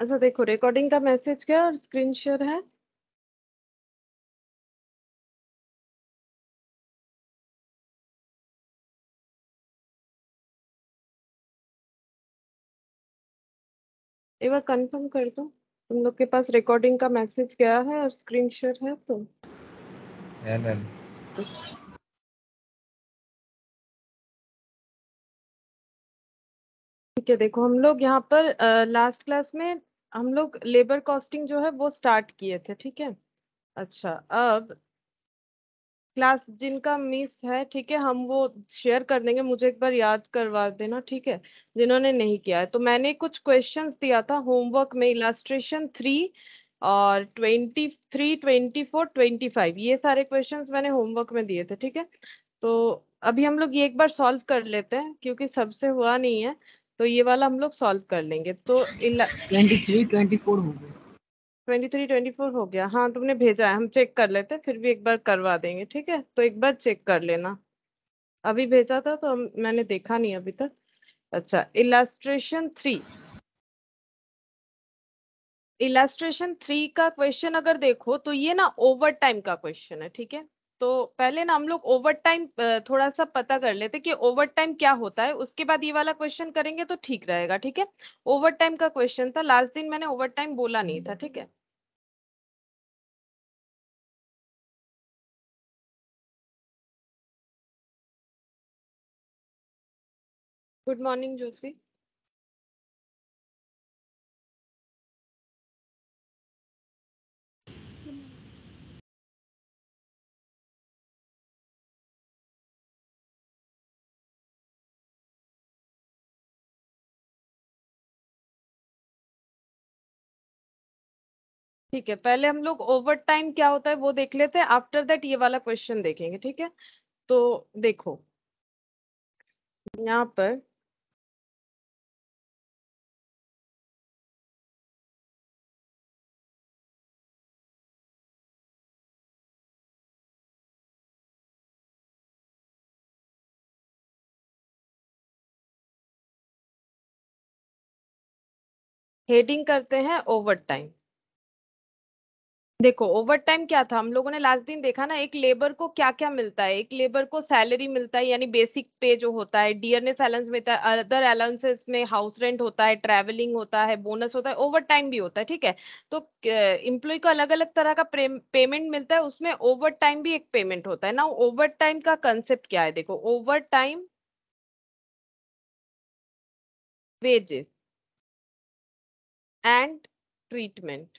अच्छा देखो रिकॉर्डिंग का मैसेज क्या और स्क्रीन शेयर है एक बार कंफर्म कर दो तुम लोग के पास रिकॉर्डिंग का मैसेज गया है और स्क्रीन शेयर है तो ठीक है देखो हम लोग यहाँ पर लास्ट क्लास में हम लोग लेबर कॉस्टिंग जो है वो स्टार्ट किए थे ठीक है अच्छा अब क्लास जिनका मिस है ठीक है हम वो शेयर कर देंगे मुझे एक बार याद करवा देना ठीक है जिन्होंने नहीं किया है तो मैंने कुछ क्वेश्चंस दिया था होमवर्क में इलास्ट्रेशन थ्री और twenty three twenty four twenty five ये सारे क्वेश्चंस मैंने होमवर्क में दिए थे ठीक है तो अभी हम लोग ये एक बार सॉल्व कर लेते हैं क्योंकि सबसे हुआ नहीं है तो ये वाला हम लोग सॉल्व कर लेंगे तो ट्वेंटी थ्री ट्वेंटी फोर हो गया ट्वेंटी थ्री ट्वेंटी फोर हो गया हाँ तुमने भेजा है हम चेक कर लेते फिर भी एक बार करवा देंगे ठीक है तो एक बार चेक कर लेना अभी भेजा था तो मैंने देखा नहीं अभी तक अच्छा इलास्ट्रेशन थ्री इलास्ट्रेशन थ्री का क्वेश्चन अगर देखो तो ये ना ओवर टाइम का क्वेश्चन है ठीक है तो पहले ना हम लोग ओवर टाइम थोड़ा सा पता कर लेते कि ओवर टाइम क्या होता है उसके बाद ये वाला क्वेश्चन करेंगे तो ठीक रहेगा ठीक है ओवर टाइम का क्वेश्चन था लास्ट दिन मैंने ओवर टाइम बोला नहीं था ठीक है गुड मॉर्निंग ज्योति ठीक है पहले हम लोग ओवर टाइम क्या होता है वो देख लेते हैं आफ्टर दैट ये वाला क्वेश्चन देखेंगे ठीक है तो देखो यहाँ पर हेडिंग करते हैं ओवर टाइम देखो ओवर टाइम क्या था हम लोगों ने लास्ट दिन देखा ना एक लेबर को क्या क्या मिलता है एक लेबर को सैलरी मिलता है यानी बेसिक पे जो होता है डीएनएस अलाउंस मिलता है अदर अलाउंसेस में हाउस रेंट होता है ट्रैवलिंग होता है बोनस होता है ओवर टाइम भी होता है ठीक है तो इम्प्लॉय को अलग अलग तरह का पेमेंट मिलता है उसमें ओवर टाइम भी एक पेमेंट होता है ना ओवर टाइम का कंसेप्ट क्या है देखो overtime wages and treatment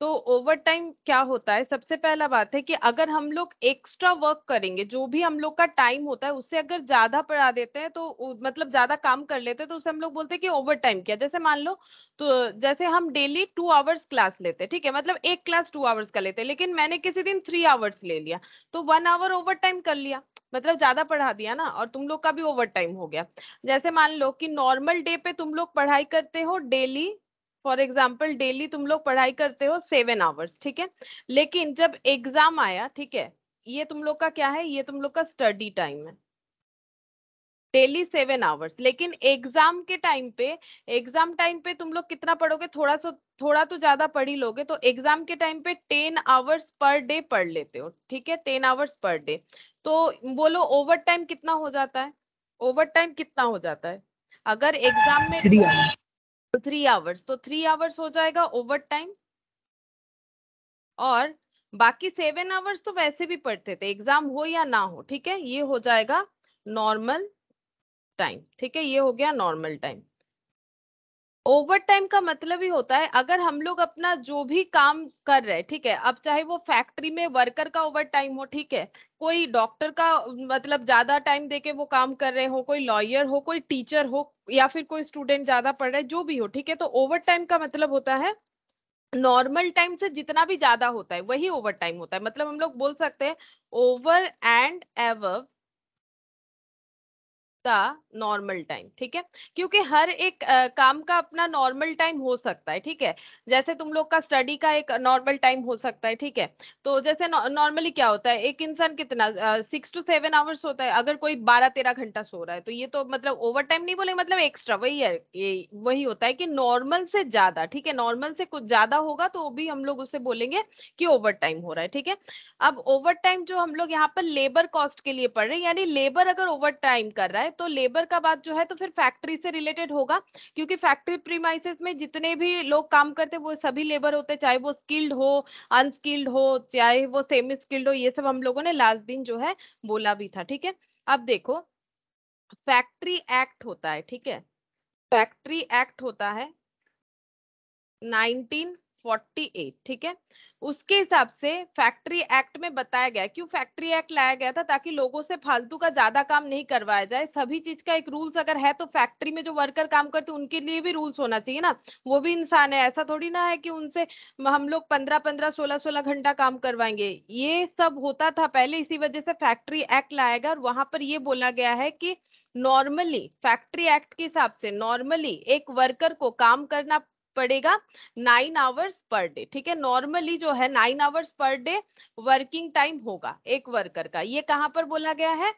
तो ओवर टाइम क्या होता है सबसे पहला बात है कि अगर हम लोग एक्स्ट्रा वर्क करेंगे जो भी हम लोग का टाइम होता है उससे अगर ज्यादा पढ़ा देते हैं तो मतलब ज्यादा काम कर लेते हैं तो उसे हम लोग बोलते हैं कि ओवर टाइम किया जैसे मान लो तो जैसे हम डेली टू आवर्स क्लास लेते हैं ठीक है मतलब एक क्लास टू आवर्स का लेते हैं लेकिन मैंने किसी दिन थ्री आवर्स ले लिया तो वन आवर ओवर टाइम कर लिया मतलब ज्यादा पढ़ा दिया ना और तुम लोग का भी ओवर टाइम हो गया जैसे मान लो कि नॉर्मल डे पे तुम लोग पढ़ाई करते हो डेली फॉर एग्जाम्पल डेली तुम लोग पढ़ाई करते हो सेवन आवर्स ठीक है लेकिन जब एग्जाम आया ठीक है ये तुम लोग का क्या है ये तुम लोग का स्टडी टाइम है डेली सेवन आवर्स लेकिन एग्जाम के टाइम पे एग्जाम टाइम पे तुम लोग कितना पढ़ोगे थोड़ा सो थोड़ा तो ज्यादा पढ़ी लोगे तो एग्जाम के टाइम पे टेन आवर्स पर डे पढ़ लेते हो ठीक है टेन आवर्स पर डे तो बोलो ओवर टाइम कितना हो जाता है ओवर टाइम कितना हो जाता है अगर एग्जाम में थ्री आवर्स तो थ्री आवर्स तो हो जाएगा ओवर टाइम और बाकी सेवन आवर्स तो वैसे भी पढ़ते थे एग्जाम हो या ना हो ठीक है ये हो जाएगा नॉर्मल टाइम ठीक है ये हो गया नॉर्मल टाइम ओवर टाइम का मतलब ही होता है अगर हम लोग अपना जो भी काम कर रहे हैं ठीक है अब चाहे वो फैक्ट्री में वर्कर का ओवर टाइम हो ठीक है कोई डॉक्टर का मतलब ज्यादा टाइम देके वो काम कर रहे हो कोई लॉयर हो कोई टीचर हो या फिर कोई स्टूडेंट ज्यादा पढ़ रहा है जो भी हो ठीक है तो ओवर टाइम का मतलब होता है नॉर्मल टाइम से जितना भी ज्यादा होता है वही ओवर टाइम होता है मतलब हम लोग बोल सकते हैं over and above the normal time ठीक है क्योंकि हर एक आ, काम का अपना नॉर्मल टाइम हो सकता है ठीक है जैसे तुम लोग का स्टडी का एक नॉर्मल टाइम हो सकता है ठीक है तो जैसे नॉर्मली क्या होता है एक इंसान कितना सिक्स टू सेवन आवर्स होता है अगर कोई बारह तेरह घंटा सो रहा है तो ये तो मतलब ओवर टाइम नहीं बोले मतलब एक्स्ट्रा वही है ये वही होता है कि नॉर्मल से ज्यादा ठीक है नॉर्मल से कुछ ज्यादा होगा तो भी हम लोग उससे बोलेंगे कि ओवर टाइम हो रहा है ठीक है अब ओवर टाइम जो हम लोग यहाँ पर लेबर कॉस्ट के लिए पढ़ रहे हैं यानी लेबर अगर ओवर टाइम कर रहा है है तो लेबर का बात जो है तो फिर फैक्ट्री से रिलेटेड होगा क्योंकि फैक्ट्री प्रीमाइसिस में जितने भी लोग काम करते वो सभी लेबर होते चाहे वो स्किल्ड हो अनस्किल्ड हो चाहे वो सेमी स्किल्ड हो ये सब हम लोगों ने लास्ट दिन जो है बोला भी था ठीक है अब देखो फैक्ट्री एक्ट होता है ठीक है फैक्ट्री एक्ट होता है 1948 ठीक है उसके हिसाब से फैक्ट्री एक्ट में बताया गया क्यों फैक्ट्री एक्ट लाया गया था ताकि लोगों से फालतू का ज्यादा काम नहीं करवाया जाए सभी चीज का एक रूल्स अगर है तो फैक्ट्री में जो वर्कर काम करते उनके लिए भी रूल्स होना चाहिए ना वो भी इंसान है ऐसा थोड़ी ना है कि उनसे हम लोग पंद्रह पंद्रह सोलह सोलह घंटा काम करवाएंगे ये सब होता था पहले इसी वजह से फैक्ट्री एक्ट लाया गया और वहां पर ये बोला गया है कि नॉर्मली फैक्ट्री एक्ट के हिसाब से नॉर्मली एक वर्कर को काम करना पड़ेगा नाइन आवर्स पर डे ठीक है नॉर्मली जो है nine hours per day working time होगा एक वर्कर का ये कहाँ पर बोला गया है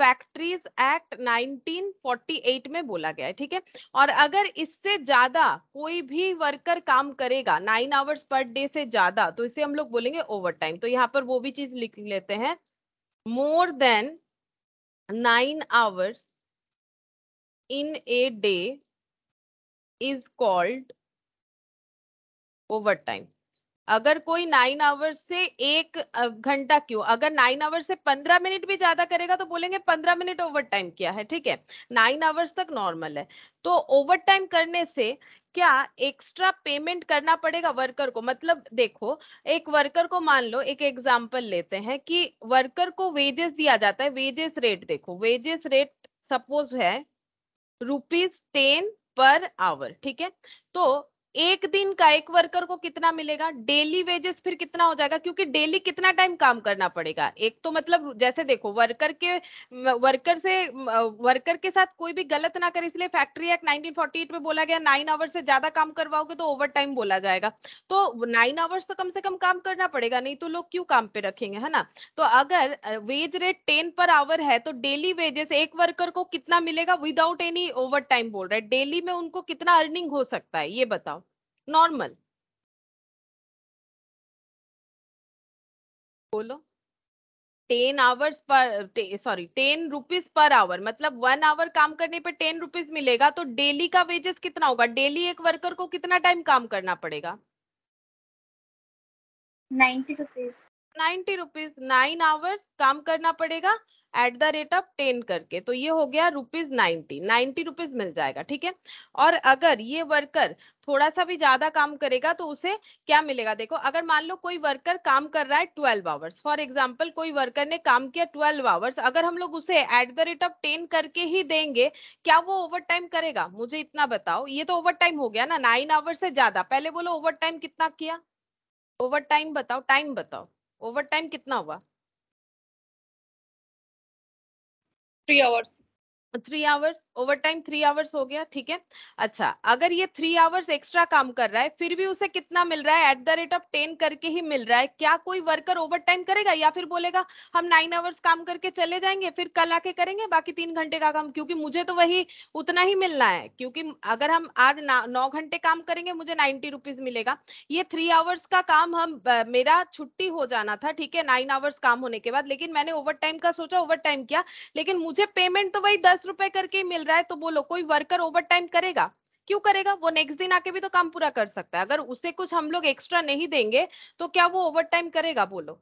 फैक्ट्रीज एक्ट 1948 में बोला गया है ठीक है और अगर इससे ज्यादा कोई भी वर्कर काम करेगा नाइन आवर्स पर डे से ज्यादा तो इसे हम लोग बोलेंगे ओवर टाइम तो यहाँ पर वो भी चीज लिख लेते हैं more than nine hours in a day is called overtime अगर कोई नाइन आवर्स से एक घंटा क्यों अगर नाइन आवर्स से पंद्रह मिनट भी ज्यादा करेगा तो बोलेंगे पंद्रह मिनट ओवर टाइम किया है ठीक है नाइन आवर्स तक नॉर्मल है तो ओवर टाइम करने से क्या एक्स्ट्रा पेमेंट करना पड़ेगा वर्कर को मतलब देखो एक वर्कर को मान लो एक एग्जाम्पल लेते हैं कि वर्कर को वेजेस दिया जाता है वेजेस रेट देखो वेजेस रेट सपोज है रुपीज टेन पर आवर ठीक है तो एक दिन का एक वर्कर को कितना मिलेगा डेली वेजेस फिर कितना हो जाएगा क्योंकि डेली कितना टाइम काम करना पड़ेगा एक तो मतलब जैसे देखो वर्कर के वर्कर से वर्कर के साथ कोई भी गलत ना करे इसलिए फैक्ट्री एक्ट 1948 में बोला गया नाइन आवर्स से ज्यादा काम करवाओगे तो ओवर टाइम बोला जाएगा तो नाइन आवर्स तो कम से कम काम करना पड़ेगा नहीं तो लोग क्यों काम पे रखेंगे है ना तो अगर wage rate ten per hour है तो डेली वेजेस एक वर्कर को कितना मिलेगा विदाउट एनी ओवर टाइम बोल रहे डेली में उनको कितना अर्निंग हो सकता है ये बताओ नॉर्मल बोलो ten hours per sorry ten rupees per hour मतलब वन आवर काम करने पर टेन रुपीज मिलेगा तो डेली का वेजेस कितना होगा डेली एक वर्कर को कितना टाइम काम करना पड़ेगा ninety rupees ninety rupees nine hours काम करना पड़ेगा at the rate of ten करके तो ये हो गया रुपीज नाइनटी नाइनटी रुपीज मिल जाएगा ठीक है और अगर ये वर्कर थोड़ा सा भी ज्यादा काम करेगा तो उसे क्या मिलेगा देखो अगर मान लो कोई वर्कर काम कर रहा है ट्वेल्व आवर्स फॉर एग्जाम्पल कोई वर्कर ने काम किया ट्वेल्व आवर्स अगर हम लोग उसे at the rate of ten करके ही देंगे क्या वो ओवर टाइम करेगा मुझे इतना बताओ ये तो ओवर टाइम हो गया ना नाइन आवर्स से ज्यादा पहले बोलो ओवर टाइम कितना किया ओवर टाइम बताओ टाइम बताओ ओवर टाइम कितना हुआ three hours three hours overtime three hours हो गया ठीक है अच्छा अगर ये थ्री आवर्स एक्स्ट्रा काम कर रहा है फिर भी उसे कितना मिल रहा है at the rate of ten करके ही मिल रहा है क्या कोई वर्कर ओवर टाइम करेगा या फिर बोलेगा हम नाइन आवर्स काम करके चले जाएंगे फिर कल आके करेंगे बाकी तीन घंटे का काम क्योंकि मुझे तो वही उतना ही मिलना है क्योंकि अगर हम आज नौ घंटे काम करेंगे मुझे नाइन्टी रुपीज मिलेगा ये थ्री आवर्स का काम हम मेरा छुट्टी हो जाना था ठीक है नाइन आवर्स काम होने के बाद लेकिन मैंने ओवर टाइम का सोचा ओवर टाइम किया लेकिन मुझे पेमेंट तो वही दस दस रुपए करके मिल रहा है तो बोलो कोई वर्कर ओवर टाइम करेगा क्यों करेगा वो नेक्स्ट दिन आके भी तो काम पूरा कर सकता है अगर उसे कुछ हम लोग एक्स्ट्रा नहीं देंगे तो क्या वो ओवर टाइम करेगा बोलो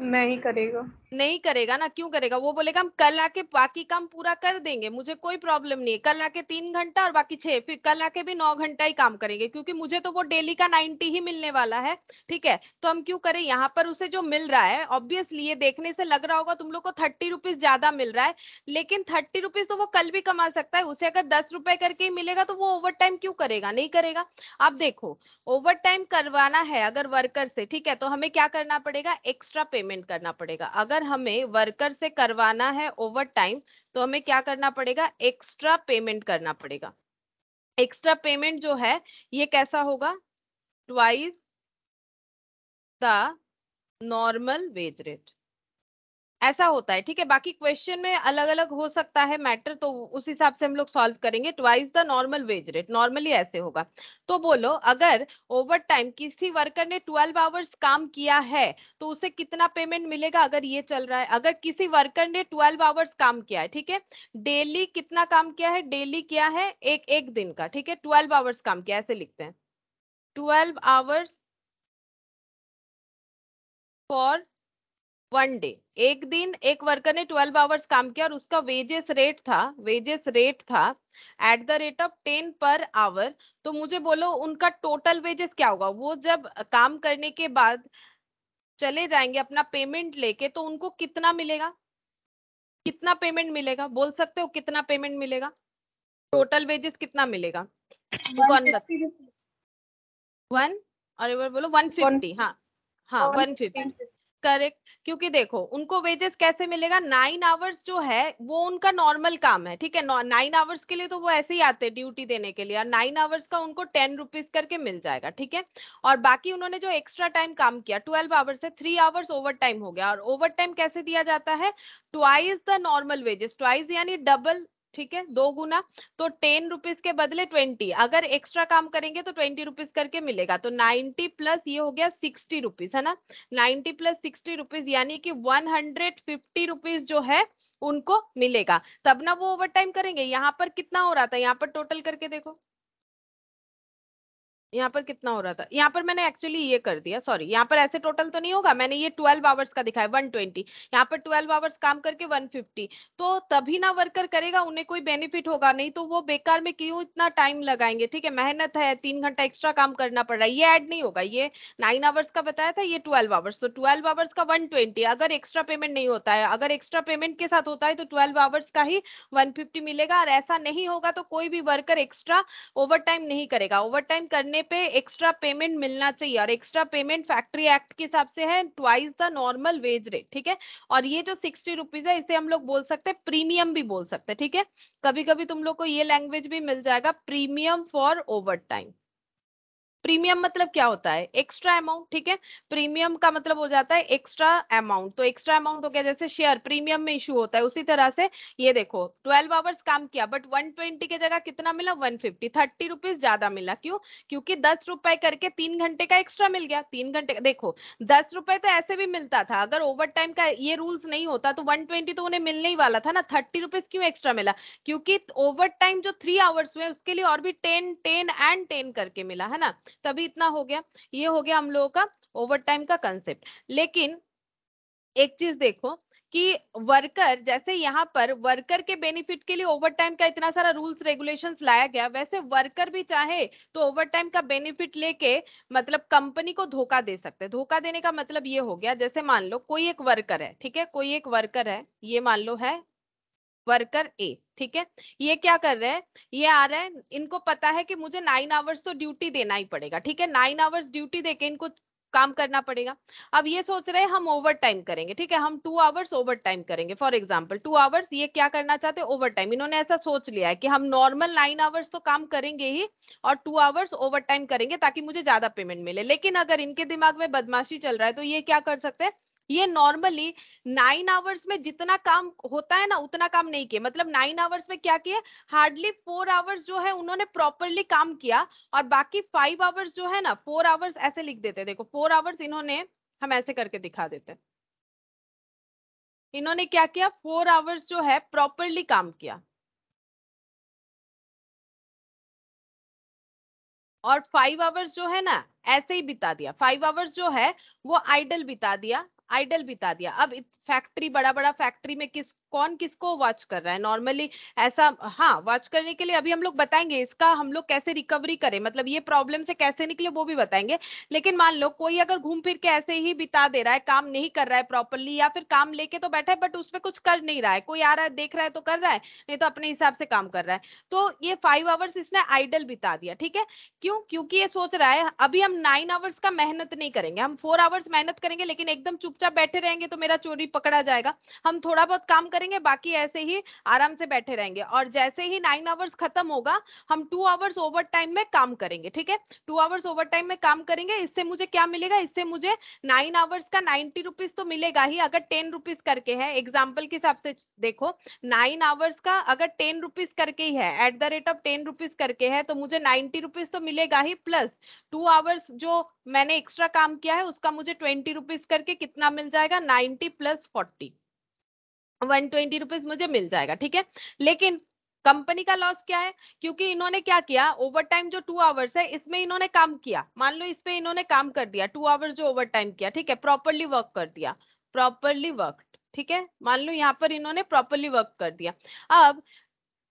नहीं करेगा नहीं करेगा ना क्यों करेगा वो बोलेगा हम कल आके बाकी काम पूरा कर देंगे मुझे कोई प्रॉब्लम नहीं है कल आके तीन घंटा और बाकी छह फिर कल आके भी नौ घंटा ही काम करेंगे क्योंकि मुझे तो वो डेली का नाइन्टी ही मिलने वाला है ठीक है तो हम क्यों करें यहाँ पर उसे जो मिल रहा है ऑब्वियसली ये देखने से लग रहा होगा तुम लोग को थर्टी रुपीज ज्यादा मिल रहा है लेकिन थर्टी रुपीज तो वो कल भी कमा सकता है उसे अगर दस रुपए करके ही मिलेगा तो वो ओवर टाइम क्यों करेगा नहीं करेगा अब देखो ओवर टाइम करवाना है अगर वर्कर से ठीक है तो हमें क्या करना पड़ेगा एक्स्ट्रा पेमेंट पेमेंट करना पड़ेगा अगर हमें वर्कर से करवाना है ओवर टाइम तो हमें क्या करना पड़ेगा एक्स्ट्रा पेमेंट करना पड़ेगा एक्स्ट्रा पेमेंट जो है ये कैसा होगा twice the normal wage rate ऐसा होता है ठीक है बाकी क्वेश्चन में अलग अलग हो सकता है मैटर तो उस हिसाब से हम लोग सॉल्व करेंगे twice the normal wage rate normally ऐसे होगा तो बोलो अगर ओवर टाइम किसी वर्कर ने 12 आवर्स काम किया है तो उसे कितना पेमेंट मिलेगा अगर ये चल रहा है अगर किसी वर्कर ने 12 आवर्स काम किया है ठीक है डेली कितना काम किया है डेली किया है एक एक दिन का ठीक है ट्वेल्व आवर्स काम किया ऐसे लिखते हैं twelve hours for one day एक दिन एक वर्कर ने ट्वेल्व आवर्स काम किया और उसका वेजेस रेट था वेजेस रेट था at the rate of ten per hour तो मुझे बोलो उनका टोटल वेजेस क्या होगा वो जब काम करने के बाद चले जाएंगे अपना पेमेंट लेके तो उनको कितना मिलेगा कितना पेमेंट मिलेगा बोल सकते हो कितना पेमेंट मिलेगा टोटल वेजेस कितना मिलेगा वन और बोलो वन फिफ्टी हाँ हाँ वन फिफ्टी करेक्ट क्योंकि देखो उनको वेजेस कैसे मिलेगा नाइन आवर्स जो है वो उनका नॉर्मल काम है ठीक है नाइन आवर्स के लिए तो वो ऐसे ही आते हैं ड्यूटी देने के लिए और नाइन आवर्स का उनको टेन रुपीज करके मिल जाएगा ठीक है और बाकी उन्होंने जो एक्स्ट्रा टाइम काम किया ट्वेल्व आवर्स है थ्री आवर्स ओवर टाइम हो गया और ओवर टाइम कैसे दिया जाता है twice the normal wages twice यानी डबल ठीक है दो गुना तो टेन रुपीज के बदले ट्वेंटी अगर एक्स्ट्रा काम करेंगे तो ट्वेंटी रुपीज करके मिलेगा तो नाइन्टी प्लस ये हो गया सिक्सटी रुपीज है ना नाइन्टी प्लस सिक्सटी रुपीज यानी कि वन हंड्रेड फिफ्टी रुपीज जो है उनको मिलेगा तब ना वो ओवर टाइम करेंगे यहाँ पर कितना हो रहा था यहाँ पर टोटल करके देखो यहाँ पर कितना हो रहा था यहाँ पर मैंने एक्चुअली ये कर दिया सॉरी यहाँ पर ऐसे टोटल तो नहीं होगा मैंने ये ट्वेल्व आवर्स का दिखाया वन ट्वेंटी यहाँ पर ट्वेल्व आवर्स काम करके वन फिफ्टी तो तभी ना वर्कर करेगा उन्हें कोई बेनिफिट होगा नहीं तो वो बेकार में क्यों इतना टाइम लगाएंगे ठीक है मेहनत है तीन घंटा एक्स्ट्रा काम करना पड़ रहा है ये एड नहीं होगा ये नाइन आवर्स का बताया था ये ट्वेल्व आवर्स तो ट्वेल्व आवर्स का वन ट्वेंटी अगर एक्स्ट्रा पेमेंट नहीं होता है अगर एक्स्ट्रा पेमेंट के साथ होता है तो ट्वेल्व आवर्स का ही वन फिफ्टी मिलेगा और ऐसा नहीं होगा तो कोई भी वर्कर एक्स्ट्रा ओवर टाइम नहीं करेगा ओवर टाइम करने करने पे एक्स्ट्रा पेमेंट मिलना चाहिए और एक्स्ट्रा पेमेंट फैक्ट्री एक्ट के हिसाब से है twice the normal wage rate ठीक है और ये जो सिक्सटी रुपीज है इसे हम लोग बोल सकते हैं प्रीमियम भी बोल सकते हैं ठीक है कभी कभी तुम लोग को ये लैंग्वेज भी मिल जाएगा premium for overtime premium मतलब क्या होता है एक्स्ट्रा अमाउंट ठीक है प्रीमियम का मतलब हो जाता है एक्स्ट्रा अमाउंट तो एक्स्ट्रा अमाउंट हो गया जैसे शेयर प्रीमियम में इशू होता है उसी तरह से ये देखो 12 आवर्स काम किया बट 120 ट्वेंटी की जगह कितना मिला 150 फिफ्टी थर्टी रुपीज ज्यादा मिला क्यों क्योंकि दस रुपए करके तीन घंटे का एक्स्ट्रा मिल गया तीन घंटे देखो दस रुपए तो ऐसे भी मिलता था अगर ओवर टाइम का ये रूल्स नहीं होता तो वन ट्वेंटी तो उन्हें मिलने ही वाला था ना थर्टी रुपीज क्यों एक्स्ट्रा मिला क्योंकि ओवर टाइम जो थ्री आवर्स हुए उसके लिए और भी टेन टेन एंड टेन करके मिला है ना तभी इतना हो गया ये हो गया हम लोगों का ओवर टाइम का कंसेप्ट लेकिन एक चीज देखो कि वर्कर जैसे यहाँ पर वर्कर के बेनिफिट के लिए ओवर टाइम का इतना सारा रूल्स रेगुलेशन लाया गया वैसे वर्कर भी चाहे तो ओवर टाइम का बेनिफिट लेके मतलब कंपनी को धोखा दे सकते हैं धोखा देने का मतलब ये हो गया जैसे मान लो कोई एक वर्कर है ठीक है कोई एक वर्कर है ये मान लो है वर्कर ए ठीक है ये क्या कर रहे हैं ये आ रहे हैं इनको पता है कि मुझे नाइन आवर्स तो ड्यूटी देना ही पड़ेगा ठीक है नाइन आवर्स ड्यूटी देके इनको काम करना पड़ेगा अब ये सोच रहे हैं हम ओवर टाइम करेंगे ठीक है हम टू आवर्स ओवर टाइम करेंगे फॉर एग्जाम्पल टू आवर्स ये क्या करना चाहते हैं ओवर टाइम इन्होंने ऐसा सोच लिया है कि हम नॉर्मल नाइन आवर्स तो काम करेंगे ही और टू आवर्स ओवर टाइम करेंगे ताकि मुझे ज्यादा पेमेंट मिले लेकिन अगर इनके दिमाग में बदमाशी चल रहा है तो ये क्या कर सकते हैं ये नॉर्मली नाइन आवर्स में जितना काम होता है ना उतना काम नहीं किया मतलब नाइन आवर्स में क्या किया हार्डली फोर आवर्स जो है उन्होंने प्रॉपरली काम किया और बाकी फाइव आवर्स जो है ना फोर आवर्स ऐसे लिख देते देखो फोर आवर्स इन्होंने हम ऐसे करके दिखा देते इन्होंने क्या किया फोर आवर्स जो है प्रॉपरली काम किया और फाइव आवर्स जो है ना ऐसे ही बिता दिया फाइव आवर्स जो है वो आइडल बिता दिया आइडल बिता दिया अब फैक्ट्री बड़ा बड़ा फैक्ट्री में किस कौन किसको वॉच कर रहा है नॉर्मली ऐसा हाँ वॉच करने के लिए अभी हम लोग बताएंगे इसका हम लोग कैसे रिकवरी करें मतलब ये प्रॉब्लम से कैसे निकले वो भी बताएंगे लेकिन मान लो कोई अगर घूम फिर के ऐसे ही बिता दे रहा है काम नहीं कर रहा है प्रॉपरली या फिर काम लेके तो बैठा है बट उसमें कुछ कर नहीं रहा है कोई आ रहा है देख रहा है तो कर रहा है नहीं तो अपने हिसाब से काम कर रहा है तो ये फाइव आवर्स इसने आइडल बिता दिया ठीक है क्यों क्योंकि ये सोच रहा है अभी हम नाइन आवर्स का मेहनत नहीं करेंगे हम फोर आवर्स मेहनत करेंगे लेकिन एकदम चुपचाप बैठे रहेंगे तो मेरा चोरी पकड़ा जाएगा हम थोड़ा बहुत काम करेंगे बाकी ऐसे ही आराम से बैठे रहेंगे और जैसे ही नाइन आवर्स खत्म होगा हम टू आवर्स ओवर टाइम में काम करेंगे ठीक है टू आवर्स ओवर टाइम में काम करेंगे इससे मुझे क्या मिलेगा इससे मुझे नाइन आवर्स का नाइनटी रुपीज तो मिलेगा ही अगर टेन रुपीज करके है एग्जाम्पल के हिसाब से देखो नाइन आवर्स का अगर टेन रुपीज करके ही है at the rate of ten rupees करके है तो मुझे नाइनटी रुपीज तो मिलेगा ही प्लस टू आवर्स जो मैंने एक्स्ट्रा काम किया है उसका मुझे ट्वेंटी रुपीज करके कितना मिल जाएगा ninety plus forty one twenty rupees मुझे मिल जाएगा ठीक है लेकिन कंपनी का लॉस क्या है क्योंकि इन्होंने क्या किया ओवर टाइम जो टू आवर्स है इसमें इन्होंने काम किया मान लो इस पे इन्होंने काम कर दिया टू आवर्स जो ओवर टाइम किया ठीक है प्रॉपरली वर्क कर दिया प्रॉपरली वर्क ठीक है मान लो यहाँ पर इन्होंने प्रॉपरली वर्क कर दिया अब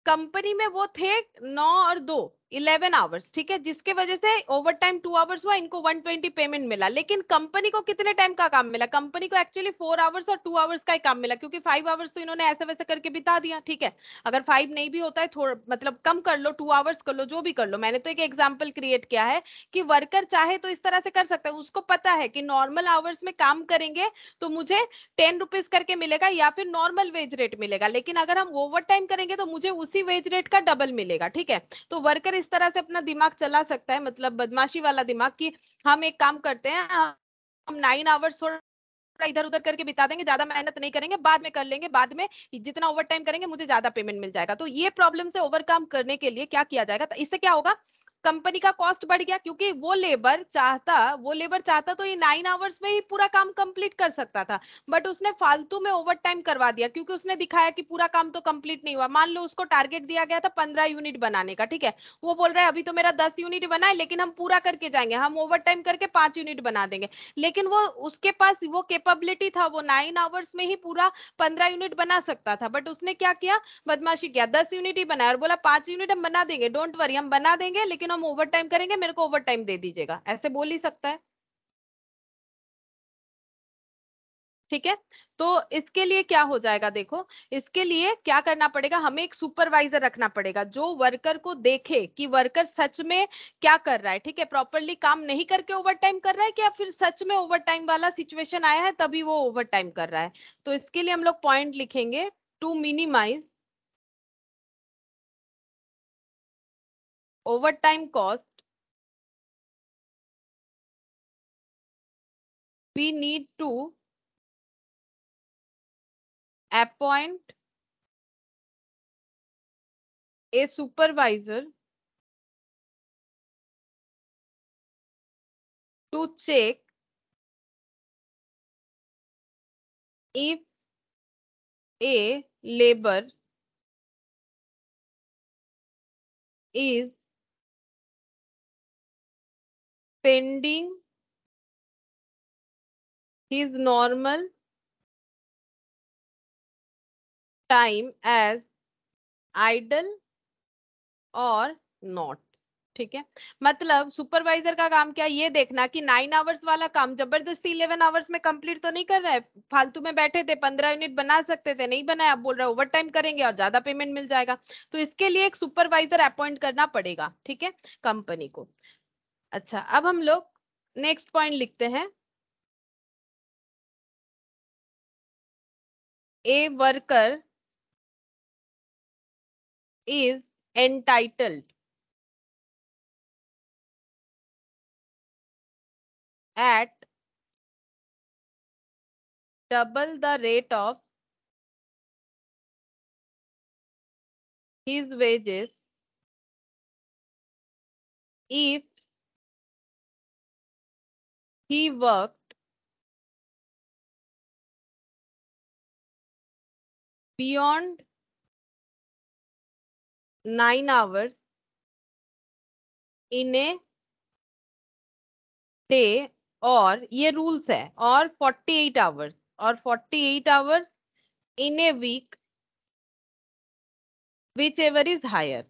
कंपनी में वो थे नौ और दो इलेवन आवर्स ठीक है जिसके वजह से ओवर टाइम टू आवर्स हुआ इनको 120 पेमेंट मिला लेकिन कंपनी को कितने टाइम का काम मिला कंपनी को एक्चुअली फोर आवर्स और टू आवर्स का ही काम मिला क्योंकि फाइव आवर्स तो इन्होंने ऐसे वैसे करके बिता दिया ठीक है अगर फाइव नहीं भी होता है थोड़ा मतलब कम कर लो टू आवर्स कर लो जो भी कर लो मैंने तो एक एग्जाम्पल क्रिएट किया है कि वर्कर चाहे तो इस तरह से कर सकता है उसको पता है कि नॉर्मल आवर्स में काम करेंगे तो मुझे टेन रुपीज करके मिलेगा या फिर नॉर्मल वेज रेट मिलेगा लेकिन अगर हम ओवर टाइम करेंगे तो मुझे उसी वेज रेट का डबल मिलेगा ठीक है तो वर्कर इस तरह से अपना दिमाग चला सकता है मतलब बदमाशी वाला दिमाग कि हम एक काम करते हैं हम नाइन आवर्स थोड़ा इधर उधर करके बिता देंगे ज्यादा मेहनत नहीं करेंगे बाद में कर लेंगे बाद में जितना ओवर टाइम करेंगे मुझे ज्यादा पेमेंट मिल जाएगा तो ये प्रॉब्लम से ओवरकम करने के लिए क्या किया जाएगा तो इससे क्या होगा कंपनी का कॉस्ट बढ़ गया क्योंकि वो लेबर चाहता वो लेबर चाहता तो ये नाइन आवर्स में ही पूरा काम कंप्लीट कर सकता था बट उसने फालतू में ओवर टाइम करवा दिया क्योंकि उसने दिखाया कि पूरा काम तो कंप्लीट नहीं हुआ मान लो उसको टारगेट दिया गया था पंद्रह यूनिट बनाने का ठीक है वो बोल रहा है अभी तो मेरा दस यूनिट बना है लेकिन हम पूरा करके जाएंगे हम ओवर टाइम करके पांच यूनिट बना देंगे लेकिन वो उसके पास वो केपेबिलिटी था वो नाइन आवर्स में ही पूरा पंद्रह यूनिट बना सकता था बट उसने क्या किया बदमाशी किया दस यूनिट ही बनाया और बोला पांच यूनिट हम बना देंगे डोंट वरी हम बना देंगे लेकिन हम ओवर टाइम करेंगे मेरे को ओवर टाइम दे दीजिएगा ऐसे बोल ही सकता है ठीक है तो इसके लिए क्या हो जाएगा देखो इसके लिए क्या करना पड़ेगा हमें एक सुपरवाइजर रखना पड़ेगा जो वर्कर को देखे कि वर्कर सच में क्या कर रहा है ठीक है प्रॉपरली काम नहीं करके ओवर टाइम कर रहा है क्या फिर सच में ओवर टाइम वाला सिचुएशन आया है तभी वो ओवर टाइम कर रहा है तो इसके लिए हम लोग पॉइंट लिखेंगे to minimise overtime cost, we need to appoint a supervisor to check if a labor is pending his normal time as idle or not ठीक है मतलब सुपरवाइजर का काम क्या ये देखना कि नाइन आवर्स वाला काम जबरदस्ती इलेवन आवर्स में कंप्लीट तो नहीं कर रहा है फालतू में बैठे थे पंद्रह यूनिट बना सकते थे नहीं बनाया आप बोल रहे ओवर टाइम करेंगे और ज्यादा पेमेंट मिल जाएगा तो इसके लिए एक सुपरवाइजर अपॉइंट करना पड़ेगा ठीक है कंपनी को अच्छा अब हम लोग नेक्स्ट पॉइंट लिखते हैं a worker is entitled at double the rate of his wages if He worked beyond 9 hours in a day or ye rules hai or 48 hours or 48 hours in a week whichever is higher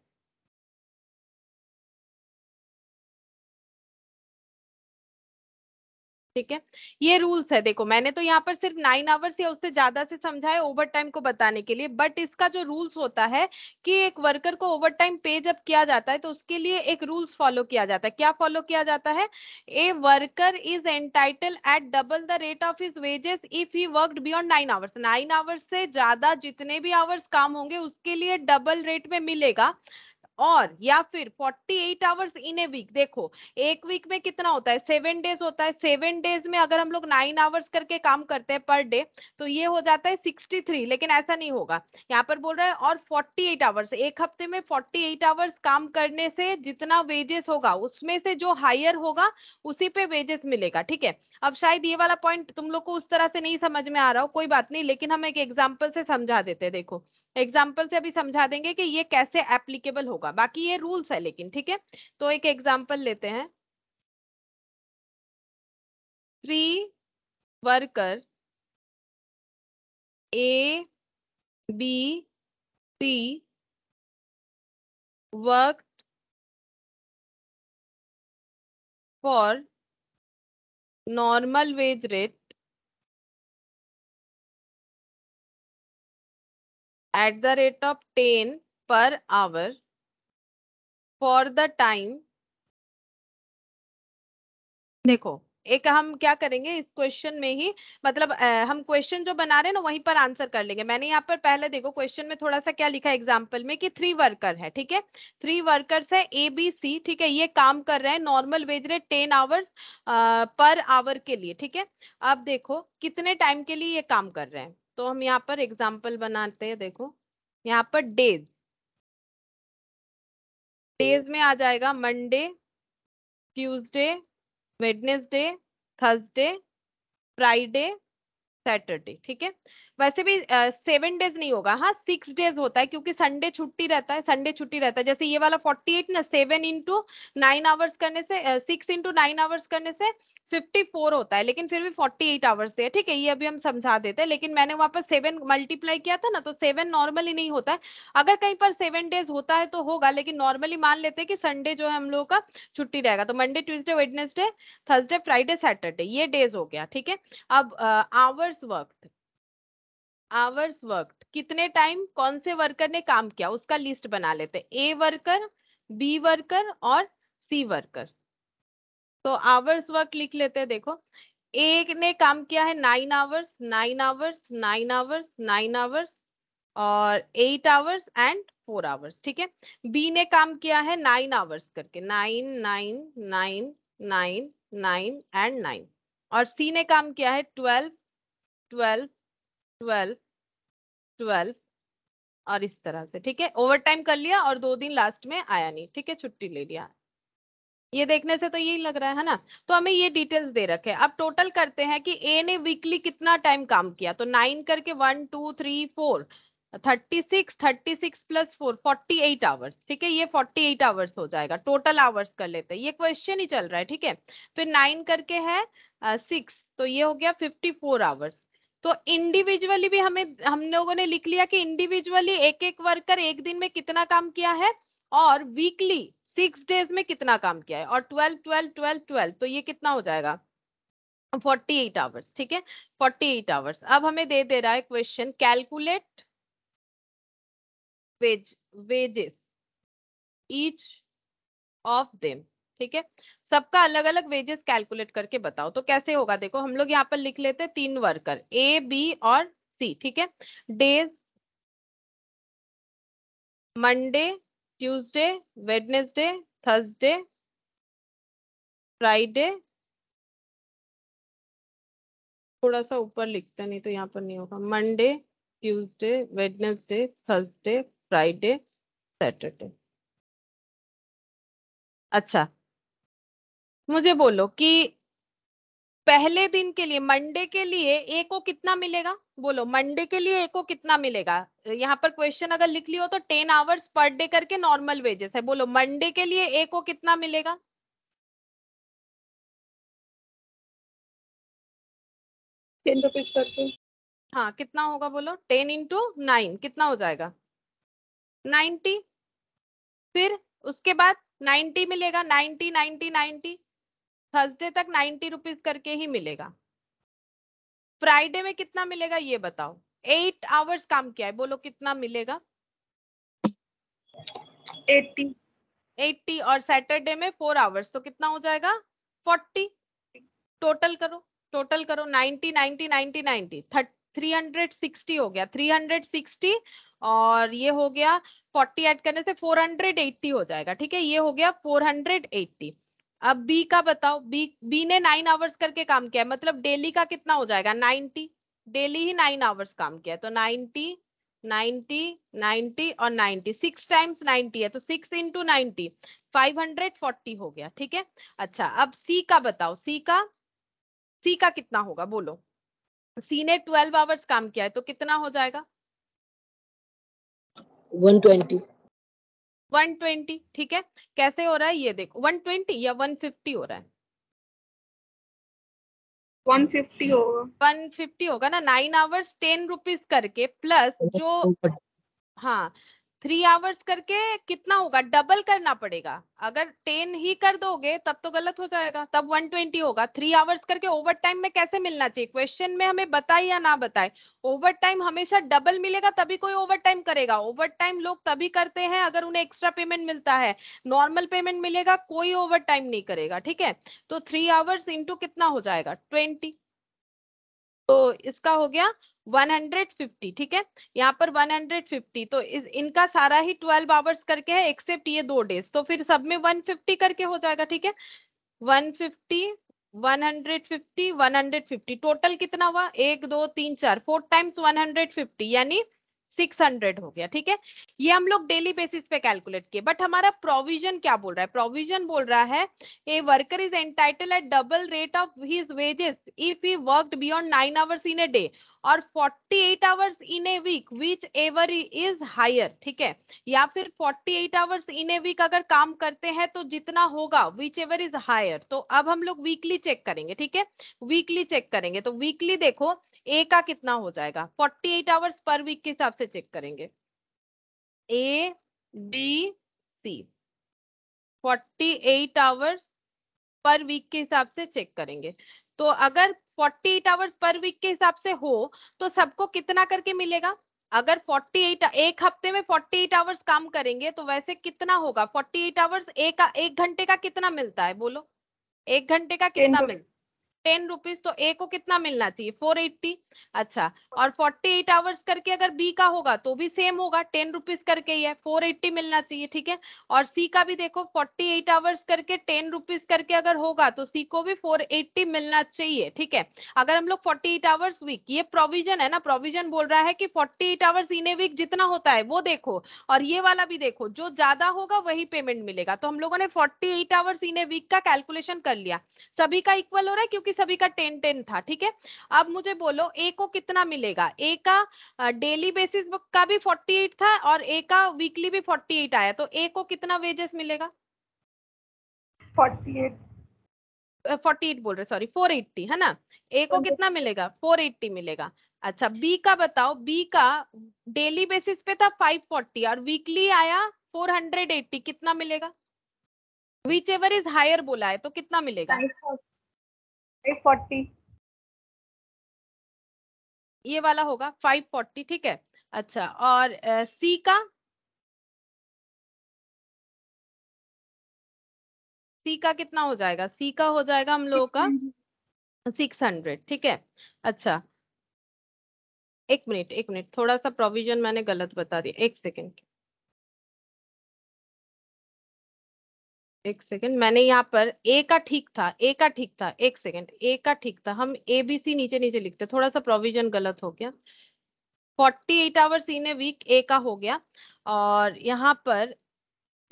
ठीक है ये rules है देखो मैंने तो यहाँ पर सिर्फ नाइन आवर्स या उससे ज्यादा से है ओवर टाइम को बताने के लिए बट इसका जो रूल्स होता है कि एक वर्कर को ओवर टाइम पे जब किया जाता है तो उसके लिए एक रूल्स फॉलो किया जाता है क्या फॉलो किया जाता है a worker is entitle at double the rate of his wages if he work beyond nine hours nine hours से ज्यादा जितने भी आवर्स काम होंगे उसके लिए डबल रेट में मिलेगा और या फिर 48 eight hours in a week देखो एक वीक में कितना होता है सेवन डेज होता है सेवन डेज में अगर हम लोग नाइन आवर्स करके काम करते हैं पर डे तो ये हो जाता है 63 लेकिन ऐसा नहीं होगा यहाँ पर बोल रहा है और 48 एट आवर्स एक हफ्ते में 48 एट आवर्स काम करने से जितना वेजेस होगा उसमें से जो हायर होगा उसी पे वेजेस मिलेगा ठीक है अब शायद ये वाला पॉइंट तुम लोग को उस तरह से नहीं समझ में आ रहा हो कोई बात नहीं लेकिन हम एक एग्जाम्पल से समझा देते देखो एग्जाम्पल से अभी समझा देंगे कि ये कैसे एप्लीकेबल होगा बाकी ये रूल्स है लेकिन ठीक है तो एक एग्जाम्पल लेते हैं three worker A B C work for normal wage rate at the rate of 10 per hour for the time देखो एक हम क्या करेंगे इस क्वेश्चन में ही मतलब आ, हम क्वेश्चन जो बना रहे हैं ना वहीं पर आंसर कर लेंगे मैंने यहाँ पर पहले देखो क्वेश्चन में थोड़ा सा क्या लिखा है एग्जाम्पल में कि थ्री वर्कर है ठीक है थ्री वर्कर्स है ए बी सी ठीक है ये काम कर रहे हैं normal wage rate ten hours per hour के लिए ठीक है अब देखो कितने टाइम के लिए ये काम कर रहे हैं तो हम यहाँ पर एग्जाम्पल बनाते हैं देखो यहाँ पर डेज डेज में आ जाएगा Monday Tuesday Wednesday Thursday Friday Saturday ठीक है वैसे भी सेवन uh, डेज नहीं होगा हाँ सिक्स डेज होता है क्योंकि संडे छुट्टी रहता है संडे छुट्टी रहता है जैसे ये वाला फोर्टी एट ना सेवन इंटू नाइन आवर्स करने से सिक्स इंटू नाइन आवर्स करने से 54 होता है लेकिन फिर भी 48 आवर्स है ठीक है ये अभी हम समझा देते हैं लेकिन मैंने वहां पर सेवन मल्टीप्लाई किया था ना तो सेवन नॉर्मली नहीं होता है अगर कहीं पर सेवन डेज होता है तो होगा लेकिन नॉर्मली मान लेते हैं कि संडे जो है हम लोगों का छुट्टी रहेगा तो Monday Tuesday Wednesday Thursday Friday Saturday ये डेज हो गया ठीक है अब आवर्स वक्त आवर्स वक्त कितने टाइम कौन से वर्कर ने काम किया उसका लिस्ट बना लेते हैं ए वर्कर बी वर्कर और सी वर्कर तो आवर्स वर्क लिख लेते हैं देखो एक ने काम किया है nine hours nine hours nine hours nine hours और eight hours and four hours ठीक है बी ने काम किया है नाइन आवर्स करके nine nine nine nine nine and nine और सी ने काम किया है ट्वेल्व ट्वेल्व ट्वेल्व ट्वेल्व और इस तरह से ठीक है ओवर टाइम कर लिया और दो दिन लास्ट में आया नहीं ठीक है छुट्टी ले लिया ये देखने से तो यही लग रहा है ना तो हमें ये डिटेल्स दे रखे अब टोटल करते हैं कि ए ने वीकली कितना टाइम काम किया तो नाइन करके one two three four thirty six thirty six plus four forty eight hours ठीक है ये फोर्टी एट आवर्स हो जाएगा टोटल आवर्स कर लेते हैं ये क्वेश्चन ही चल रहा है ठीक है फिर तो नाइन करके है सिक्स तो ये हो गया फिफ्टी फोर आवर्स तो इंडिविजुअली भी हमें हम लोगों ने लिख लिया कि इंडिविजुअली एक एक वर्कर एक दिन में कितना काम किया है और वीकली सिक्स डेज में कितना काम किया है और ट्वेल्व ट्वेल्व ट्वेल्व ट्वेल्व तो ये कितना हो जाएगा फोर्टी एट आवर्स ठीक है फोर्टी एट आवर्स अब हमें दे दे रहा है question calculate wage wages each of them ठीक है सबका अलग अलग वेजेस कैलकुलेट करके बताओ तो कैसे होगा देखो हम लोग यहाँ पर लिख लेते हैं तीन वर्कर ए बी और सी ठीक है days Monday tuesday wednesday thursday Friday थोड़ा सा ऊपर लिखते नहीं तो यहाँ पर नहीं होगा Monday Tuesday Wednesday Thursday Friday Saturday अच्छा मुझे बोलो कि पहले दिन के लिए मंडे के लिए ए को कितना मिलेगा बोलो मंडे के लिए ए को कितना मिलेगा यहाँ पर क्वेश्चन अगर लिख लियो तो टेन आवर्स पर डे करके नॉर्मल वेजेस है बोलो मंडे के लिए ए को कितना मिलेगा टेन रुपीज करके हाँ कितना होगा बोलो टेन इंटू नाइन कितना हो जाएगा नाइन्टी फिर उसके बाद नाइन्टी मिलेगा नाइन्टी नाइन्टी नाइन्टी थर्सडे तक नाइन्टी रुपीज करके ही मिलेगा फ्राइडे में कितना मिलेगा ये बताओ एट आवर्स काम किया है बोलो कितना मिलेगा एट्टी एट्टी और सैटरडे में फोर आवर्स तो कितना हो जाएगा फोर्टी टोटल करो टोटल करो ninety ninety ninety ninety three hundred sixty हो गया थ्री हंड्रेड सिक्सटी और ये हो गया फोर्टी ऐड करने से फोर हंड्रेड एट्टी हो जाएगा ठीक है ये हो गया फोर हंड्रेड एट्टी अब बी का बताओ बी बी ने नाइन आवर्स करके काम किया मतलब डेली का कितना हो जाएगा नाइनटी डेली ही नाइन आवर्स काम किया तो नाइनटी नाइनटी नाइनटी और नाइनटी सिक्स टाइम्स नाइनटी है तो six into ninety five hundred forty हो गया ठीक है अच्छा अब सी का बताओ सी का सी का कितना होगा बोलो सी ने ट्वेल्व आवर्स काम किया है तो कितना हो जाएगा वन ट्वेंटी 120 ठीक है कैसे हो रहा है ये देखो 120 या 150 हो रहा है 150 होगा 150 होगा ना नाइन आवर्स टेन रुपीज करके प्लस जो हाँ थ्री आवर्स करके कितना होगा डबल करना पड़ेगा अगर टेन ही कर दोगे तब तो गलत हो जाएगा तब वन ट्वेंटी होगा थ्री आवर्स करके ओवर टाइम में कैसे मिलना चाहिए क्वेश्चन में हमें बताए या ना बताए ओवर टाइम हमेशा डबल मिलेगा तभी कोई ओवर टाइम करेगा ओवर टाइम लोग तभी करते हैं अगर उन्हें एक्स्ट्रा पेमेंट मिलता है नॉर्मल पेमेंट मिलेगा कोई ओवर टाइम नहीं करेगा ठीक है तो थ्री आवर्स इंटू कितना हो जाएगा ट्वेंटी तो इसका हो गया 150 ठीक है यहाँ पर 150 तो इस, इनका सारा ही 12 आवर्स करके है एक्सेप्ट ये दो डेज तो फिर सब में 150 करके हो जाएगा ठीक है 150 150 150 टोटल कितना हुआ एक दो तीन चार फोर टाइम्स 150 यानी सिक्स हंड्रेड हो गया ठीक है ये हम लोग डेली बेसिस पे कैलकुलेट किए बट हमारा प्रोविजन क्या बोल रहा है प्रोविजन बोल रहा है a worker is entitle at double rate of his wages if he worked beyond nine hours in a day और 48 eight hours in a week whichever is higher ठीक है या फिर 48 eight hours in a week अगर काम करते हैं तो जितना होगा विच एवर इज हायर तो अब हम लोग वीकली चेक करेंगे ठीक है वीकली चेक करेंगे तो वीकली देखो ए का कितना हो जाएगा 48 एट आवर्स पर वीक के हिसाब से चेक करेंगे A B C 48 eight hours per week के हिसाब से चेक करेंगे तो अगर 48 एट आवर्स पर वीक के हिसाब से हो तो सबको कितना करके मिलेगा अगर 48 एक हफ्ते में 48 आवर्स काम करेंगे तो वैसे कितना होगा 48 आवर्स एक एक घंटे का कितना मिलता है बोलो एक घंटे का कितना मिलता टेन रुपीज तो ए को कितना मिलना चाहिए फोर एट्टी अच्छा और फोर्टी एट आवर्स करके अगर बी का होगा तो भी सेम होगा टेन रुपीज करके ही है फोर एट्टी मिलना चाहिए ठीक है और सी का भी देखो फोर्टी एट आवर्स करके टेन रुपीज करके अगर होगा तो सी को भी फोर एट्टी मिलना चाहिए ठीक है अगर हम लोग फोर्टी एट आवर्स वीक ये प्रोविजन है ना प्रोविजन बोल रहा है कि forty eight hours in a week जितना होता है वो देखो और ये वाला भी देखो जो ज्यादा होगा वही पेमेंट मिलेगा तो हम लोगों ने forty eight hours in a week का कैलकुलेशन कर लिया सभी का इक्वल हो रहा है क्योंकि बाकी सभी का टेन टेन था ठीक है अब मुझे बोलो ए को कितना मिलेगा ए का डेली बेसिस का भी फोर्टी एट था और ए का वीकली भी फोर्टी एट आया तो ए को कितना वेजेस मिलेगा फोर्टी एट फोर्टी एट बोल रहे सॉरी फोर एट्टी है ना ए को कितना मिलेगा फोर एट्टी मिलेगा अच्छा बी का बताओ बी का डेली बेसिस पे था फाइव फोर्टी और वीकली आया फोर हंड्रेड एट्टी कितना मिलेगा विच एवर इज हायर बोला है तो कितना मिलेगा फोर्टी ये वाला होगा फाइव फोर्टी ठीक है अच्छा और सी का सी का कितना हो जाएगा सी का हो जाएगा हम लोगों का सिक्स हंड्रेड ठीक है अच्छा एक मिनट एक मिनट थोड़ा सा प्रोविजन मैंने गलत बता दिया एक सेकेंड एक सेकेंड मैंने यहाँ पर ए का ठीक था ए का ठीक था एक सेकेंड ए का ठीक था हम ए बी सी नीचे नीचे लिखते थोड़ा सा प्रोविजन गलत हो गया 48 eight hours in a week A का हो गया और यहाँ पर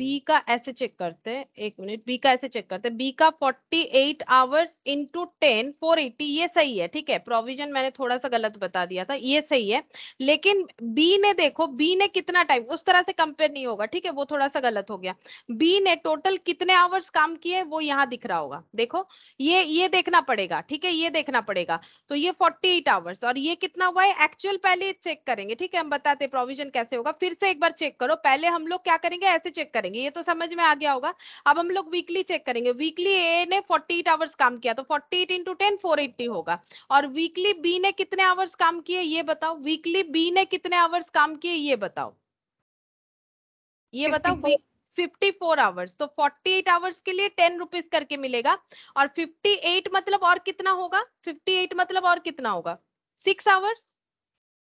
बी का ऐसे चेक करते हैं एक मिनट बी का ऐसे चेक करते हैं बी का 48 आवर्स इंटू टेन फोर ये सही है ठीक है प्रोविजन मैंने थोड़ा सा गलत बता दिया था ये सही है लेकिन बी ने देखो बी ने कितना टाइम उस तरह से कंपेयर नहीं होगा ठीक है वो थोड़ा सा गलत हो गया बी ने टोटल कितने आवर्स काम किए वो यहाँ दिख रहा होगा देखो ये ये देखना पड़ेगा ठीक है ये देखना पड़ेगा तो ये फोर्टी आवर्स और ये कितना हुआ है एक्चुअल पहले चेक करेंगे ठीक है हम बताते प्रोविजन कैसे होगा फिर से एक बार चेक करो पहले हम लोग क्या करेंगे ऐसे चेक करेंगे करेंगे ये तो समझ में आ गया होगा अब हम लोग वीकली चेक करेंगे वीकली ए ने 48 आवर्स काम किया तो 48 एट इंटू टेन फोर होगा और वीकली बी ने कितने आवर्स काम किए ये बताओ वीकली बी ने कितने आवर्स काम किए ये बताओ ये बताओ 54 फोर आवर्स तो 48 आवर्स के लिए टेन रुपीज करके मिलेगा और 58 मतलब और कितना होगा 58 मतलब और कितना होगा सिक्स आवर्स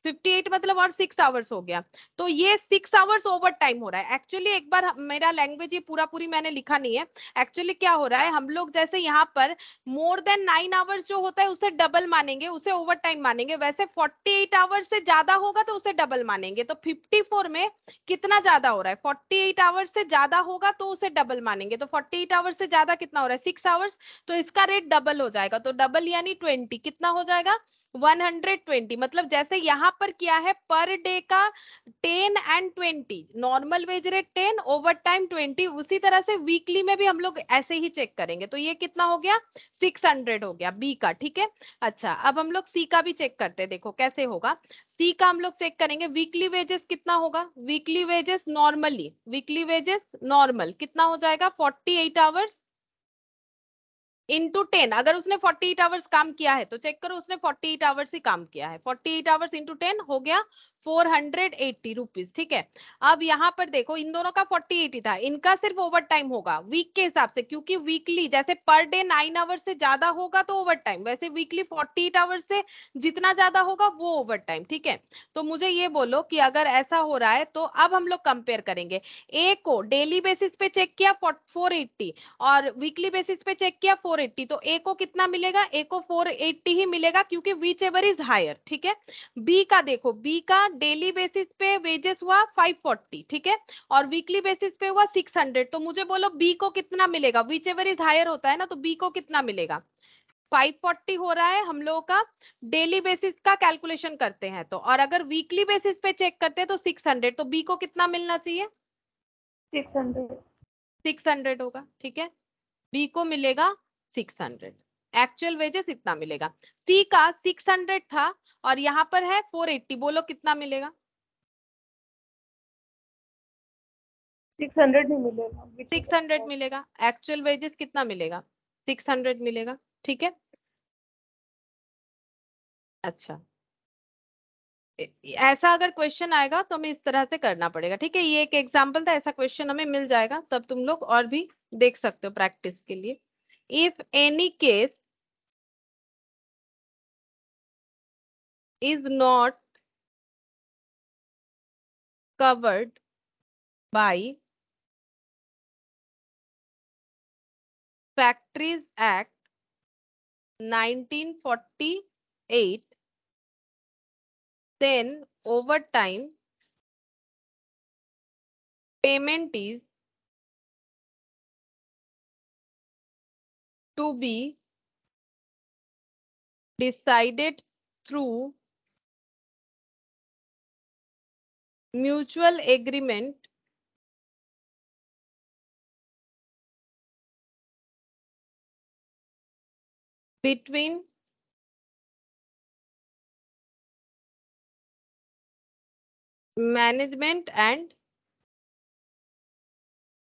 58 मतलब और सिक्स आवर्स हो गया तो ये सिक्स आवर्स ओवर टाइम हो रहा है एक्चुअली एक बार मेरा लैंग्वेज ये पूरा पूरी मैंने लिखा नहीं है एक्चुअली क्या हो रहा है हम लोग जैसे यहाँ पर मोर देन नाइन आवर्स जो होता है उसे डबल मानेंगे उसे ओवर टाइम मानेंगे वैसे फोर्टी एट आवर्स से ज्यादा होगा तो उसे डबल मानेंगे तो फिफ्टी फोर में कितना ज्यादा हो रहा है फोर्टी एट आवर्स से ज्यादा होगा तो उसे डबल मानेंगे तो फोर्टी एट आवर्स से ज्यादा कितना हो रहा है सिक्स आवर्स तो इसका रेट डबल हो जाएगा तो डबल यानी ट्वेंटी कितना हो जाएगा 120 मतलब जैसे यहाँ पर क्या है पर डे का 10 and 20 normal wage rate 10 overtime twenty उसी तरह से वीकली में भी हम लोग ऐसे ही चेक करेंगे तो ये कितना हो गया 600 हो गया बी का ठीक है अच्छा अब हम लोग सी का भी चेक करते हैं देखो कैसे होगा सी का हम लोग चेक करेंगे वीकली वेजेस कितना होगा weekly wages normally weekly wages normal कितना हो जाएगा फोर्टी आवर्स इंटू टेन अगर उसने फोर्टी एट आवर्स काम किया है तो चेक करो उसने फोर्टी एट आवर्स ही काम किया है forty eight hours into ten हो गया फोर हंड्रेड एट्टी रुपीज ठीक है अब यहाँ पर देखो इन दोनों का फोर्टी एटी था इनका सिर्फ ओवर टाइम होगा वीक के हिसाब से क्योंकि वीकली जैसे पर डे नाइन आवर्स से ज्यादा होगा तो ओवर टाइम वैसे वीकली फोर्टी एट आवर्स से जितना ज्यादा होगा वो ओवर टाइम ठीक है तो मुझे ये बोलो कि अगर ऐसा हो रहा है तो अब हम लोग कंपेयर करेंगे ए को डेली बेसिस पे चेक किया फोर एट्टी और वीकली बेसिस पे चेक किया फोर एट्टी तो ए को कितना मिलेगा ए को फोर एट्टी ही मिलेगा क्योंकि वीच एवर इज हायर ठीक है बी का देखो बी का डेली बेसिस पे वेजेस हुआ 540 ठीक है और वीकली बेसिस पे हुआ 600 तो मुझे बोलो बी को कितना मिलेगा विच एवर इज हायर होता है ना तो बी को कितना मिलेगा 540 हो रहा है हम लोगों का डेली बेसिस का कैलकुलेशन करते हैं तो और अगर वीकली बेसिस पे चेक करते हैं तो 600 तो बी को कितना मिलना चाहिए 600 600 होगा ठीक है बी को मिलेगा 600 एक्चुअल वेजेस इतना मिलेगा सी का 600 था और यहाँ पर है 480 बोलो कितना मिलेगा 600 नहीं मिलेगा 600 अच्छा। मिलेगा एक्चुअल वेजेस कितना मिलेगा 600 मिलेगा ठीक है अच्छा ऐसा अगर क्वेश्चन आएगा तो हमें इस तरह से करना पड़ेगा ठीक है ये एक एग्जाम्पल था ऐसा क्वेश्चन हमें मिल जाएगा तब तुम लोग और भी देख सकते हो प्रैक्टिस के लिए if any case is not covered by Factories Act 1948 then over time payment is to be decided through mutual agreement between management and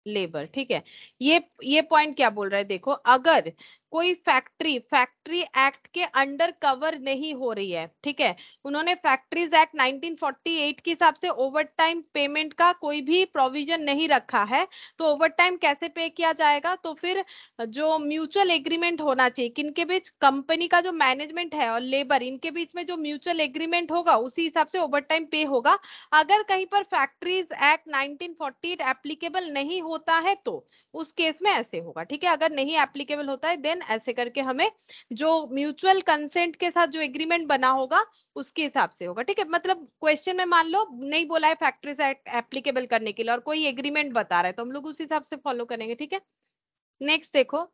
labour ठीक है ये ये पॉइंट क्या बोल रहा है देखो अगर कोई फैक्ट्री फैक्ट्री एक्ट के अंडर कवर नहीं हो रही है ठीक है उन्होंने फैक्ट्रीज एक्ट 1948 के हिसाब से ओवरटाइम पेमेंट का कोई भी प्रोविजन नहीं रखा है तो ओवरटाइम कैसे पे किया जाएगा तो फिर जो म्यूचुअल एग्रीमेंट होना चाहिए किनके बीच कंपनी का जो मैनेजमेंट है और लेबर इनके बीच में जो म्यूचुअल एग्रीमेंट होगा उसी हिसाब से ओवर पे होगा अगर कहीं पर फैक्ट्रीज एक्ट नाइनटीन एप्लीकेबल नहीं होता है तो उस केस में ऐसे होगा ठीक है अगर नहीं एप्लीकेबल होता है देन ऐसे करके हमें जो म्यूचुअल कंसेंट के साथ जो एग्रीमेंट बना होगा उसके हिसाब से होगा ठीक है मतलब क्वेश्चन में मान लो नहीं बोला है फैक्ट्री से एप्लीकेबल करने के लिए और कोई एग्रीमेंट बता रहा है तो हम लोग उस हिसाब से फॉलो करेंगे ठीक है नेक्स्ट देखो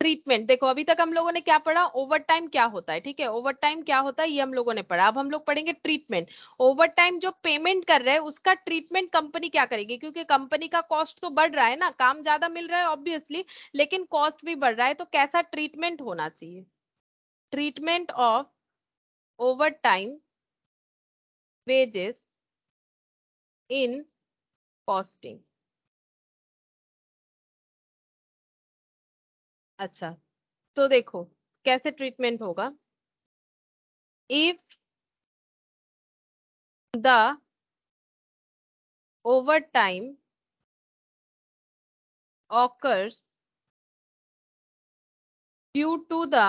ट्रीटमेंट देखो अभी तक हम लोगों ने क्या पढ़ा ओवर टाइम क्या होता है ठीक है ओवर टाइम क्या होता है ये हम लोगों ने पढ़ा अब हम लोग पढ़ेंगे ट्रीटमेंट ओवर टाइम जो पेमेंट कर रहे हैं उसका ट्रीटमेंट कंपनी क्या करेगी क्योंकि कंपनी का कॉस्ट तो बढ़ रहा है ना काम ज्यादा मिल रहा है ऑब्वियसली लेकिन कॉस्ट भी बढ़ रहा है तो कैसा ट्रीटमेंट होना चाहिए treatment of overtime wages in costing अच्छा तो देखो कैसे ट्रीटमेंट होगा if the overtime occur due to the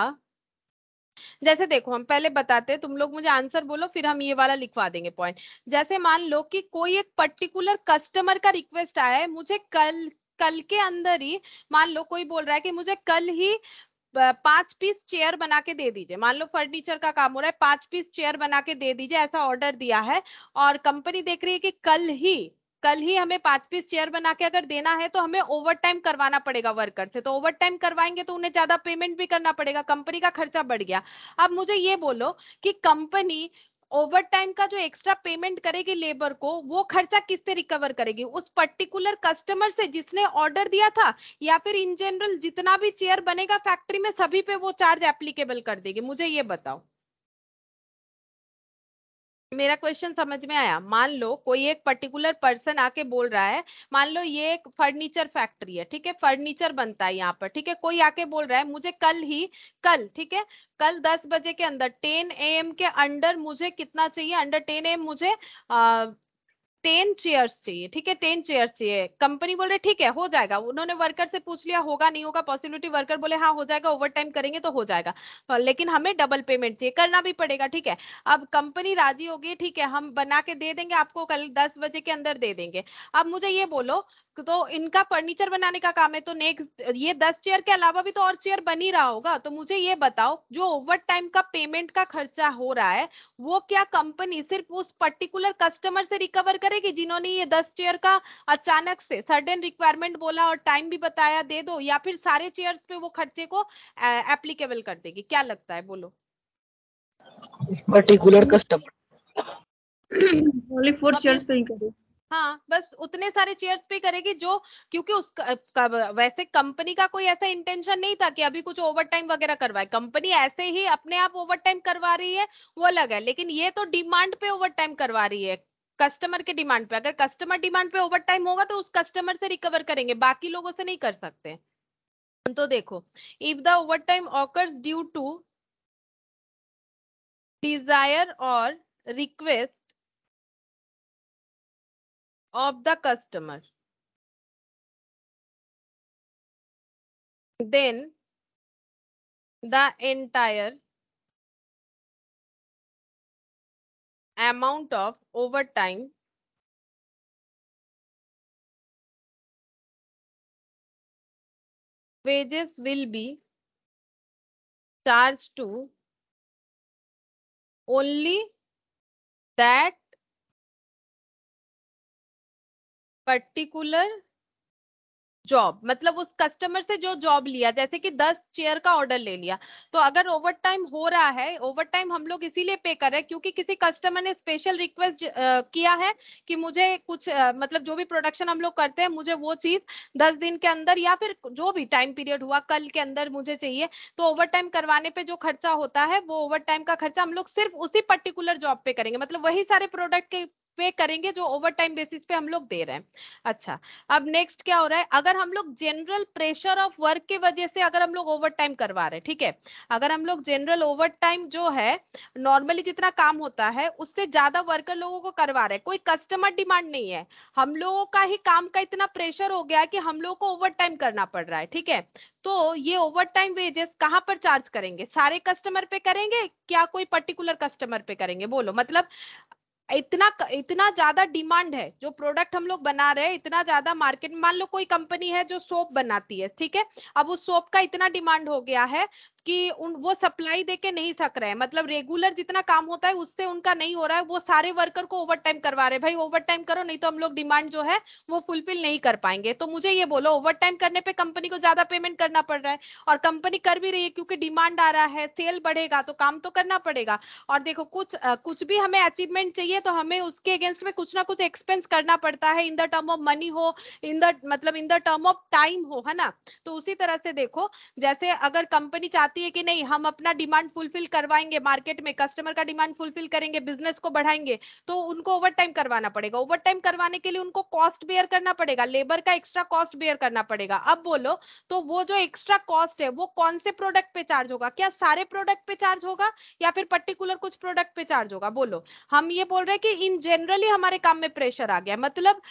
जैसे देखो हम पहले बताते हैं तुम लोग मुझे आंसर बोलो फिर हम ये वाला लिखवा देंगे पॉइंट जैसे मान लो कि कोई एक पर्टिकुलर कस्टमर का रिक्वेस्ट आया है मुझे कल कल के अंदर ही मान लो कोई बोल रहा है कि मुझे कल ही पांच पीस चेयर बना के दे दीजिए मान लो फर्नीचर का काम हो रहा है पांच पीस चेयर बना के दे दीजिए ऐसा ऑर्डर दिया है और कंपनी देख रही है कि कल ही कल ही हमें पांच पीस चेयर बना के अगर देना है तो हमें ओवर टाइम करवाना पड़ेगा वर्कर से तो ओवर टाइम करवाएंगे तो उन्हें ज्यादा पेमेंट भी करना पड़ेगा कंपनी का खर्चा बढ़ गया अब मुझे ये बोलो कि कंपनी ओवर टाइम का जो एक्स्ट्रा पेमेंट करेगी लेबर को वो खर्चा किससे रिकवर करेगी उस पर्टिकुलर कस्टमर से जिसने ऑर्डर दिया था या फिर इन जनरल जितना भी चेयर बनेगा फैक्ट्री में सभी पे वो चार्ज एप्लीकेबल कर देगी मुझे ये बताओ मेरा क्वेश्चन समझ में आया मान लो कोई एक पर्टिकुलर पर्सन आके बोल रहा है मान लो ये एक फर्नीचर फैक्ट्री है ठीक है फर्नीचर बनता है यहाँ पर ठीक है कोई आके बोल रहा है मुझे कल ही कल ठीक है कल 10 बजे के अंदर 10 एम के अंडर मुझे कितना चाहिए अंडर 10 एम मुझे आ, टेन चेयर्स चाहिए ठीक है टेन चेयर्स चाहिए कंपनी बोल रहे ठीक है हो जाएगा उन्होंने वर्कर से पूछ लिया होगा नहीं होगा पॉसिबिलिटी वर्कर बोले हाँ हो जाएगा ओवर टाइम करेंगे तो हो जाएगा तो लेकिन हमें डबल पेमेंट चाहिए करना भी पड़ेगा ठीक है अब कंपनी राजी होगी ठीक है हम बना के दे देंगे आपको कल दस बजे के अंदर दे देंगे अब मुझे ये बोलो तो इनका फर्नीचर बनाने का काम है तो नेक्स्ट ये दस चेयर के अलावा भी तो और चेयर बन ही रहा होगा तो मुझे ये बताओ जो ओवर टाइम का पेमेंट का खर्चा हो रहा है वो क्या कंपनी सिर्फ उस पर्टिकुलर कस्टमर से रिकवर करेगी जिन्होंने ये दस चेयर का अचानक से सडन रिक्वायरमेंट बोला और टाइम भी बताया दे दो या फिर सारे चेयर पे वो खर्चे को एप्लीकेबल कर देगी क्या लगता है बोलो particular customer only four chairs पे ही करेगी हाँ बस उतने सारे चेयर्स पे करेगी जो क्योंकि उसका वैसे कंपनी का कोई ऐसा इंटेंशन नहीं था कि अभी कुछ ओवर टाइम वगैरह करवाए कंपनी ऐसे ही अपने आप ओवर टाइम करवा रही है वो अलग है लेकिन ये तो डिमांड पे ओवर टाइम करवा रही है कस्टमर के डिमांड पे अगर कस्टमर डिमांड पे ओवर टाइम होगा तो उस कस्टमर से रिकवर करेंगे बाकी लोगों से नहीं कर सकते तो देखो if the overtime occurs due to desire और request of the customer. Then the entire amount of overtime wages will be charged to only that particular job मतलब उस कस्टमर से जो जॉब लिया जैसे कि दस चेयर का ऑर्डर ले लिया तो अगर ओवर टाइम हो रहा है ओवर टाइम हम लोग इसीलिए पे कर रहे हैं क्योंकि किसी कस्टमर ने स्पेशल रिक्वेस्ट किया है कि मुझे कुछ uh, मतलब जो भी प्रोडक्शन हम लोग करते हैं मुझे वो चीज दस दिन के अंदर या फिर जो भी टाइम पीरियड हुआ कल के अंदर मुझे चाहिए तो ओवर टाइम करवाने पर जो खर्चा होता है वो ओवर टाइम का खर्चा हम लोग सिर्फ उसी पर्टिकुलर जॉब पे करेंगे मतलब वही सारे प्रोडक्ट के पे करेंगे जो ओवर टाइम बेसिस पे हम लोग दे रहे हैं अच्छा अब नेक्स्ट क्या हो रहा है अगर हम लोग जनरल प्रेशर ऑफ वर्क की वजह से अगर हम लोग ओवर टाइम करवा रहे हैं ठीक है अगर हम लोग जनरल ओवर टाइम जो है नॉर्मली जितना काम होता है उससे ज्यादा वर्कर लोगों को करवा रहे हैं कोई कस्टमर डिमांड नहीं है हम लोगों का ही काम का इतना प्रेशर हो गया कि हम लोगों को ओवर टाइम करना पड़ रहा है ठीक है तो ये ओवर टाइम वेजेस कहाँ पर चार्ज करेंगे सारे कस्टमर पे करेंगे क्या कोई पर्टिकुलर कस्टमर पे करेंगे बोलो मतलब इतना इतना ज्यादा डिमांड है जो प्रोडक्ट हम लोग बना रहे हैं इतना ज्यादा मार्केट मान लो कोई कंपनी है जो सोप बनाती है ठीक है अब उस सोप का इतना डिमांड हो गया है कि उन वो सप्लाई दे के नहीं सक रहे हैं मतलब रेगुलर जितना काम होता है उससे उनका नहीं हो रहा है वो सारे वर्कर को ओवर टाइम करवा रहे भाई ओवर टाइम करो नहीं तो हम लोग डिमांड जो है वो फुलफिल नहीं कर पाएंगे तो मुझे ये बोलो ओवर टाइम करने पे कंपनी को ज्यादा पेमेंट करना पड़ रहा है और कंपनी कर भी रही है क्योंकि डिमांड आ रहा है सेल बढ़ेगा तो काम तो करना पड़ेगा और देखो कुछ कुछ भी हमें अचीवमेंट चाहिए तो हमें उसके अगेंस्ट में कुछ ना कुछ एक्सपेंस करना पड़ता है in the term of money हो इन द मतलब in the term of time हो है ना तो उसी तरह से देखो जैसे अगर कंपनी चाहती आती है कि नहीं हम अपना डिमांड फुलफिल करवाएंगे मार्केट में कस्टमर का डिमांड फुलफिल करेंगे बिजनेस को बढ़ाएंगे तो उनको ओवर टाइम करवाना पड़ेगा ओवर टाइम करवाने के लिए उनको कॉस्ट बेयर करना पड़ेगा लेबर का एक्स्ट्रा कॉस्ट बेयर करना पड़ेगा अब बोलो तो वो जो एक्स्ट्रा कॉस्ट है वो कौन से प्रोडक्ट पे चार्ज होगा क्या सारे प्रोडक्ट पे चार्ज होगा या फिर पर्टिकुलर कुछ प्रोडक्ट पे चार्ज होगा बोलो हम ये बोल रहे हैं कि इन जनरली हमारे काम में प्रेशर आ गया मतलब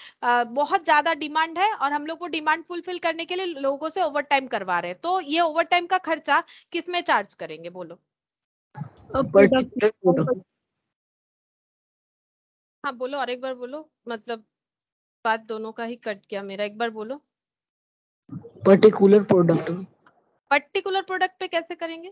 बहुत ज्यादा डिमांड है और हम लोग को डिमांड फुलफिल करने के लिए लोगों से ओवर टाइम करवा रहे हैं तो ये ओवर टाइम का खर्चा किस में चार्ज करेंगे बोलो हाँ बोलो और एक बार बोलो मतलब बात दोनों का ही कट किया मेरा एक बार बोलो पर्टिकुलर प्रोडक्ट पर्टिकुलर प्रोडक्ट पे कैसे करेंगे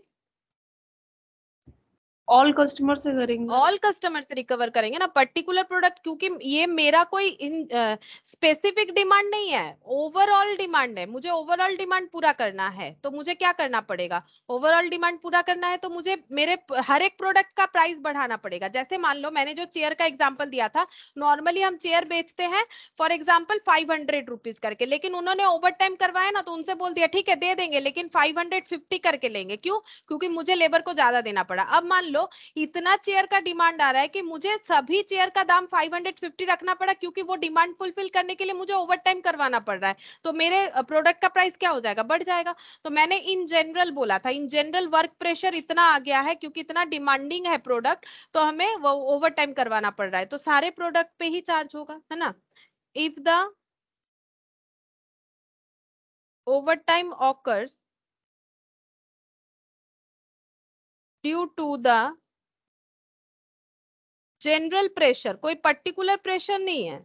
ऑल कस्टमर से करेंगे ऑल कस्टमर से रिकवर करेंगे ना पर्टिकुलर प्रोडक्ट क्योंकि ये मेरा कोई इन स्पेसिफिक डिमांड नहीं है ओवरऑल डिमांड है मुझे ओवरऑल डिमांड पूरा करना है तो मुझे क्या करना पड़ेगा ओवरऑल डिमांड पूरा करना है तो मुझे मेरे हर एक प्रोडक्ट का प्राइस बढ़ाना पड़ेगा जैसे मान लो मैंने जो चेयर का एग्जाम्पल दिया था नॉर्मली हम चेयर बेचते हैं for example five hundred rupees करके लेकिन उन्होंने ओवर टाइम करवाया ना तो उनसे बोल दिया ठीक है दे देंगे लेकिन फाइव हंड्रेड फिफ्टी करके लेंगे क्यों क्योंकि मुझे लेबर को ज्यादा देना पड़ा अब मान लो लो इतना चेयर का डिमांड आ रहा है कि मुझे सभी चेयर का दाम 550 रखना पड़ा क्योंकि वो डिमांड फुलफिल करने के लिए मुझे ओवर टाइम करवाना पड़ रहा है तो मेरे प्रोडक्ट का प्राइस क्या हो जाएगा बढ़ जाएगा तो मैंने इन जनरल बोला था इन जनरल वर्क प्रेशर इतना आ गया है क्योंकि इतना डिमांडिंग है प्रोडक्ट तो हमें वो ओवर टाइम करवाना पड़ रहा है तो सारे प्रोडक्ट पे ही चार्ज होगा है ना if the overtime occurs due to the general pressure कोई पर्टिकुलर प्रेशर नहीं है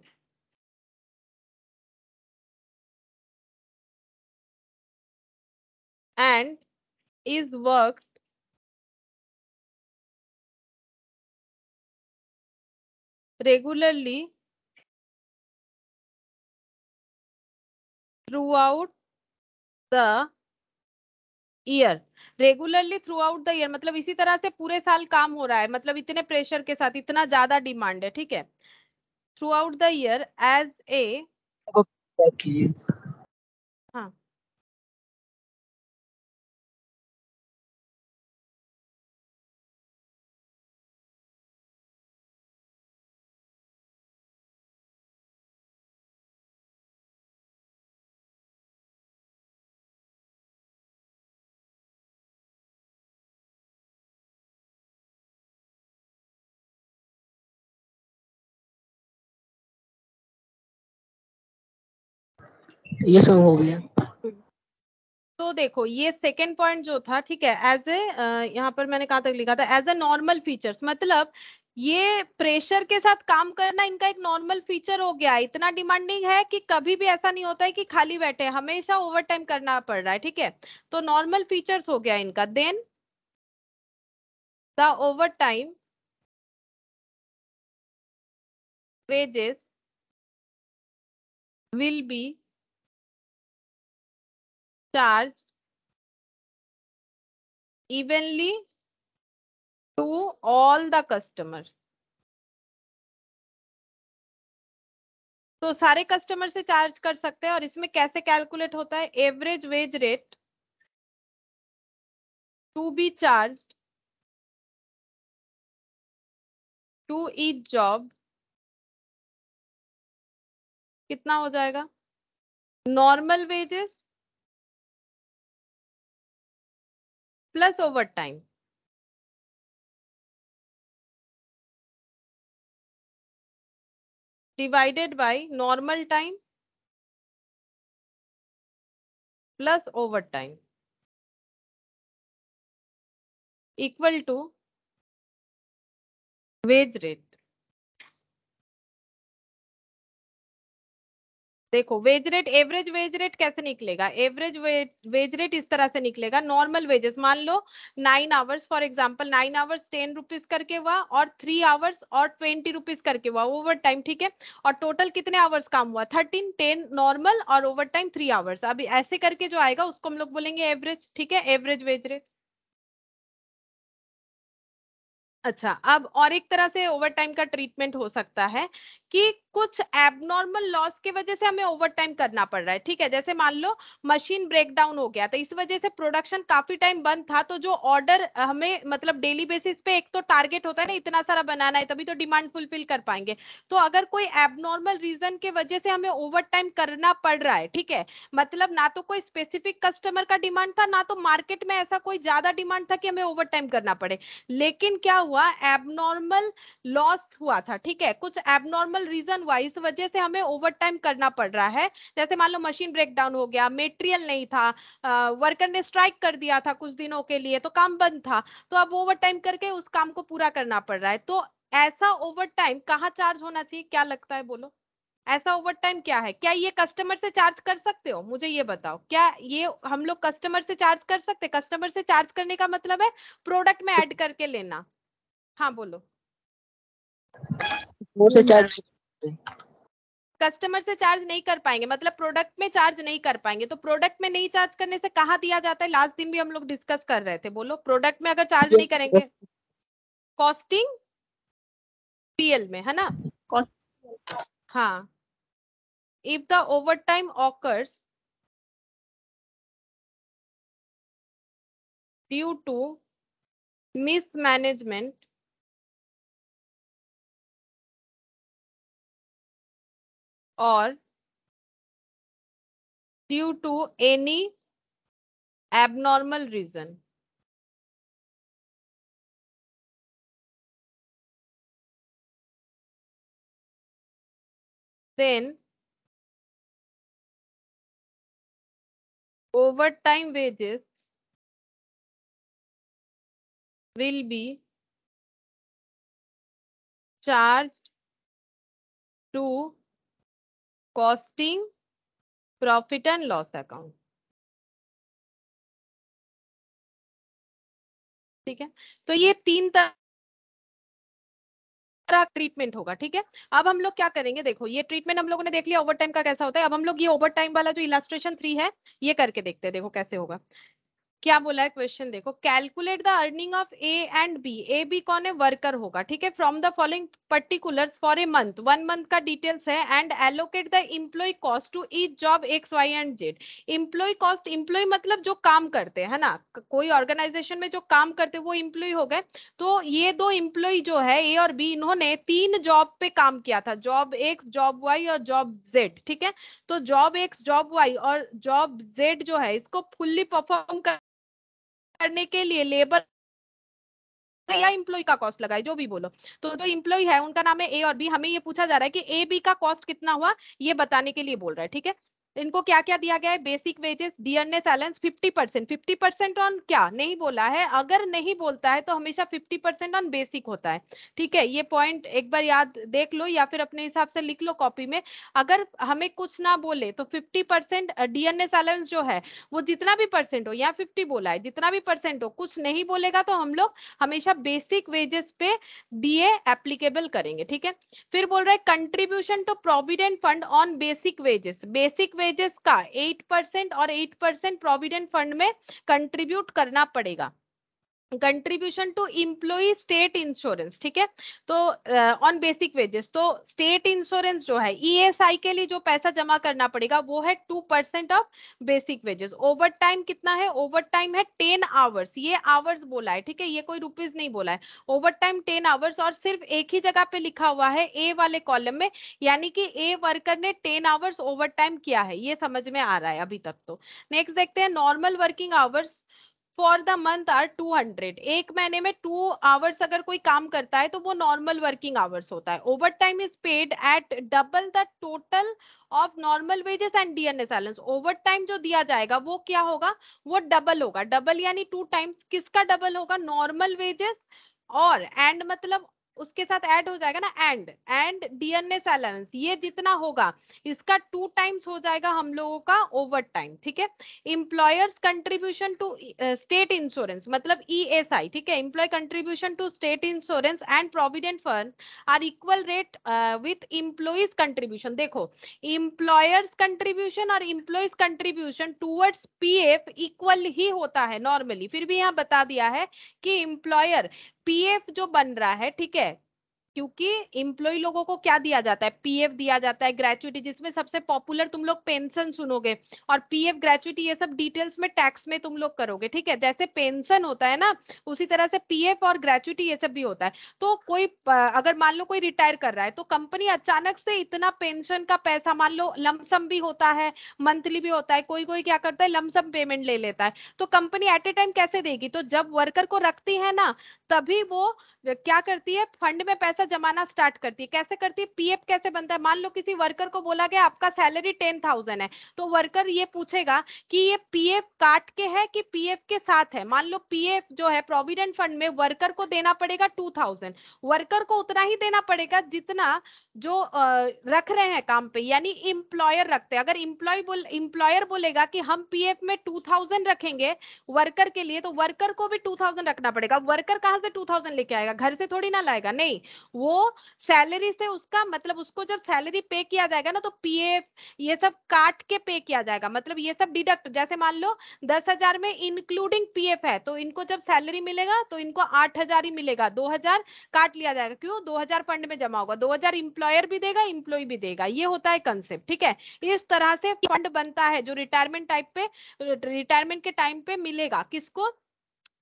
and is worked regularly throughout the year regularly throughout the year मतलब इसी तरह से पूरे साल काम हो रहा है मतलब इतने प्रेशर के साथ इतना ज्यादा डिमांड है ठीक है throughout the year as a हाँ ये सब हो गया तो देखो ये सेकेंड पॉइंट जो था ठीक है एज ए यहाँ पर मैंने कहा तक लिखा था एज ए नॉर्मल फीचर्स मतलब ये प्रेशर के साथ काम करना इनका एक नॉर्मल फीचर हो गया इतना डिमांडिंग है कि कभी भी ऐसा नहीं होता है कि खाली बैठे हमेशा ओवर टाइम करना पड़ रहा है ठीक है तो नॉर्मल फीचर्स हो गया इनका then the overtime wages will be charge evenly to all the customer तो सारे कस्टमर से चार्ज कर सकते हैं और इसमें कैसे कैलकुलेट होता है average wage rate to be charge to each job कितना हो जाएगा normal wages plus over time. divided by normal time plus overtime equal to wage rate. देखो wage rate average wage rate कैसे निकलेगा एवरेज वेज रेट इस तरह से निकलेगा नॉर्मल वेजेस मान लो nine hours for example nine hours ten rupees करके हुआ और थ्री आवर्स और ट्वेंटी रुपीज करके हुआ ओवर टाइम ठीक है और टोटल कितने आवर्स काम हुआ थर्टीन टेन नॉर्मल और ओवर टाइम थ्री आवर्स अभी ऐसे करके जो आएगा उसको हम लोग बोलेंगे एवरेज ठीक है एवरेज वेज रेट अच्छा अब और एक तरह से ओवर टाइम का ट्रीटमेंट हो सकता है कि कुछ एबनॉर्मल लॉस के वजह से हमें ओवर टाइम करना पड़ रहा है ठीक है जैसे मान लो मशीन ब्रेकडाउन हो गया तो इस वजह से प्रोडक्शन काफी टाइम बंद था तो जो ऑर्डर हमें मतलब डेली बेसिस पे एक तो टारगेट होता है ना इतना सारा बनाना है तभी तो डिमांड फुलफिल कर पाएंगे तो अगर कोई एबनॉर्मल रीजन के वजह से हमें ओवर टाइम करना पड़ रहा है ठीक है मतलब ना तो कोई स्पेसिफिक कस्टमर का डिमांड था ना तो मार्केट में ऐसा कोई ज्यादा डिमांड था कि हमें ओवर टाइम करना पड़े लेकिन क्या हुआ एबनॉर्मल लॉस हुआ था ठीक है कुछ एबनॉर्मल मल्टीपल रीजन वाई इस वजह से हमें ओवर टाइम करना पड़ रहा है जैसे मान लो मशीन ब्रेक डाउन हो गया मेटेरियल नहीं था वर्कर ने स्ट्राइक कर दिया था कुछ दिनों के लिए तो काम बंद था तो अब ओवर टाइम करके उस काम को पूरा करना पड़ रहा है तो ऐसा ओवर टाइम कहाँ चार्ज होना चाहिए क्या लगता है बोलो ऐसा ओवर टाइम क्या है क्या ये कस्टमर से चार्ज कर सकते हो मुझे ये बताओ क्या ये हम लोग कस्टमर से चार्ज कर सकते कस्टमर से चार्ज करने का मतलब है प्रोडक्ट में ऐड करके लेना हाँ बोलो से चार्ज तो सकते कस्टमर से चार्ज नहीं कर पाएंगे मतलब प्रोडक्ट में चार्ज नहीं कर पाएंगे तो प्रोडक्ट में नहीं चार्ज करने से कहा दिया जाता है लास्ट दिन भी हम लोग डिस्कस कर रहे थे बोलो प्रोडक्ट में अगर चार्ज नहीं करेंगे कॉस्टिंग पीएल में है ना हाँ if the overtime occurs due to mismanagement or due to any abnormal reason. Then overtime wages will be charged to costing profit and loss account ठीक है तो ये तीन तरह ट्रीटमेंट होगा ठीक है अब हम लोग क्या करेंगे देखो ये ट्रीटमेंट हम लोगों ने देख लिया ओवर टाइम का कैसा होता है अब हम लोग ये ओवर टाइम वाला जो इलास्ट्रेशन थ्री है ये करके देखते हैं देखो कैसे होगा क्या बोला है क्वेश्चन देखो calculate the earning of A and B A B कौन है वर्कर होगा ठीक है from the following particulars for a month one month का डिटेल्स है and allocate the employee cost to each job X Y and Z employee cost employee मतलब जो काम करते हैं ना कोई ऑर्गेनाइजेशन में जो काम करते वो इम्प्लॉय हो गए तो ये दो इम्प्लॉय जो है ए और बी इन्होंने तीन जॉब पे काम किया था जॉब एक्स जॉब वाई और जॉब जेड ठीक है तो जॉब एक्स जॉब वाई और जॉब जेड जो है इसको फुल्ली परफॉर्म कर करने के लिए लेबर या इम्प्लॉय का कॉस्ट लगाए जो भी बोलो तो जो तो इम्प्लॉय है उनका नाम है ए और बी हमें ये पूछा जा रहा है कि ए बी का कॉस्ट कितना हुआ ये बताने के लिए बोल रहा है ठीक है इनको क्या क्या दिया गया है बेसिक वेजेस डीएनएस सैलेंस 50 परसेंट फिफ्टी परसेंट ऑन क्या नहीं बोला है अगर नहीं बोलता है तो हमेशा 50 परसेंट ऑन बेसिक होता है ठीक है ये पॉइंट एक बार याद देख लो या फिर अपने हिसाब से लिख लो कॉपी में अगर हमें कुछ ना बोले तो फिफ्टी परसेंट डीएनएस सैलेंस जो है वो जितना भी परसेंट हो या फिफ्टी बोला है जितना भी परसेंट हो कुछ नहीं बोलेगा तो हम लोग हमेशा बेसिक वेजेस पे डीए एप्लीकेबल करेंगे ठीक है फिर बोल रहे contribution to provident fund on basic wages basic wages का 8% और 8% प्रोविडेंट फंड में कंट्रीब्यूट करना पड़ेगा contribution to employees state insurance ठीक है तो ऑन बेसिक वेजेस तो स्टेट इंश्योरेंस जो है ईएसआई e के लिए जो पैसा जमा करना पड़ेगा वो है two percent of basic wages overtime कितना है ओवर टाइम है टेन आवर्स ये आवर्स बोला है ठीक है ये कोई रुपीज नहीं बोला है ओवर टाइम टेन आवर्स और सिर्फ एक ही जगह पे लिखा हुआ है ए वाले कॉलम में यानी कि ए वर्कर ने टेन आवर्स ओवर टाइम किया है ये समझ में आ रहा है अभी तक तो नेक्स्ट देखते हैं normal working hours for the month are 200 एक महीने में टू आवर्स अगर कोई काम करता है तो वो नॉर्मल वर्किंग आवर्स होता है overtime is paid at double the total of normal wages and dearness allowance overtime जो दिया जाएगा वो क्या होगा वो डबल होगा डबल यानी टू टाइम्स किसका डबल होगा नॉर्मल वेजेस और एंड मतलब उसके साथ ऐड हो जाएगा ना एंड एंड डीएनएस सैलेंस ये जितना होगा इसका टू टाइम्स हो जाएगा हम लोगों का ओवर टाइम ठीक है employers contribution to state insurance मतलब ईएसआई e ठीक है employee contribution to state insurance and provident fund are equal rate with employees contribution देखो इंप्लॉयर्स कंट्रीब्यूशन और employees contribution towards P equal ही होता है नॉर्मली फिर भी यहाँ बता दिया है कि इम्प्लॉयर पीएफ जो बन रहा है ठीक है क्योंकि एम्प्लॉय लोगों को क्या दिया जाता है पीएफ दिया जाता है ग्रेचुटी जिसमें सबसे पॉपुलर तुम लोग पेंशन सुनोगे और पीएफ ग्रेचुटी ये सब डिटेल्स में टैक्स में तुम लोग करोगे ठीक है जैसे पेंशन होता है ना उसी तरह से पीएफ और ग्रेचुटी ये सब भी होता है तो कोई अगर मान लो कोई रिटायर कर रहा है तो कंपनी अचानक से इतना पेंशन का पैसा मान लो लमसम भी होता है मंथली भी होता है कोई कोई क्या करता है लमसम पेमेंट ले लेता है तो कंपनी एट ए टाइम कैसे देगी तो जब वर्कर को रखती है ना तभी वो क्या करती है फंड में पैसा जमाना स्टार्ट करती है कैसे करती है पीएफ कैसे बनता है मान लो किसी वर्कर को बोला गया आपका सैलरी टेन थाउजेंड है तो वर्कर ये पूछेगा कि ये पीएफ काट के है कि पीएफ के साथ है मान लो पीएफ जो है प्रोविडेंट फंड में वर्कर को देना पड़ेगा टू थाउजेंड वर्कर को उतना ही देना पड़ेगा जितना जो रख रहे हैं काम पे यानी इम्प्लॉयर रखते हैं अगर इम्प्लॉय बोल इम्प्लॉयर बोलेगा कि हम पीएफ में टू थाउजेंड रखेंगे वर्कर के लिए तो वर्कर को भी टू थाउजेंड रखना पड़ेगा वर्कर कहाँ से टू थाउजेंड लेके आएगा लाएगा घर से थोड़ी ना लाएगा नहीं वो सैलरी से उसका मतलब उसको जब सैलरी पे किया जाएगा ना तो पीएफ ये सब काट के पे किया जाएगा मतलब ये सब डिडक्ट जैसे मान लो दस हजार में इंक्लूडिंग पीएफ है तो इनको जब सैलरी मिलेगा तो इनको आठ हजार ही मिलेगा दो हजार काट लिया जाएगा क्यों दो हजार फंड में जमा होगा दो हजार इंप्लॉयर भी देगा इंप्लॉय भी देगा ये होता है कंसेप्ट ठीक है इस तरह से फंड बनता है जो रिटायरमेंट टाइप पे रिटायरमेंट के टाइम पे मिलेगा किसको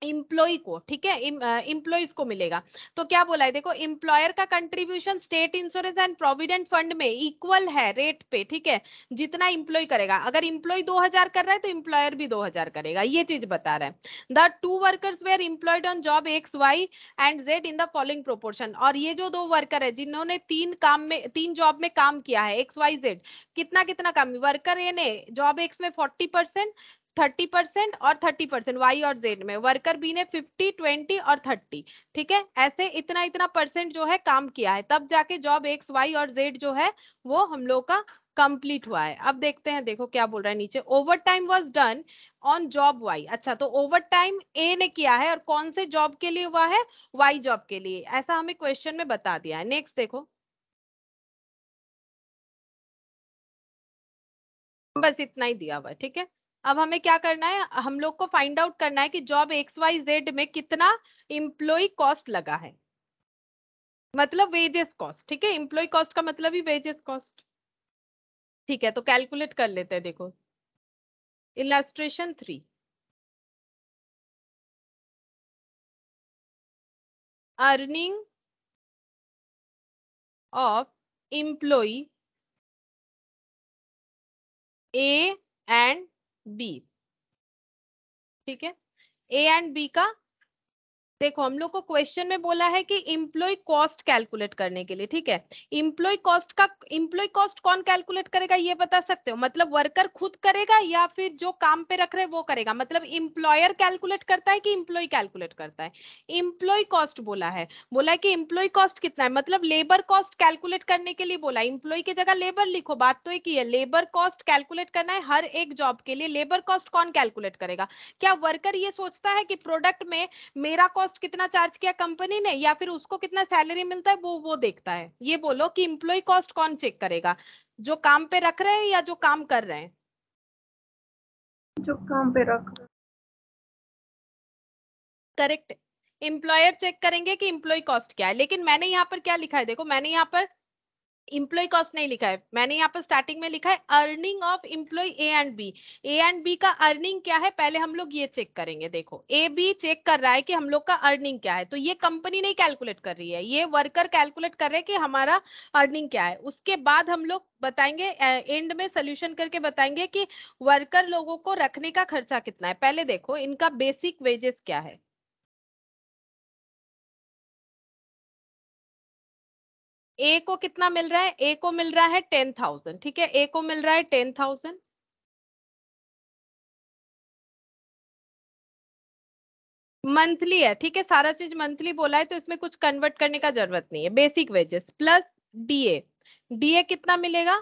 इम्प्लॉय को ठीक है इम्प्लॉयज uh, को मिलेगा तो क्या बोला है देखो इम्प्लॉयर का contribution state insurance and provident fund में इक्वल है रेट पे ठीक है जितना इम्प्लॉय करेगा अगर इम्प्लॉय 2000 कर रहा है तो इम्प्लॉयर भी 2000 करेगा ये चीज बता रहा है the two workers were employed on job X Y and Z in the following proportion और ये जो दो वर्कर है जिन्होंने तीन काम में तीन जॉब में काम किया है एक्स वाई जेड कितना कितना काम वर्कर ए ने जॉब एक्स में फोर्टी परसेंट थर्टी परसेंट और थर्टी परसेंट वाई और जेड में वर्कर बी ने फिफ्टी ट्वेंटी और थर्टी ठीक है ऐसे इतना इतना परसेंट जो है काम किया है तब जाके जॉब एक्स वाई और जेड जो है वो हम लोग का कंप्लीट हुआ है अब देखते हैं देखो क्या बोल रहा है नीचे overtime was done on job Y अच्छा तो ओवर टाइम ए ने किया है और कौन से जॉब के लिए हुआ है वाई जॉब के लिए ऐसा हमें क्वेश्चन में बता दिया है नेक्स्ट देखो बस इतना ही दिया हुआ है ठीक है अब हमें क्या करना है हम लोग को फाइंड आउट करना है कि जॉब एक्स वाई जेड में कितना इम्प्लॉय कॉस्ट लगा है मतलब वेजेस कॉस्ट ठीक है इम्प्लॉय कॉस्ट का मतलब ही वेजेस कॉस्ट ठीक है तो कैलकुलेट कर लेते हैं देखो illustration three earning of employee A and B ठीक है ए एंड बी का देखो हम लोग को क्वेश्चन में बोला है कि इम्प्लॉय कॉस्ट कैलकुलेट करने के लिए ठीक है इम्प्लॉय कॉस्ट का इम्प्लॉय कॉस्ट कौन कैलकुलेट करेगा ये बता सकते हो मतलब वर्कर खुद करेगा या फिर जो काम पे रख रहे वो करेगा मतलब इम्प्लॉयर कैलकुलेट करता है कि इम्प्लॉय कैलकुलेट करता है इम्प्लॉय कॉस्ट बोला है बोला है कि इम्प्लॉय कॉस्ट कितना है मतलब लेबर कॉस्ट कैलकुलेट करने के लिए बोला इम्प्लॉय की जगह लेबर लिखो बात तो एक ही है लेबर कॉस्ट कैलकुलेट करना है हर एक जॉब के लिए लेबर कॉस्ट कौन कैलकुलेट करेगा क्या वर्कर ये सोचता है कि प्रोडक्ट में मेरा कॉस्ट कॉस्ट कितना चार्ज किया कंपनी ने या फिर उसको कितना सैलरी मिलता है वो वो देखता है ये बोलो कि इम्प्लॉय कॉस्ट कौन चेक करेगा जो काम पे रख रहे हैं या जो काम कर रहे हैं जो काम पे रख करेक्ट एम्प्लॉयर चेक करेंगे कि इम्प्लॉय कॉस्ट क्या है लेकिन मैंने यहाँ पर क्या लिखा है देखो मैंने यहाँ पर इम्प्लॉय कॉस्ट नहीं लिखा है मैंने यहाँ पर स्टार्टिंग में लिखा है earning of employee A and B A and B का अर्निंग क्या है पहले हम लोग ये चेक करेंगे देखो ए बी चेक कर रहा है कि हम लोग का अर्निंग क्या है तो ये कंपनी नहीं कैलकुलेट कर रही है ये वर्कर कैलकुलेट कर रहे हैं कि हमारा अर्निंग क्या है उसके बाद हम लोग बताएंगे एंड में सोल्यूशन करके बताएंगे कि वर्कर लोगों को रखने का खर्चा कितना है पहले देखो इनका बेसिक वेजेस क्या है ए को कितना मिल रहा है ए को मिल रहा है टेन थाउजेंड ठीक है ए को मिल रहा है टेन थाउजेंड मंथली है ठीक है सारा चीज मंथली बोला है तो इसमें कुछ कन्वर्ट करने का जरूरत नहीं है basic wages plus DA DA कितना मिलेगा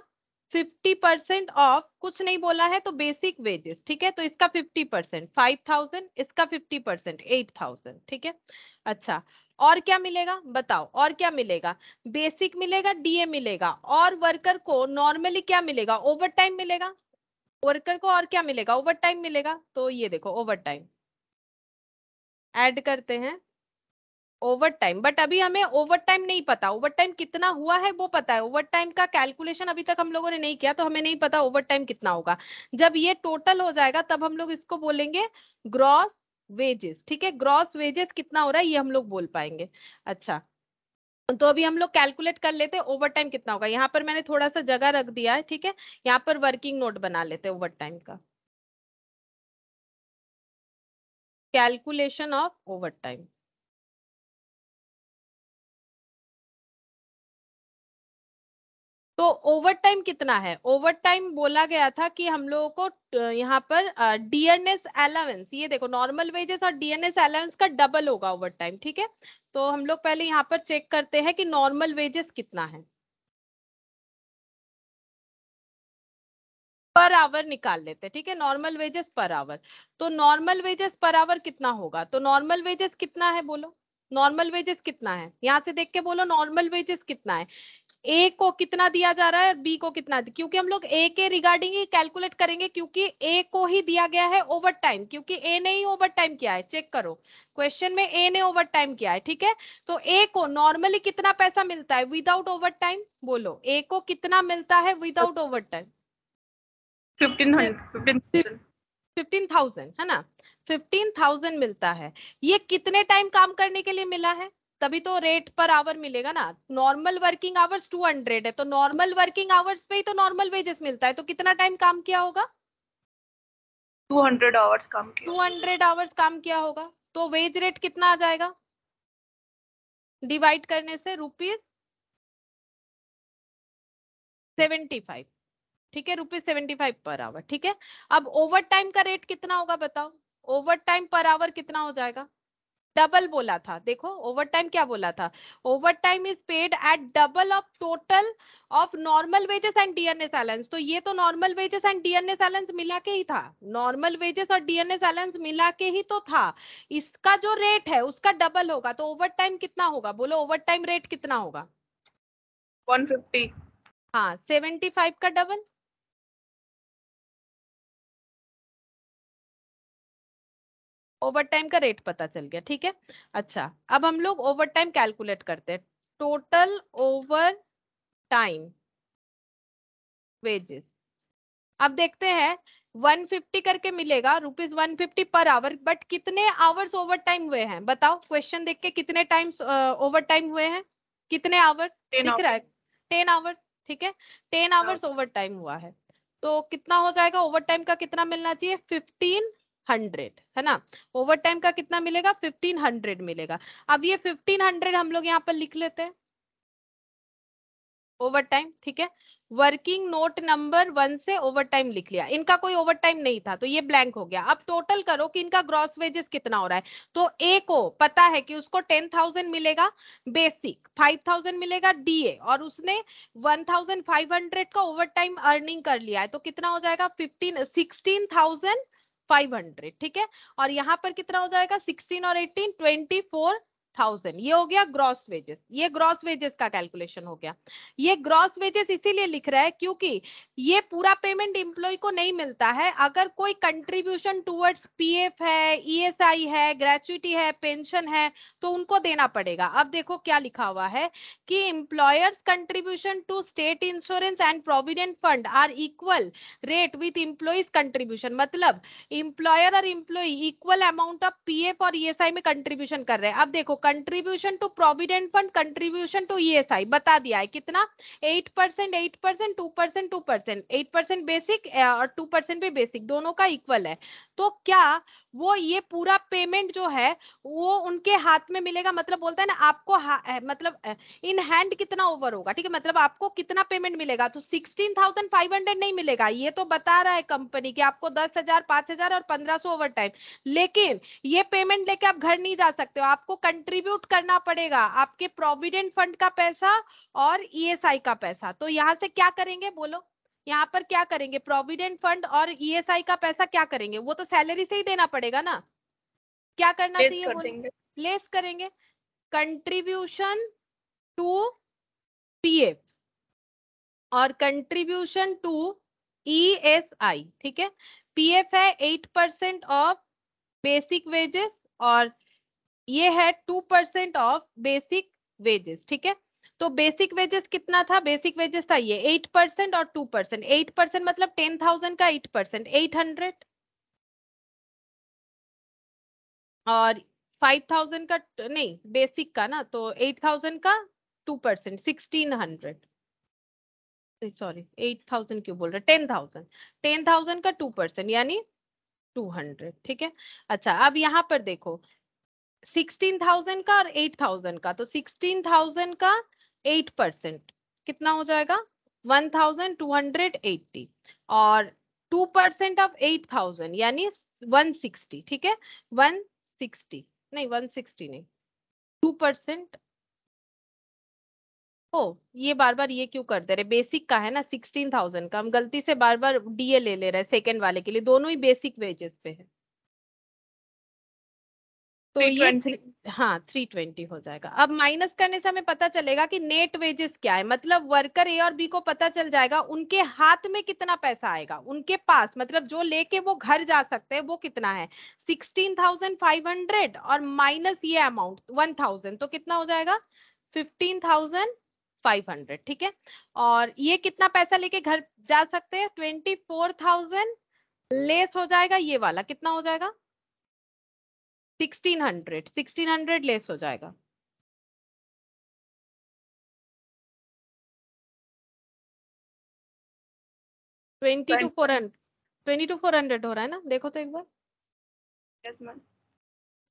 फिफ्टी परसेंट ऑफ कुछ नहीं बोला है तो बेसिक वेजेस ठीक है तो इसका फिफ्टी परसेंट फाइव थाउजेंड इसका फिफ्टी परसेंट एट थाउजेंड ठीक है अच्छा और क्या मिलेगा बताओ और क्या मिलेगा बेसिक मिलेगा डीए मिलेगा और वर्कर को नॉर्मली क्या मिलेगा ओवर टाइम मिलेगा वर्कर को और क्या मिलेगा ओवर टाइम मिलेगा तो ये देखो ओवर टाइम एड करते हैं ओवर टाइम बट अभी हमें ओवर टाइम नहीं पता ओवर टाइम कितना हुआ है वो पता है ओवर टाइम का कैलकुलेशन अभी तक हम लोगों ने नहीं किया तो हमें नहीं पता ओवर टाइम कितना होगा जब ये टोटल हो जाएगा तब हम लोग इसको बोलेंगे ग्रॉस वेजेस ठीक है ग्रॉस वेजेस कितना हो रहा है ये हम लोग बोल पाएंगे अच्छा तो अभी हम लोग कैलकुलेट कर लेते हैं ओवर टाइम कितना होगा यहाँ पर मैंने थोड़ा सा जगह रख दिया है ठीक है यहाँ पर वर्किंग नोट बना लेते हैं ओवर टाइम का कैलकुलेशन ऑफ ओवर टाइम तो ओवर टाइम कितना है ओवर टाइम बोला गया था कि हम लोगों को यहाँ पर डीएनएस अलावेंस ये देखो नॉर्मल वेजेस और डीएनएस अलावेंस का डबल होगा ओवर टाइम ठीक है तो हम लोग पहले यहाँ पर चेक करते हैं कि नॉर्मल वेजेस कितना है पर आवर निकाल लेते हैं ठीक है नॉर्मल वेजेस पर आवर तो नॉर्मल वेजेस पर आवर कितना होगा तो नॉर्मल वेजेस कितना है बोलो नॉर्मल वेजेस कितना है यहाँ से देख के बोलो नॉर्मल वेजेस कितना है ए को कितना दिया जा रहा है बी को कितना क्योंकि हम लोग ए के रिगार्डिंग ही कैलकुलेट करेंगे क्योंकि ए को ही दिया गया है ओवर टाइम क्योंकि ए ने ही ओवर टाइम किया है चेक करो क्वेश्चन में ए ने ओवर टाइम किया है ठीक है तो ए को नॉर्मली कितना पैसा मिलता है विदाउट ओवर टाइम बोलो ए को कितना मिलता है without overtime fifteen thousand है ना फिफ्टीन थाउजेंड मिलता है ये कितने टाइम काम करने के लिए मिला है तभी तो रेट पर आवर मिलेगा ना नॉर्मल वर्किंग आवर्स 200 है तो नॉर्मल वर्किंग आवर्स पे ही तो नॉर्मल वेजेस मिलता है तो कितना टाइम काम किया होगा 200 आवर्स काम टू हंड्रेड आवर्स काम किया होगा तो वेज रेट कितना आ जाएगा डिवाइड करने से रुपीज सेवेंटी फाइव ठीक है rupees seventy five per hour ठीक है अब ओवर टाइम का रेट कितना होगा बताओ ओवर टाइम पर आवर कितना हो जाएगा डबल बोला था देखो ओवर टाइम क्या बोला था overtime is paid at double of total of normal wages and dearness allowance तो ये तो normal wages and dearness allowance मिला के ही था नॉर्मल वेजेस और डीएनए सैलेंस मिला के ही तो था इसका जो रेट है उसका डबल होगा तो ओवर टाइम कितना होगा बोलो ओवर टाइम रेट कितना होगा 150 हाँ 75 का डबल ओवर टाइम का रेट पता चल गया ठीक है अच्छा अब हम लोग ओवर टाइम कैलकुलेट करते हैं टोटल ओवर टाइम वेजेस अब देखते हैं 150 करके मिलेगा rupees one per hour but कितने आवर्स ओवर टाइम हुए हैं बताओ क्वेश्चन देख के कितने टाइम्स ओवर टाइम हुए हैं कितने आवर्स दिख रहा है टेन आवर्स ठीक है टेन आवर्स ओवर टाइम हुआ है तो कितना हो जाएगा ओवर टाइम का कितना मिलना चाहिए फिफ्टीन हंड्रेड है ना ओवर टाइम का कितना मिलेगा फिफ्टीन हंड्रेड मिलेगा अब ये फिफ्टीन हंड्रेड हम लोग यहाँ पर लिख लेते हैं ओवर टाइम ठीक है वर्किंग नोट नंबर वन से ओवर टाइम लिख लिया इनका कोई ओवर टाइम नहीं था तो ये ब्लैंक हो गया अब टोटल करो कि इनका ग्रॉस वेजेस कितना हो रहा है तो ए को पता है कि उसको टेन थाउजेंड मिलेगा बेसिक फाइव थाउजेंड मिलेगा डीए और उसने वन थाउजेंड फाइव हंड्रेड का ओवर टाइम अर्निंग कर लिया है तो कितना हो जाएगा फिफ्टीन सिक्सटीन थाउजेंड 500 ठीक है और यहाँ पर कितना हो जाएगा 16 और 18 24 थाउजेंड ये हो गया ग्रॉस वेजेस ये ग्रॉस वेजेस का कैलकुलेशन हो गया ये ग्रॉस वेजेस इसीलिए लिख रहा है क्योंकि ये पूरा पेमेंट इंप्लॉय को नहीं मिलता है अगर कोई कंट्रीब्यूशन टूवर्ड्स पीएफ है ईएसआई e है ग्रेचुटी है पेंशन है तो उनको देना पड़ेगा अब देखो क्या लिखा हुआ है कि employers contribution to state insurance and provident fund are equal rate with employees contribution मतलब इम्प्लॉयर और employee equal amount of P और ई e में कंट्रीब्यूशन कर रहे हैं अब देखो contribution to provident fund contribution to ESI बता दिया है कितना eight percent eight percent two percent two percent eight percent basic और टू परसेंट भी बेसिक दोनों का इक्वल है तो क्या वो ये पूरा पेमेंट जो है वो उनके हाथ में मिलेगा मतलब बोलता है ना आपको मतलब इन हैंड कितना ओवर होगा ठीक है मतलब आपको कितना पेमेंट मिलेगा तो सिक्सटीन थाउजेंड फाइव हंड्रेड नहीं मिलेगा ये तो बता रहा है कंपनी कि आपको दस हजार पांच हजार और पंद्रह सौ ओवर टाइम लेकिन ये पेमेंट लेके आप घर नहीं जा सकते हो आपको कंट्री कंट्रीब्यूट करना पड़ेगा आपके प्रोविडेंट फंड का पैसा और ईएसआई e का पैसा तो यहाँ से क्या करेंगे बोलो यहाँ पर क्या करेंगे प्रोविडेंट फंड और ईएसआई e का पैसा क्या करेंगे वो तो सैलरी से ही देना पड़ेगा ना क्या करना चाहिए कर लेस करेंगे कंट्रीब्यूशन टू पीएफ और कंट्रीब्यूशन टू ईएसआई ठीक है पीएफ है eight percent of basic wages और ये है two percent of basic wages ठीक है तो बेसिक वेजेस कितना था बेसिक वेजेस था ये एट परसेंट और टू परसेंट एट परसेंट मतलब टेन थाउजेंड का एट परसेंट एट हंड्रेड और फाइव थाउजेंड का नहीं बेसिक का ना तो एट थाउजेंड का two percent sixteen hundred sorry eight thousand क्यों बोल रहे टेन थाउजेंड टेन थाउजेंड का टू परसेंट यानी टू हंड्रेड ठीक है अच्छा अब यहाँ पर देखो सिक्सटीन थाउजेंड का और एट थाउजेंड का तो सिक्सटीन थाउजेंड का एट परसेंट कितना हो जाएगा one thousand two hundred eighty और two percent of eight thousand यानी वन सिक्सटी ठीक है वन सिक्सटी नहीं वन सिक्सटी नहीं टू परसेंट ओ ये बार बार ये क्यों करते रहे बेसिक का है ना सिक्सटीन थाउजेंड का हम गलती से बार बार डीए ले ले रहे हैं सेकेंड वाले के लिए दोनों ही बेसिक वेजेस पे है तो ये हाँ थ्री ट्वेंटी हो जाएगा अब माइनस करने से हमें पता चलेगा कि नेट वेजेस क्या है मतलब वर्कर ए और बी को पता चल जाएगा उनके हाथ में कितना पैसा आएगा उनके पास मतलब जो लेके वो घर जा सकते हैं वो कितना है सिक्सटीन थाउजेंड फाइव हंड्रेड और माइनस ये अमाउंट वन थाउजेंड तो कितना हो जाएगा फिफ्टीन थाउजेंड फाइव हंड्रेड ठीक है और ये कितना पैसा लेके घर जा सकते हैं ट्वेंटी फोर थाउजेंड लेस हो जाएगा ये वाला कितना हो जाएगा sixteen hundred sixteen hundred less हो जाएगा twenty two four hundred twenty two four hundred हो रहा है ना देखो तो एक बार yes yes, ma'am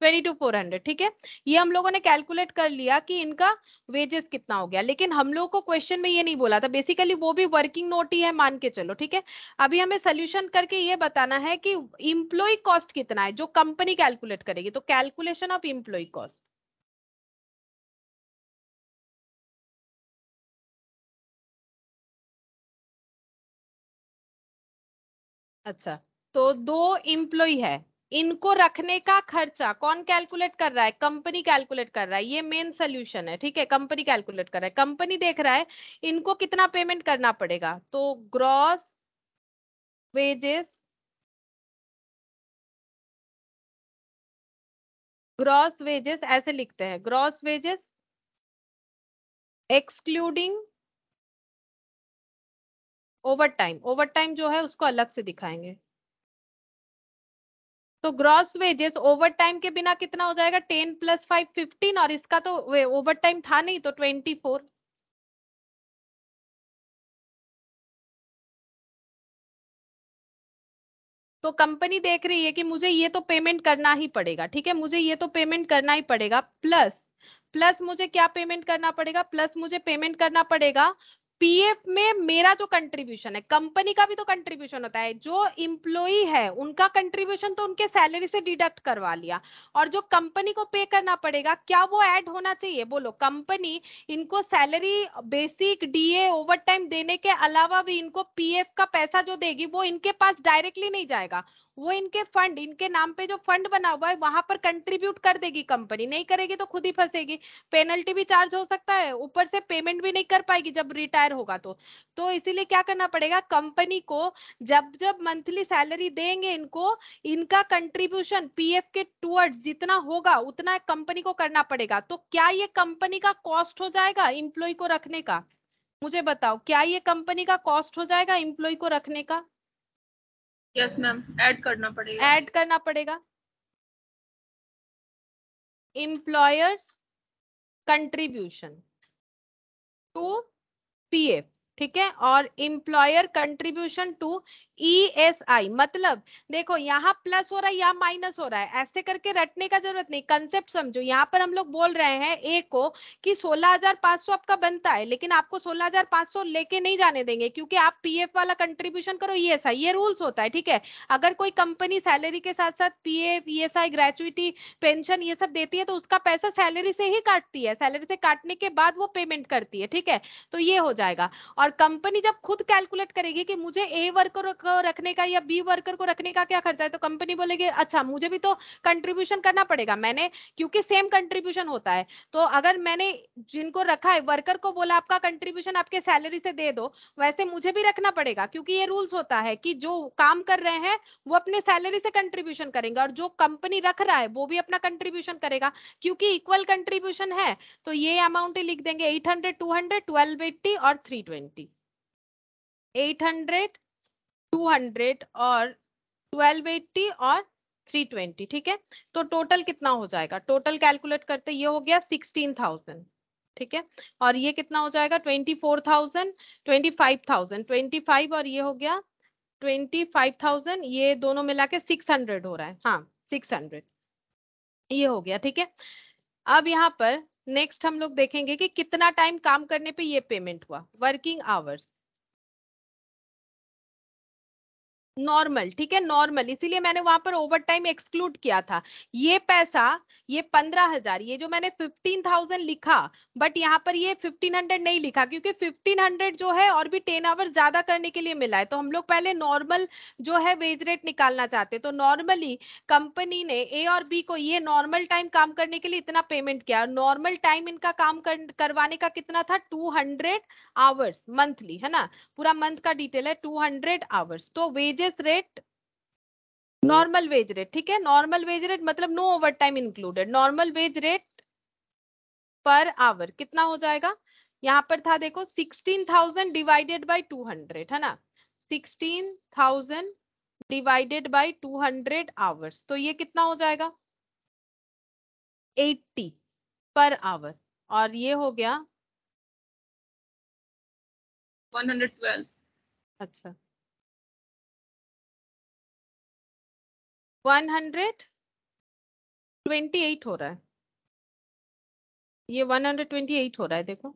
twenty two four hundred ठीक है ये हम लोगों ने कैलकुलेट कर लिया कि इनका वेजेस कितना हो गया लेकिन हम लोगों को क्वेश्चन में ये नहीं बोला था बेसिकली वो भी वर्किंग नोट ही है मान के चलो ठीक है अभी हमें सोल्यूशन करके ये बताना है कि इम्प्लॉय कॉस्ट कितना है जो कंपनी कैलकुलेट करेगी तो कैलकुलेशन ऑफ इम्प्लॉय कॉस्ट अच्छा तो दो इम्प्लॉय है इनको रखने का खर्चा कौन कैलकुलेट कर रहा है कंपनी कैलकुलेट कर रहा है ये मेन सोल्यूशन है ठीक है कंपनी कैलकुलेट कर रहा है कंपनी देख रहा है इनको कितना पेमेंट करना पड़ेगा तो ग्रॉस वेजेस ग्रॉस वेजेस ऐसे लिखते हैं gross wages excluding overtime overtime जो है उसको अलग से दिखाएंगे तो ग्रॉस वेजेस ओवर टाइम के बिना कितना हो जाएगा टेन प्लस फाइव फिफ्टीन और इसका तो ओवर टाइम था नहीं तो ट्वेंटी फोर तो कंपनी देख रही है कि मुझे ये तो पेमेंट करना ही पड़ेगा ठीक है मुझे ये तो पेमेंट करना ही पड़ेगा प्लस प्लस मुझे क्या पेमेंट करना पड़ेगा प्लस मुझे पेमेंट करना पड़ेगा पीएफ में मेरा जो कंट्रीब्यूशन है कंपनी का भी तो कंट्रीब्यूशन होता है जो इम्प्लॉई है उनका कंट्रीब्यूशन तो उनके सैलरी से डिडक्ट करवा लिया और जो कंपनी को पे करना पड़ेगा क्या वो ऐड होना चाहिए बोलो कंपनी इनको salary basic DA overtime देने के अलावा भी इनको पीएफ का पैसा जो देगी वो इनके पास डायरेक्टली नहीं जाएगा वो इनके फंड इनके नाम पे जो फंड बना हुआ है वहां पर कंट्रीब्यूट कर देगी कंपनी नहीं करेगी तो खुद ही फंसेगी पेनल्टी भी चार्ज हो सकता है ऊपर से पेमेंट भी नहीं कर पाएगी जब रिटायर होगा तो तो इसीलिए क्या करना पड़ेगा कंपनी को जब जब मंथली सैलरी देंगे इनको इनका कंट्रीब्यूशन पीएफ के टूवर्ड्स जितना होगा उतना कंपनी को करना पड़ेगा तो क्या ये कंपनी का कॉस्ट हो जाएगा इम्प्लॉय को रखने का मुझे बताओ क्या ये कंपनी का कॉस्ट हो जाएगा इम्प्लॉय को रखने का यस मैम ऐड करना पड़ेगा ऐड करना पड़ेगा एम्प्लॉयर्स कंट्रीब्यूशन टू पीएफ ठीक है और employer contribution to E S I मतलब देखो यहाँ प्लस हो रहा है यहाँ माइनस हो रहा है ऐसे करके रटने का जरूरत नहीं कंसेप्ट समझो यहाँ पर हम लोग बोल रहे हैं ए को कि 16,500 आपका बनता है लेकिन आपको 16,500 लेके नहीं जाने देंगे क्योंकि आप पीएफ वाला कंट्रीब्यूशन करो ई एस आई ये रूल्स होता है ठीक है अगर कोई कंपनी सैलरी के साथ साथ P F E S I gratuity pension ये सब देती है तो उसका पैसा सैलरी से ही काटती है सैलरी से काटने के बाद वो पेमेंट करती है ठीक है तो ये हो जाएगा और कंपनी जब खुद कैलकुलेट करेगी कि मुझे ए वर्कर को रखने का या बी वर्कर को रखने का क्या खर्चा है तो कंपनी बोलेगी अच्छा मुझे भी तो कंट्रीब्यूशन करना पड़ेगा मैंने क्योंकि सेम कंट्रीब्यूशन होता है तो अगर मैंने जिनको रखा है वर्कर को बोला आपका कंट्रीब्यूशन आपके सैलरी से दे दो वैसे मुझे भी रखना पड़ेगा क्योंकि ये रूल्स होता है कि जो काम कर रहे हैं वो अपने सैलरी से कंट्रीब्यूशन करेंगे और जो कंपनी रख रहा है वो भी अपना कंट्रीब्यूशन करेगा क्योंकि इक्वल कंट्रीब्यूशन है तो ये अमाउंट लिख देंगे eight hundred two hundred twelve eighty और थ्री ट्वेंटी एट हंड्रेड 200 और 1280 और 320 ठीक है तो टोटल कितना हो जाएगा टोटल कैलकुलेट करते ये हो गया 16,000 ठीक है और ये कितना हो जाएगा 24,000 25,000 25 और ये हो गया 25,000 ये दोनों मिला के सिक्स हो रहा है हाँ 600 ये हो गया ठीक है अब यहाँ पर नेक्स्ट हम लोग देखेंगे कि कितना टाइम काम करने पे ये पेमेंट हुआ वर्किंग आवर्स नॉर्मल ठीक है नॉर्मल इसीलिए मैंने वहां पर ओवर टाइम एक्सक्लूड किया था ये पैसा ये पंद्रह हजार ये जो मैंने फिफ्टीन थाउजेंड लिखा बट यहाँ पर ये फिफ्टीन हंड्रेड नहीं लिखा क्योंकि फिफ्टीन हंड्रेड जो है और भी टेन आवर ज्यादा करने के लिए मिला है तो हम लोग पहले नॉर्मल जो है वेज रेट निकालना चाहते तो नॉर्मली कंपनी ने ए और बी को ये नॉर्मल टाइम काम करने के लिए इतना पेमेंट किया नॉर्मल टाइम इनका काम कर, करवाने का कितना था टू हंड्रेड आवर्स मंथली है ना पूरा मंथ का डिटेल है टू हंड्रेड आवर्स तो wages wages rate normal wage rate ठीक है नॉर्मल वेज रेट मतलब no overtime included normal wage rate per hour कितना हो जाएगा यहाँ पर था देखो sixteen thousand divided by two hundred है ना sixteen thousand divided by two hundred hours तो ये कितना हो जाएगा एट्टी पर आवर और ये हो गया 112 अच्छा वन हंड्रेड ट्वेंटी एट हो रहा है ये वन हंड्रेड ट्वेंटी एट हो रहा है देखो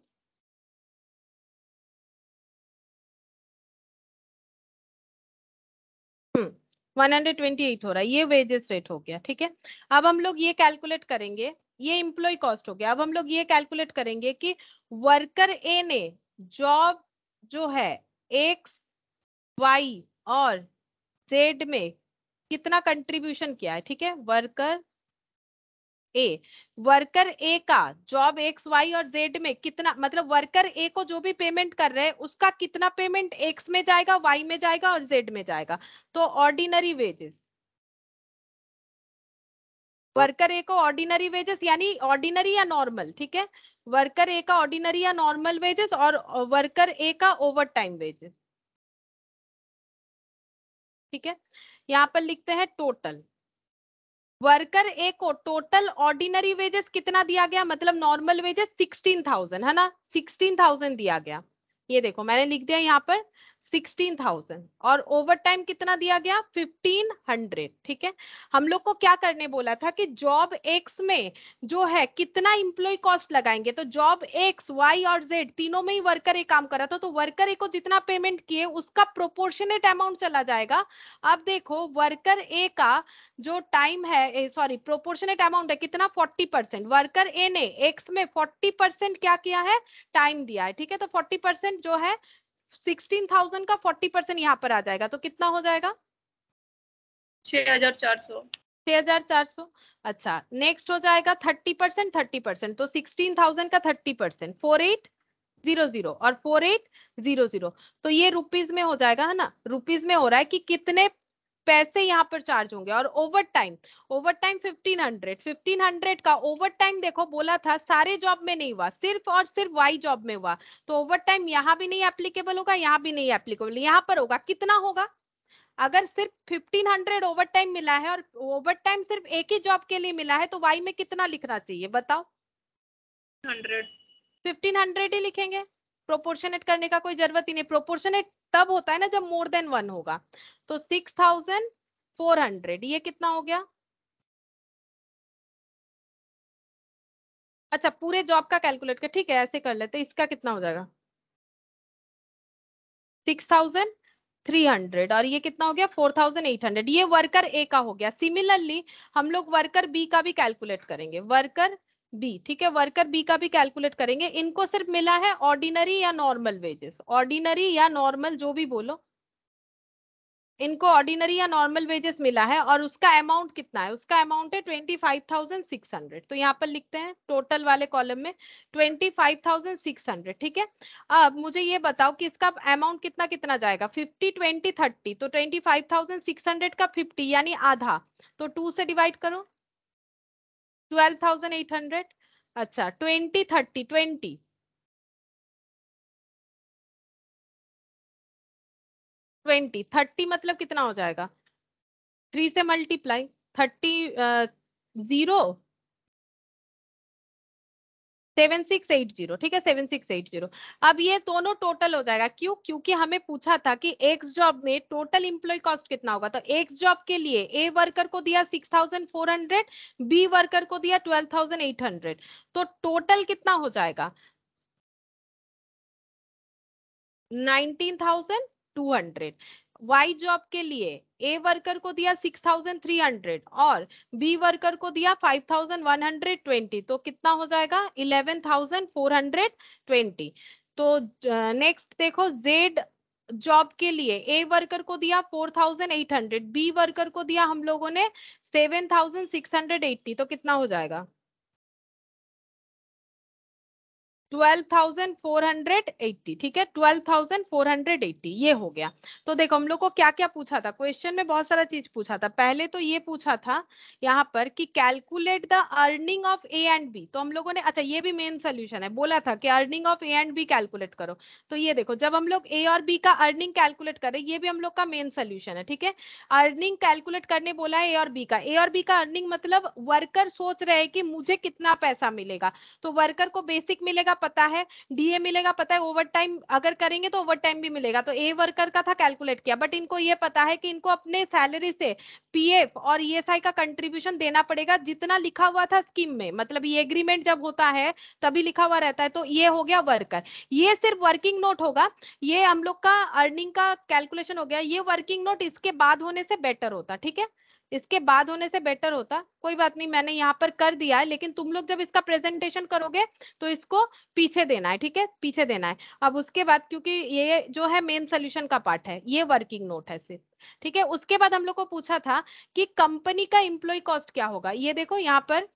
hmm, one hundred twenty eight हो रहा है ये वेजेस रेट हो गया ठीक है अब हम लोग ये कैलकुलेट करेंगे ये इम्प्लॉय कॉस्ट हो गया अब हम लोग ये कैलकुलेट करेंगे कि वर्कर ए ने जॉब जो है एक्स वाई और जेड में कितना कंट्रीब्यूशन किया है ठीक है वर्कर ए वर्कर ए का जॉब एक्स वाई और जेड में कितना मतलब वर्कर ए को जो भी पेमेंट कर रहे हैं उसका कितना पेमेंट एक्स में जाएगा वाई में जाएगा और जेड में जाएगा तो ऑर्डिनरी वेजेस वर्कर ए को ऑर्डिनरी वेजेस यानी ऑर्डिनरी या नॉर्मल ठीक है वर्कर ए का ऑर्डिनरी या नॉर्मल वेजेस और वर्कर ए का ओवर टाइम वेजेस ठीक है यहाँ पर लिखते हैं टोटल वर्कर ए को टोटल ऑर्डिनरी वेजेस कितना दिया गया मतलब नॉर्मल वेजेस सिक्सटीन थाउजेंड है ना सिक्सटीन थाउजेंड दिया गया ये देखो मैंने लिख दिया यहाँ पर सिक्सटीन थाउजेंड और ओवर टाइम कितना दिया गया फिफ्टीन हंड्रेड ठीक है हम लोग को क्या करने बोला था कि जॉब एक्स में जो है कितना इंप्लॉय कॉस्ट लगाएंगे तो जॉब एक्स वाई और जेड तीनों में ही वर्कर एक काम कर रहा था तो वर्कर ए को जितना पेमेंट किए उसका प्रोपोर्शनेट अमाउंट चला जाएगा अब देखो वर्कर ए का जो टाइम है सॉरी प्रोपोर्शनेट अमाउंट है कितना फोर्टी परसेंट वर्कर ए ने एक्स में फोर्टी परसेंट क्या किया है टाइम दिया है ठीक है तो फोर्टी परसेंट जो है सिक्सटीन थाउजेंड का फोर्टी परसेंट यहाँ पर आ जाएगा तो कितना हो जाएगा छह हजार चार सौ छह हजार चार सौ अच्छा नेक्स्ट हो जाएगा थर्टी परसेंट थर्टी परसेंट तो सिक्सटीन थाउजेंड का thirty percent four eight zero zero और फोर एट जीरो जीरो तो ये रुपीज में हो जाएगा है ना रुपीज में हो रहा है कि कितने पैसे यहाँ पर चार्ज होंगे और overtime overtime fifteen hundred fifteen hundred का ओवर टाइम देखो बोला था सारे जॉब में नहीं हुआ सिर्फ और सिर्फ वाई जॉब में हुआ तो ओवर टाइम यहाँ भी नहीं एप्लीकेबल होगा यहाँ भी नहीं एप्लीकेबल यहाँ पर होगा कितना होगा अगर सिर्फ फिफ्टीन हंड्रेड ओवर टाइम मिला है और ओवर टाइम सिर्फ एक ही जॉब के लिए मिला है तो वाई में कितना लिखना चाहिए बताओ हंड्रेड फिफ्टीन हंड्रेड ही लिखेंगे प्रोपोर्शनेट करने का कोई जरूरत ही नहीं प्रोपोर्शनेट तब होता है ना जब मोर देन वन होगा तो सिक्स थाउजेंड फोर हंड्रेड ये कितना हो गया अच्छा पूरे जॉब का कैलकुलेट कर ठीक है ऐसे कर लेते इसका कितना हो जाएगा सिक्स थाउजेंड थ्री हंड्रेड और ये कितना हो गया फोर थाउजेंड एट हंड्रेड ये वर्कर ए का हो गया सिमिलरली हम लोग वर्कर बी का भी कैलकुलेट करेंगे वर्कर बी ठीक है वर्कर बी का भी कैलकुलेट करेंगे इनको सिर्फ मिला है ऑर्डिनरी या नॉर्मल वेजेस ऑर्डिनरी या नॉर्मल जो भी बोलो इनको ऑर्डिनरी या नॉर्मल वेजेस मिला है और उसका अमाउंट कितना है उसका अमाउंट है twenty five thousand six hundred तो यहाँ पर लिखते हैं टोटल वाले कॉलम में twenty five thousand six hundred ठीक है अब मुझे ये बताओ कि इसका अमाउंट कितना कितना जाएगा फिफ्टी ट्वेंटी थर्टी तो twenty five thousand six hundred का फिफ्टी यानी आधा तो टू से डिवाइड करो ट्वेल्व थाउजेंड एट हंड्रेड अच्छा twenty thirty twenty twenty thirty मतलब कितना हो जाएगा थ्री से multiply thirty zero seven six eight zero ठीक है सेवन सिक्स एट जीरो अब ये दोनों टोटल हो जाएगा क्यों क्योंकि हमें पूछा था कि एक्स जॉब में टोटल इम्प्लॉय कॉस्ट कितना होगा तो एक्स जॉब के लिए ए वर्कर को दिया six thousand four hundred B worker को दिया ट्वेल्व थाउजेंड एट हंड्रेड तो टोटल कितना हो जाएगा nineteen thousand two hundred Y job के लिए ए वर्कर को दिया 6,300 और बी वर्कर को दिया 5,120 तो कितना हो जाएगा 11,420 तो नेक्स्ट देखो जेड जॉब के लिए ए वर्कर को दिया 4,800 बी वर्कर को दिया हम लोगों ने 7,680 तो कितना हो जाएगा 7,680 12,480 ठीक है 12,480 ये हो गया तो देखो हम लोग को क्या क्या पूछा था क्वेश्चन में बहुत सारा चीज पूछा था पहले तो ये पूछा था यहाँ पर कि calculate the earning of A and B तो हम लोगों ने अच्छा ये भी मेन सोल्यूशन है बोला था कि earning of A and B calculate करो तो ये देखो जब हम लोग ए और बी का अर्निंग कैलकुलेट करें ये भी हम लोग का मेन सोल्यूशन है ठीक है अर्निंग कैलकुलेट करने बोला है ए और बी का ए और बी का अर्निंग मतलब वर्कर सोच रहे हैं कि मुझे कितना पैसा मिलेगा तो वर्कर को बेसिक मिलेगा पता है डीए मिलेगा पता है ओवर टाइम अगर करेंगे तो ओवर टाइम भी मिलेगा तो ए वर्कर का था कैलकुलेट किया बट इनको ये पता है कि इनको अपने सैलरी से पीएफ और ईएसआई e का कंट्रीब्यूशन देना पड़ेगा जितना लिखा हुआ था स्कीम में मतलब ये एग्रीमेंट जब होता है तभी लिखा हुआ रहता है तो ये हो गया वर्कर ये सिर्फ वर्किंग नोट होगा ये हम लोग का अर्निंग का कैलकुलेशन हो गया ये वर्किंग नोट इसके बाद होने से बेटर होता ठीक है इसके बाद होने से बेटर होता कोई बात नहीं मैंने यहाँ पर कर दिया है लेकिन तुम लोग जब इसका प्रेजेंटेशन करोगे तो इसको पीछे देना है ठीक है पीछे देना है अब उसके बाद क्योंकि ये जो है मेन सोल्यूशन का पार्ट है ये वर्किंग नोट है सिर्फ ठीक है उसके बाद हम लोग को पूछा था कि कंपनी का इम्प्लॉय कॉस्ट क्या होगा ये देखो यहाँ पर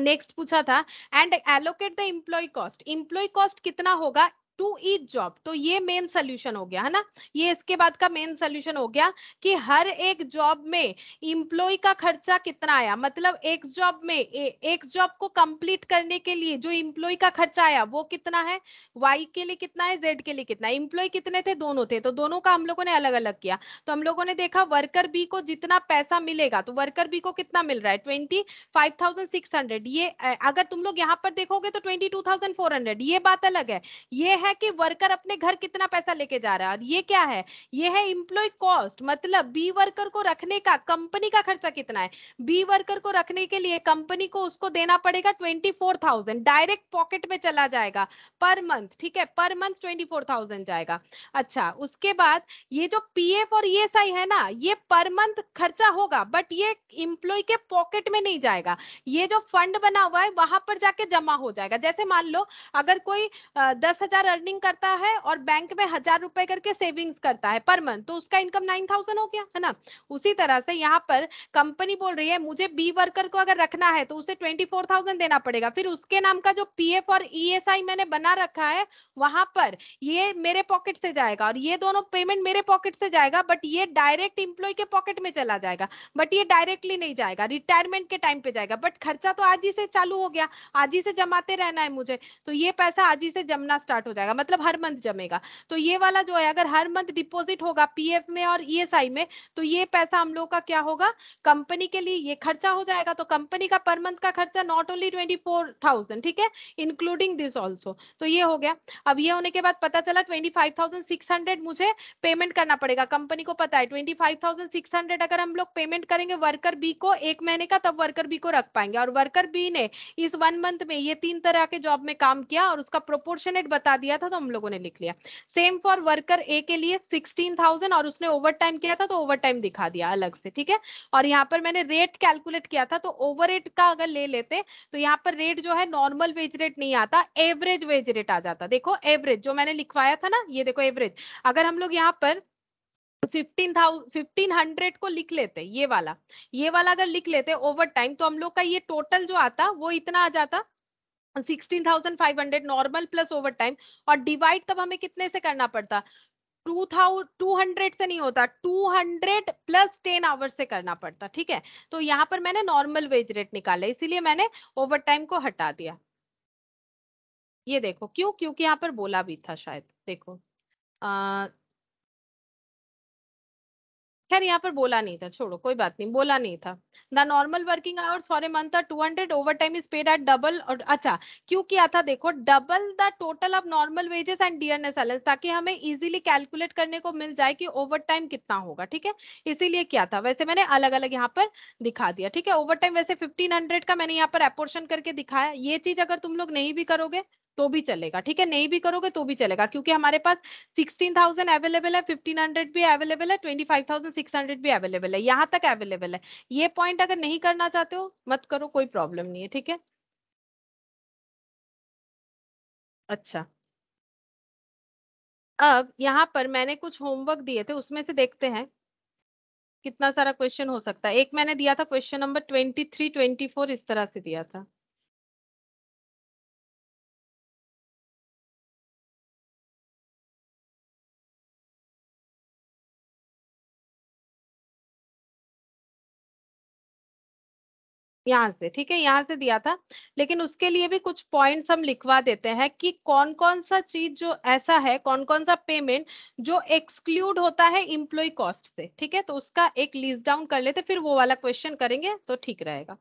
नेक्स्ट पूछा था and allocate the employee cost employee cost कितना होगा टू ईच जॉब तो ये मेन सोल्यूशन हो गया है ना ये इसके बाद का मेन सोल्यूशन हो गया कि हर एक जॉब में इम्प्लॉय का खर्चा कितना आया मतलब एक जॉब में ए, एक जॉब को कंप्लीट करने के लिए जो इम्प्लॉय का खर्चा आया वो कितना है वाई के लिए कितना है जेड के लिए कितना है इम्प्लॉय कितने थे दोनों थे तो दोनों का हम लोगों ने अलग अलग किया तो हम लोगों ने देखा वर्कर बी को जितना पैसा मिलेगा तो वर्कर बी को कितना मिल रहा है twenty five thousand six hundred ये अगर तुम लोग यहाँ पर देखोगे तो twenty two thousand four hundred ये बात अलग है ये है है कि वर्कर अपने घर कितना पैसा लेके जा रहा है और ये क्या है ये है इम्प्लॉय कॉस्ट मतलब बी वर्कर को रखने का कंपनी का खर्चा कितना है बी वर्कर को रखने के लिए कंपनी को उसको देना पड़ेगा twenty four thousand direct pocket में चला जाएगा पर मंथ ठीक है per month twenty four thousand जाएगा अच्छा उसके बाद ये जो पीएफ और ईएसआई e है ना ये पर मंथ खर्चा होगा बट ये इम्प्लॉय के पॉकेट में नहीं जाएगा ये जो फंड बना हुआ है वहां पर जाके जमा हो जाएगा जैसे मान लो अगर कोई दस हजार अर्निंग करता है और बैंक में हजार रुपए करके सेविंग्स करता है पर मंथ तो उसका इनकम नाइन थाउजेंड हो गया है ना उसी तरह से यहाँ पर कंपनी बोल रही है मुझे बी वर्कर को अगर रखना है तो उसे ट्वेंटी फोर थाउजेंड देना पड़ेगा फिर उसके नाम का जो पी एफ और ई एस आई मैंने बना रखा है वहां पर ये मेरे पॉकेट से जाएगा और ये दोनों पेमेंट मेरे पॉकेट से जाएगा बट ये डायरेक्ट इंप्लॉय के पॉकेट में चला जाएगा बट ये डायरेक्टली नहीं जाएगा रिटायरमेंट के टाइम पे जाएगा बट खर्चा तो आज ही से चालू हो गया आज ही से जमाते रहना है मुझे तो ये पैसा आज ही से जमना स्टार्ट हो जाएगा जाएगा मतलब हर मंथ जमेगा तो ये वाला जो है अगर हर मंथ डिपॉजिट होगा पीएफ में और ईएसआई में तो ये पैसा हम लोग का क्या होगा कंपनी के लिए ये खर्चा हो जाएगा तो कंपनी का पर मंथ का खर्चा नॉट ओनली ट्वेंटी ठीक है इंक्लूडिंग दिस ऑल्सो तो ये हो गया अब ये होने के बाद पता चला ट्वेंटी मुझे पेमेंट करना पड़ेगा कंपनी को पता है ट्वेंटी अगर हम लोग पेमेंट करेंगे वर्कर बी को एक महीने का तब वर्कर बी को रख पाएंगे और वर्कर बी ने इस वन मंथ में ये तीन तरह के जॉब में काम किया और उसका प्रोपोर्शनेट बता दिया किया था तो हम लोगों ने लिख लिया सेम फॉर वर्कर ए के लिए सिक्सटीन थाउजेंड और उसने ओवर टाइम किया था तो ओवर टाइम दिखा दिया अलग से ठीक है और यहाँ पर मैंने रेट कैलकुलेट किया था तो ओवर रेट का अगर ले लेते तो यहाँ पर रेट जो है नॉर्मल वेज रेट नहीं आता एवरेज वेज रेट आ जाता देखो एवरेज जो मैंने लिखवाया था ना ये देखो एवरेज अगर हम लोग यहाँ पर 15,000, 1500 को लिख लेते ये वाला ये वाला अगर लिख लेते ओवर टाइम तो हम लोग का ये टोटल जो आता वो इतना आ जाता 16,500 thousand five hundred normal plus overtime और डिवाइड तब हमें कितने से करना पड़ता टू थाउजेंड टू हंड्रेड से नहीं होता two hundred plus ten hours से करना पड़ता ठीक है तो यहाँ पर मैंने नॉर्मल वेज रेट निकाला इसीलिए मैंने ओवर टाइम को हटा दिया ये देखो क्यों क्योंकि यहाँ पर बोला भी था शायद देखो खैर यहाँ पर बोला नहीं था छोड़ो कोई बात नहीं बोला नहीं था the normal working hours for a month two hundred overtime is paid at double और अच्छा क्यों किया था देखो double the total of normal wages and dearness allowance ताकि हमें इजीली कैलकुलेट करने को मिल जाए कि ओवर टाइम कितना होगा ठीक है इसीलिए था वैसे मैंने अलग अलग यहाँ पर दिखा दिया ठीक है ओवर टाइम वैसे फिफ्टीन हंड्रेड का मैंने यहाँ पर एपोर्शन करके दिखाया ये चीज अगर तुम लोग नहीं भी करोगे तो भी चलेगा ठीक है नहीं भी करोगे तो भी चलेगा क्योंकि हमारे पास 16,000 अवेलेबल है 1500 भी अवेलेबल है 25,600 भी अवेलेबल है यहाँ तक अवेलेबल है ये पॉइंट पॉइंट अगर नहीं करना चाहते हो मत करो कोई प्रॉब्लम नहीं है ठीक है अच्छा अब यहाँ पर मैंने कुछ होमवर्क दिए थे उसमें से देखते हैं कितना सारा क्वेश्चन हो सकता है एक मैंने दिया था question number twenty three twenty four इस तरह से दिया था यहाँ से ठीक है यहाँ से दिया था लेकिन उसके लिए भी कुछ पॉइंट्स हम लिखवा देते हैं कि कौन कौन सा चीज जो ऐसा है कौन कौन सा पेमेंट जो एक्सक्लूड होता है इम्प्लॉय कॉस्ट से ठीक है तो उसका एक लिस्ट डाउन कर लेते फिर वो वाला क्वेश्चन करेंगे तो ठीक रहेगा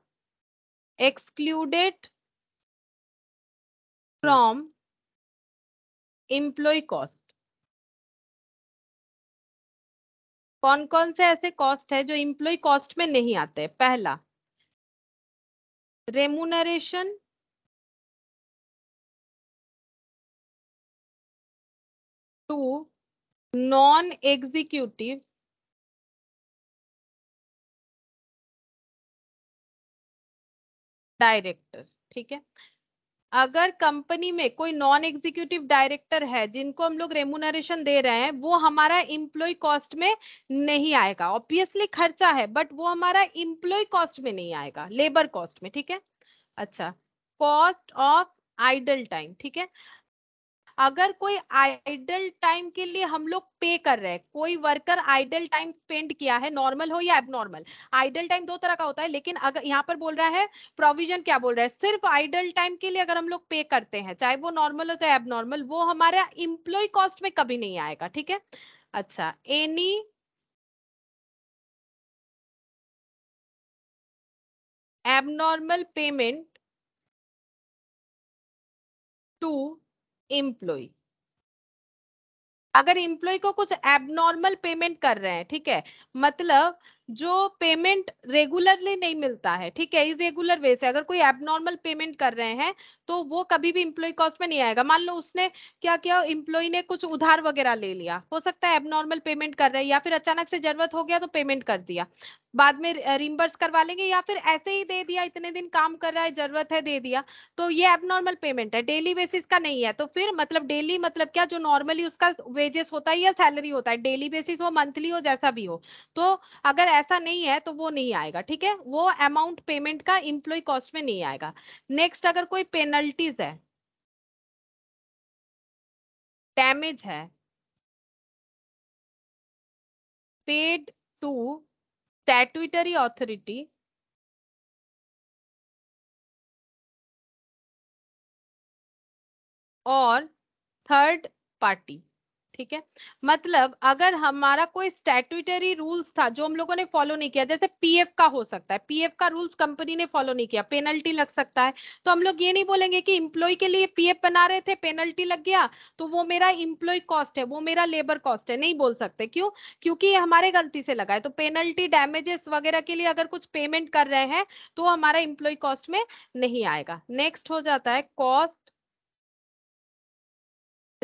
एक्सक्लूडेड फ्रॉम इम्प्लॉय कॉस्ट कौन कौन से ऐसे कॉस्ट है जो इम्प्लॉय कॉस्ट में नहीं आते पहला remuneration to non executive director ठीक है अगर कंपनी में कोई नॉन एग्जीक्यूटिव डायरेक्टर है जिनको हम लोग रेमुनरेशन दे रहे हैं वो हमारा इम्प्लॉय कॉस्ट में नहीं आएगा ऑब्वियसली खर्चा है बट वो हमारा इम्प्लॉय कॉस्ट में नहीं आएगा लेबर कॉस्ट में ठीक है अच्छा कॉस्ट ऑफ आइडल टाइम ठीक है अगर कोई आइडल टाइम के लिए हम लोग पे कर रहे हैं कोई वर्कर आइडल टाइम स्पेंड किया है नॉर्मल हो या एबनॉर्मल आइडल टाइम दो तरह का होता है लेकिन अगर यहाँ पर बोल रहा है प्रोविजन क्या बोल रहा है सिर्फ आइडल टाइम के लिए अगर हम लोग पे करते हैं चाहे वो नॉर्मल हो चाहे एबनॉर्मल वो हमारा इम्प्लॉय कॉस्ट में कभी नहीं आएगा ठीक है अच्छा any abnormal payment to employee अगर एम्प्लॉय को कुछ एबनॉर्मल पेमेंट कर रहे हैं ठीक है मतलब जो पेमेंट रेगुलरली नहीं मिलता है ठीक है इरेगुलर वे से अगर कोई एबनॉर्मल पेमेंट कर रहे हैं तो वो कभी भी इम्प्लॉय कॉस्ट में नहीं आएगा मान लो उसने क्या किया इम्प्लॉय ने कुछ उधार वगैरह ले लिया हो सकता है एबनॉर्मल पेमेंट कर रहे हैं या फिर अचानक से जरूरत हो गया तो पेमेंट कर दिया बाद में रिम्बर्स करवा लेंगे या फिर ऐसे ही दे दिया इतने दिन काम कर रहा है जरूरत है दे दिया तो ये एबनॉर्मल पेमेंट है डेली बेसिस का नहीं है तो फिर मतलब डेली मतलब क्या जो नॉर्मली उसका वेजेस होता है या सैलरी होता है डेली बेसिस हो मंथली हो जैसा भी हो तो अगर ऐसा नहीं है तो वो नहीं आएगा ठीक है वो अमाउंट पेमेंट का इम्प्लॉय कॉस्ट में नहीं आएगा नेक्स्ट अगर कोई पेनल्टीज है डैमेज है पेड टू स्टैट्यूटरी ऑथोरिटी और थर्ड पार्टी ठीक है मतलब अगर हमारा कोई स्टैट्यूटरी रूल्स था जो हम लोगों ने फॉलो नहीं किया जैसे पीएफ का हो सकता है पीएफ का रूल्स कंपनी ने फॉलो नहीं किया पेनल्टी लग सकता है तो हम लोग ये नहीं बोलेंगे कि इम्प्लॉय के लिए पीएफ बना रहे थे पेनल्टी लग गया तो वो मेरा इम्प्लॉय कॉस्ट है वो मेरा लेबर कॉस्ट है नहीं बोल सकते क्यों क्योंकि ये हमारे गलती से लगा है तो पेनल्टी डैमेजेस वगैरह के लिए अगर कुछ पेमेंट कर रहे हैं तो हमारा इम्प्लॉय कॉस्ट में नहीं आएगा नेक्स्ट हो जाता है cost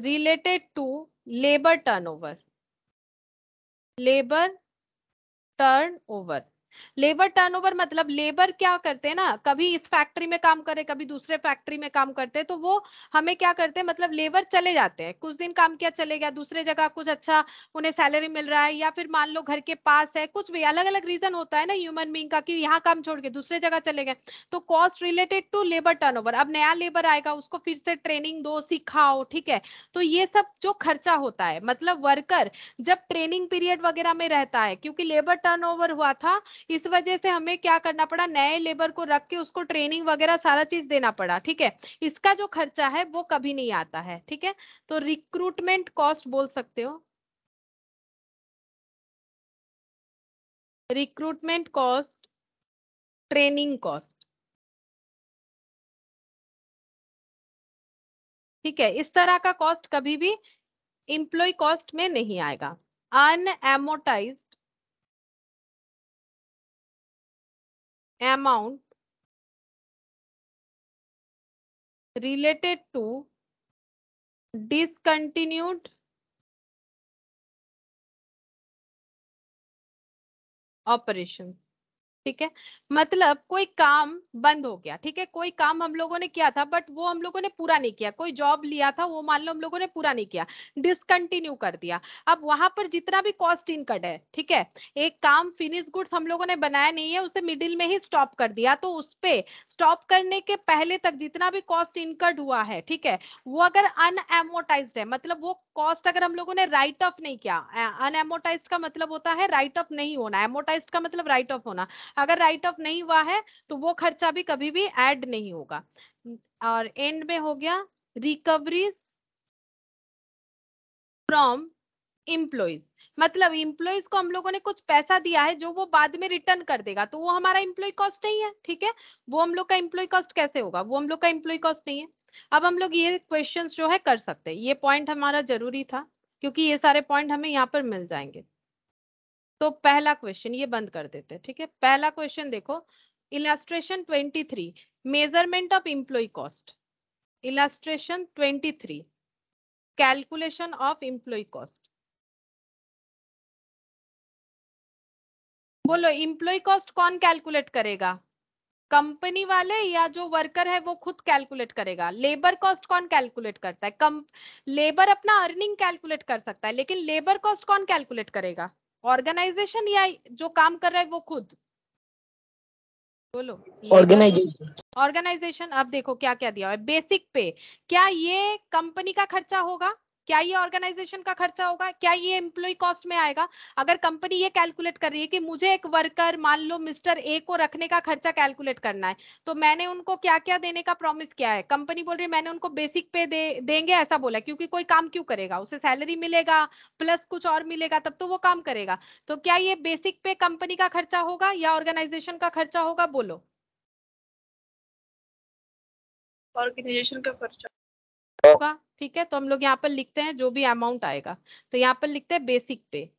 related to labor turnover labor turnover labour turnover मतलब लेबर क्या करते हैं ना कभी इस फैक्ट्री में काम करे कभी दूसरे फैक्ट्री में काम करते तो वो हमें क्या करते हैं मतलब लेबर चले जाते हैं कुछ दिन काम किया चले गया दूसरे जगह कुछ अच्छा उन्हें सैलरी मिल रहा है या फिर मान लो घर के पास है कुछ भी अलग अलग रीजन होता है ना ह्यूमन बींग का कि यहाँ काम छोड़ के दूसरे जगह चले गए तो cost related to labour turn अब नया लेबर आएगा उसको फिर से ट्रेनिंग दो सिखाओ ठीक है तो ये सब जो खर्चा होता है मतलब वर्कर जब ट्रेनिंग पीरियड वगैरह में रहता है क्योंकि लेबर टर्न हुआ था इस वजह से हमें क्या करना पड़ा नए लेबर को रख के उसको ट्रेनिंग वगैरह सारा चीज देना पड़ा ठीक है इसका जो खर्चा है वो कभी नहीं आता है ठीक है तो रिक्रूटमेंट कॉस्ट बोल सकते हो रिक्रूटमेंट कॉस्ट ट्रेनिंग कॉस्ट ठीक है इस तरह का कॉस्ट कभी भी इंप्लॉय कॉस्ट में नहीं आएगा अनएमोटाइज amount related to discontinued operations ठीक है मतलब कोई काम बंद हो गया ठीक है कोई काम हम लोगों ने किया था बट वो हम लोगों ने पूरा नहीं किया कोई जॉब लिया था वो मान लो हम लोगों ने पूरा नहीं किया डिसकंटिन्यू कर दिया अब वहां पर जितना भी कॉस्ट इनकट है ठीक है एक काम फिनिश गुड्स हम लोगों ने बनाया नहीं है उसे मिडिल में ही स्टॉप कर दिया तो उसपे स्टॉप करने के पहले तक जितना भी कॉस्ट इनकट हुआ है ठीक है वो अगर अनएमोटाइज है मतलब वो कॉस्ट अगर हम लोगों ने राइट ऑफ नहीं किया अनएमोटाइज का मतलब होता है राइट ऑफ नहीं होना एमोटाइज का मतलब राइट ऑफ होना अगर राइट ऑफ नहीं हुआ है तो वो खर्चा भी कभी भी एड नहीं होगा और एंड में हो गया रिकवरीज फ्रॉम इम्प्लॉयज मतलब इम्प्लॉयज को हम लोगों ने कुछ पैसा दिया है जो वो बाद में रिटर्न कर देगा तो वो हमारा इम्प्लॉय कॉस्ट नहीं है ठीक है वो हम लोग का इम्प्लॉय कॉस्ट कैसे होगा वो हम लोग का इम्प्लॉय कॉस्ट नहीं है अब हम लोग ये क्वेश्चन जो है कर सकते हैं ये पॉइंट हमारा जरूरी था क्योंकि ये सारे पॉइंट हमें यहाँ पर मिल जाएंगे तो पहला क्वेश्चन ये बंद कर देते हैं ठीक है पहला क्वेश्चन देखो illustration 23 measurement of employee cost illustration 23 calculation of employee cost बोलो इम्प्लॉय कॉस्ट कौन कैलकुलेट करेगा कंपनी वाले या जो वर्कर है वो खुद कैलकुलेट करेगा लेबर कॉस्ट कौन कैलकुलेट करता है कम लेबर अपना अर्निंग कैलकुलेट कर सकता है लेकिन लेबर कॉस्ट कौन कैलकुलेट करेगा ऑर्गेनाइजेशन या जो काम कर रहा है वो खुद बोलो ऑर्गेनाइजेशन ऑर्गेनाइजेशन अब देखो क्या क्या दिया है बेसिक पे क्या ये कंपनी का खर्चा होगा क्या ये ऑर्गेनाइजेशन का खर्चा होगा क्या ये एम्प्लॉय कॉस्ट में आएगा अगर कंपनी ये कैलकुलेट कर रही है कि मुझे एक वर्कर मान लो मिस्टर ए को रखने का खर्चा कैलकुलेट करना है तो मैंने उनको क्या क्या देने का प्रॉमिस किया है कंपनी बोल रही है मैंने उनको बेसिक पे दे देंगे ऐसा बोला क्योंकि कोई काम क्यों करेगा उसे सैलरी मिलेगा प्लस कुछ और मिलेगा तब तो वो काम करेगा तो क्या ये बेसिक पे कंपनी का खर्चा होगा या ऑर्गेनाइजेशन का खर्चा होगा बोलो ऑर्गेनाइजेशन का खर्चा तो होगा ठीक है तो हम लोग यहाँ पर लिखते हैं जो भी अमाउंट आएगा तो यहाँ पर लिखते हैं बेसिक पे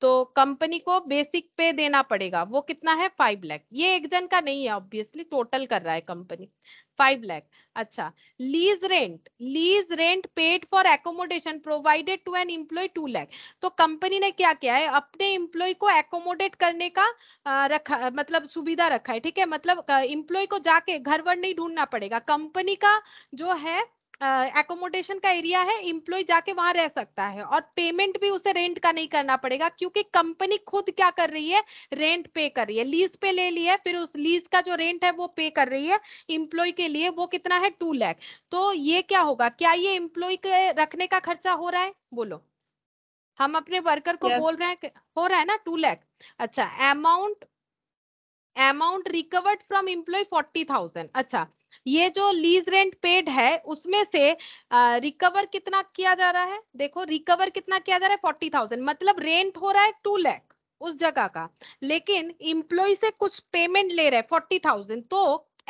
तो कंपनी को बेसिक पे देना पड़ेगा वो कितना है फाइव लैख ये एक जन का नहीं है ऑब्वियसली टोटल कर रहा है कंपनी फाइव लैख अच्छा lease rent lease rent paid for accommodation provided to an employee two lakh तो कंपनी ने क्या किया है अपने इम्प्लॉय को एकोमोडेट करने का आ, रखा मतलब सुविधा रखा है ठीक है मतलब इम्प्लॉय को जाके घर वर नहीं ढूंढना पड़ेगा कंपनी का जो है एकोमोडेशन uh, का एरिया है इम्प्लॉय जाके वहां रह सकता है और पेमेंट भी उसे रेंट का नहीं करना पड़ेगा क्योंकि कंपनी खुद क्या कर रही है रेंट पे कर रही है लीज पे ले लिया है फिर उस लीज का जो रेंट है वो पे कर रही है इम्प्लॉय के लिए वो कितना है टू लैख तो ये क्या होगा क्या ये इम्प्लॉय के रखने का खर्चा हो रहा है बोलो हम अपने वर्कर को yes. बोल रहे हैं हो रहा है ना टू लैख अच्छा amount amount recovered from employee forty thousand अच्छा ये जो लीज रेंट पेड है उसमें से रिकवर कितना किया जा रहा है देखो रिकवर कितना किया जा रहा है फोर्टी थाउजेंड मतलब रेंट हो रहा है टू लैख उस जगह का लेकिन इम्प्लॉय से कुछ पेमेंट ले रहे हैं फोर्टी थाउजेंड तो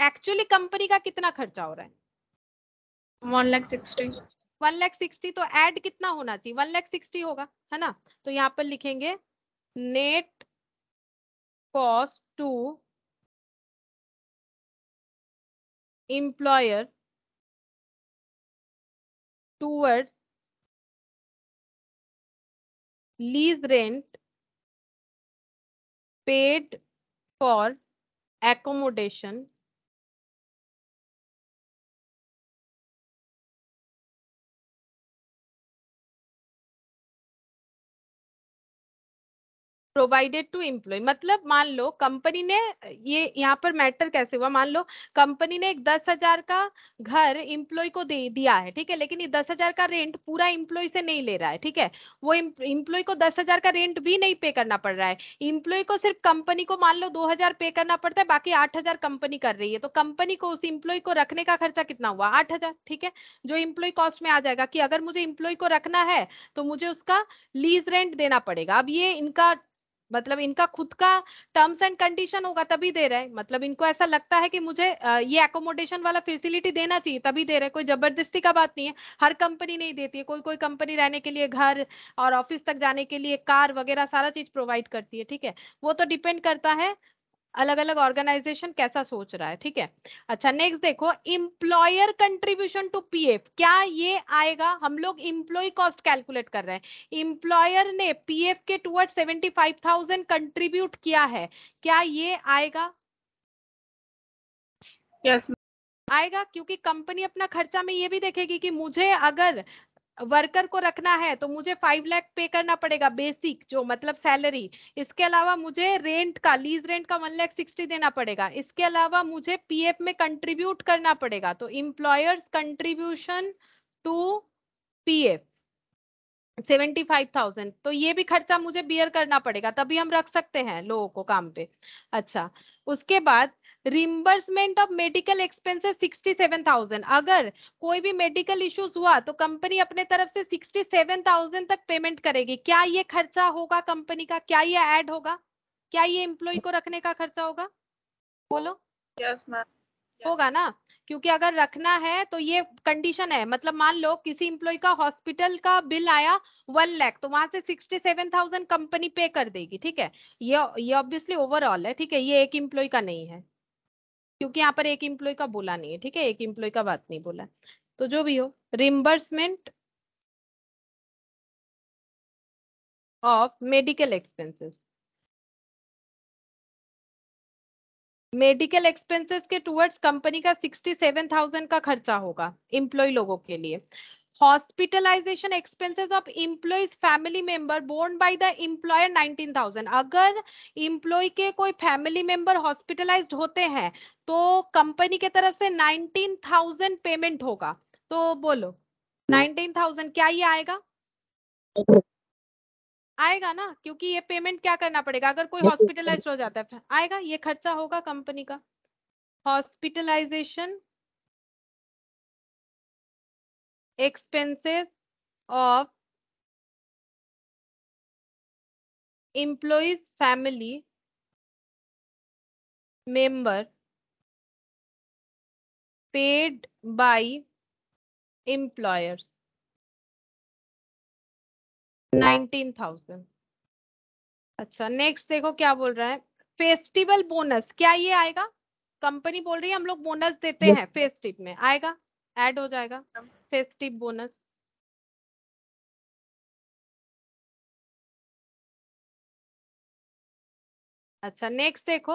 एक्चुअली कंपनी का कितना खर्चा हो रहा है वन लैख सिक्सटी तो ऐड कितना होना चाहिए वन लैख सिक्सटी होगा है ना तो यहाँ पर लिखेंगे net cost to employer towards lease rent paid for accommodation provided to employee मतलब मान लो कंपनी ने ये यहाँ पर मैटर कैसे हुआ मान लो कंपनी ने एक दस हजार का घर इम्प्लॉय को दे दिया है ठीक है लेकिन ये दस हजार का रेंट पूरा इम्प्लॉय से नहीं ले रहा है ठीक है वो इम्प्लॉय को दस हजार का रेंट भी नहीं पे करना पड़ रहा है इम्प्लॉय को सिर्फ कंपनी को मान लो दो हजार पे करना पड़ता है बाकी आठ हजार कंपनी कर रही है तो कंपनी को उस इम्प्लॉय को रखने का खर्चा कितना हुआ आठ हजार ठीक है जो इम्प्लॉय कॉस्ट में आ जाएगा कि अगर मुझे इम्प्लॉय को रखना है तो मुझे उसका लीज रेंट देना पड़ेगा अब ये इनका मतलब इनका खुद का टर्म्स एंड कंडीशन होगा तभी दे रहे हैं मतलब इनको ऐसा लगता है कि मुझे ये एकोमोडेशन वाला फैसिलिटी देना चाहिए तभी दे रहे हैं कोई जबरदस्ती का बात नहीं है हर कंपनी नहीं देती है कोई कोई कंपनी रहने के लिए घर और ऑफिस तक जाने के लिए कार वगैरह सारा चीज प्रोवाइड करती है ठीक है वो तो डिपेंड करता है अलग अलग ऑर्गेनाइजेशन कैसा सोच रहा है ठीक है अच्छा नेक्स्ट देखो इम्प्लॉयर कंट्रीब्यूशन टू पीएफ क्या ये आएगा हम लोग इम्प्लॉय कॉस्ट कैलकुलेट कर रहे हैं इम्प्लॉयर ने पीएफ के toward seventy five thousand contribute किया है क्या ये आएगा yes, आएगा क्योंकि कंपनी अपना खर्चा में ये भी देखेगी कि मुझे अगर वर्कर को रखना है तो मुझे फाइव लाख पे करना पड़ेगा बेसिक जो मतलब सैलरी इसके अलावा मुझे रेंट का लीज रेंट का वन लाख सिक्सटी देना पड़ेगा इसके अलावा मुझे पीएफ में कंट्रीब्यूट करना पड़ेगा तो employer's contribution to PF seventy five thousand तो ये भी खर्चा मुझे बियर करना पड़ेगा तभी हम रख सकते हैं लोगों को काम पे अच्छा उसके बाद रिम्बर्समेंट ऑफ मेडिकल एक्सपेंसेस 67,000 अगर कोई भी मेडिकल इश्यूज हुआ तो कंपनी अपने तरफ से 67,000 तक पेमेंट करेगी क्या ये खर्चा होगा कंपनी का क्या ये ऐड होगा क्या ये एम्प्लॉय को रखने का खर्चा होगा बोलो यस yes, मैम yes, होगा ना क्योंकि अगर रखना है तो ये कंडीशन है मतलब मान लो किसी इम्प्लॉय का हॉस्पिटल का बिल आया वन लैख तो वहां से सिक्सटी सेवन थाउजेंड कंपनी पे कर देगी ठीक है ये ये ऑब्वियसली ओवरऑल है ठीक है ये एक इम्प्लॉय का नहीं है क्योंकि यहाँ पर एक इम्प्लॉय का बोला नहीं है ठीक है एक इम्प्लॉय का बात नहीं बोला तो जो भी हो reimbursement of medical expenses medical expenses के टूवर्ड्स कंपनी का सिक्सटी सेवन थाउजेंड का खर्चा होगा इम्प्लॉय लोगों के लिए hospitalisation expenses of employee's family member borne by the employer 19,000 अगर इम्प्लॉय के कोई फैमिली मेंबर हॉस्पिटलाइज्ड होते हैं तो कंपनी के तरफ से 19,000 पेमेंट होगा तो बोलो 19,000 क्या ये आएगा आएगा ना क्योंकि ये पेमेंट क्या करना पड़ेगा अगर कोई हॉस्पिटलाइज हो जाता है आएगा ये खर्चा होगा कंपनी का hospitalisation expenses of employees family member paid by employers 19,000 अच्छा नेक्स्ट देखो क्या बोल रहा है फेस्टिवल बोनस क्या ये आएगा कंपनी बोल रही है हम लोग बोनस देते yes. हैं फेस्टिव में आएगा ऐड हो जाएगा फेस्टिव बोनस अच्छा नेक्स्ट देखो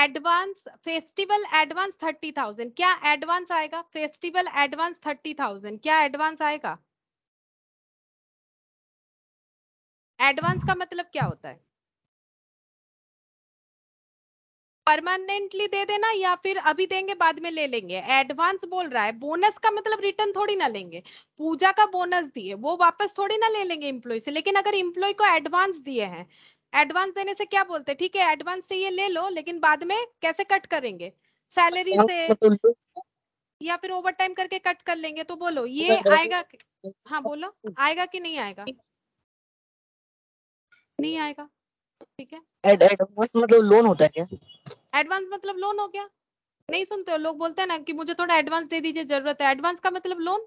advance festival advance thirty thousand क्या एडवांस आएगा फेस्टिवल एडवांस थर्टी थाउजेंड क्या एडवांस आएगा एडवांस का मतलब क्या होता है परमानेंटली दे देना या फिर अभी देंगे बाद में ले लेंगे एडवांस बोल रहा है बोनस का मतलब रिटर्न थोड़ी ना लेंगे पूजा का बोनस दिए वो वापस थोड़ी ना ले लेंगे इम्प्लॉय से लेकिन अगर इम्प्लॉय को एडवांस दिए हैं एडवांस देने से क्या बोलते हैं ठीक है एडवांस से ये ले लो लेकिन बाद में कैसे कट करेंगे सैलरी से मतलब या फिर ओवर टाइम करके कट कर लेंगे तो बोलो ये आएगा हाँ बोलो आएगा कि नहीं आएगा नहीं आएगा ठीक है एडवांस मतलब लोन होता है क्या एडवांस मतलब लोन हो गया नहीं सुनते हो लोग बोलते हैं ना कि मुझे थोड़ा एडवांस दे दीजिए जरूरत है एडवांस का मतलब लोन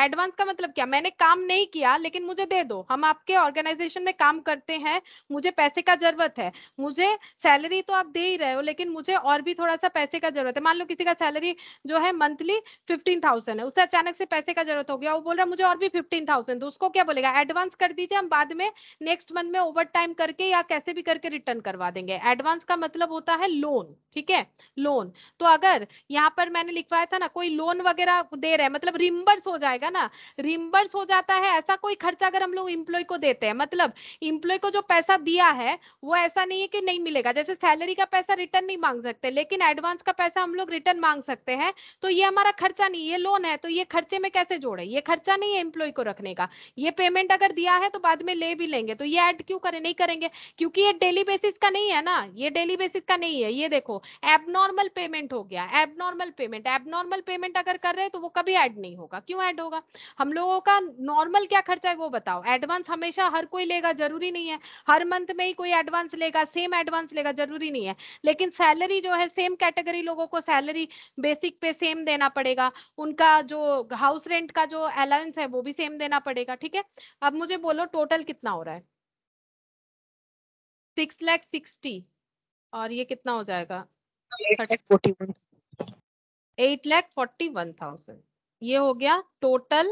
एडवांस का मतलब क्या मैंने काम नहीं किया लेकिन मुझे दे दो हम आपके ऑर्गेनाइजेशन में काम करते हैं मुझे पैसे का जरूरत है मुझे सैलरी तो आप दे ही रहे हो लेकिन मुझे और भी थोड़ा सा पैसे का जरूरत है मान लो किसी का सैलरी जो है मंथली फिफ्टीन थाउजेंड है उसे अचानक से पैसे का जरूरत हो गया वो बोल रहा है मुझे और भी फिफ्टीन थाउजेंड उसको क्या बोलेगा एडवांस कर दीजिए हम बाद में नेक्स्ट मंथ में ओवर टाइम करके या कैसे भी करके रिटर्न करवा देंगे एडवांस का मतलब होता है लोन ठीक है लोन तो अगर यहाँ पर मैंने लिखवाया था ना कोई लोन वगैरह दे रहे हैं मतलब रिम्बर्स हो जाएगा जाएगा ना रिमबर्स हो जाता है ऐसा कोई खर्चा अगर हम लोग इम्प्लॉय को देते हैं मतलब इम्प्लॉय को जो पैसा दिया है वो ऐसा नहीं है कि नहीं मिलेगा जैसे सैलरी का पैसा रिटर्न नहीं मांग सकते लेकिन एडवांस का पैसा हम लोग रिटर्न मांग सकते हैं तो ये हमारा खर्चा नहीं ये लोन है तो ये खर्चे में कैसे जोड़े ये खर्चा नहीं है इम्प्लॉय को रखने का ये पेमेंट अगर दिया है तो बाद में ले भी लेंगे तो ये एड क्यों करें नहीं करेंगे क्योंकि ये डेली बेसिस का नहीं है ना ये डेली बेसिस का नहीं है ये देखो एबनॉर्मल पेमेंट हो गया एबनॉर्मल पेमेंट एबनॉर्मल पेमेंट अगर कर रहे हैं तो वो कभी ऐड नहीं होगा क्यों ऐड होगा होगा हम लोगों का नॉर्मल क्या खर्चा है वो बताओ एडवांस हमेशा हर कोई लेगा जरूरी नहीं है हर मंथ में ही कोई एडवांस लेगा सेम एडवांस लेगा जरूरी नहीं है लेकिन सैलरी जो है सेम कैटेगरी लोगों को सैलरी बेसिक पे सेम देना पड़ेगा उनका जो हाउस रेंट का जो अलाउंस है वो भी सेम देना पड़ेगा ठीक है अब मुझे बोलो टोटल कितना हो रहा है सिक्स लैख सिक्सटी और ये कितना हो जाएगा eight lakh forty one thousand ये हो गया टोटल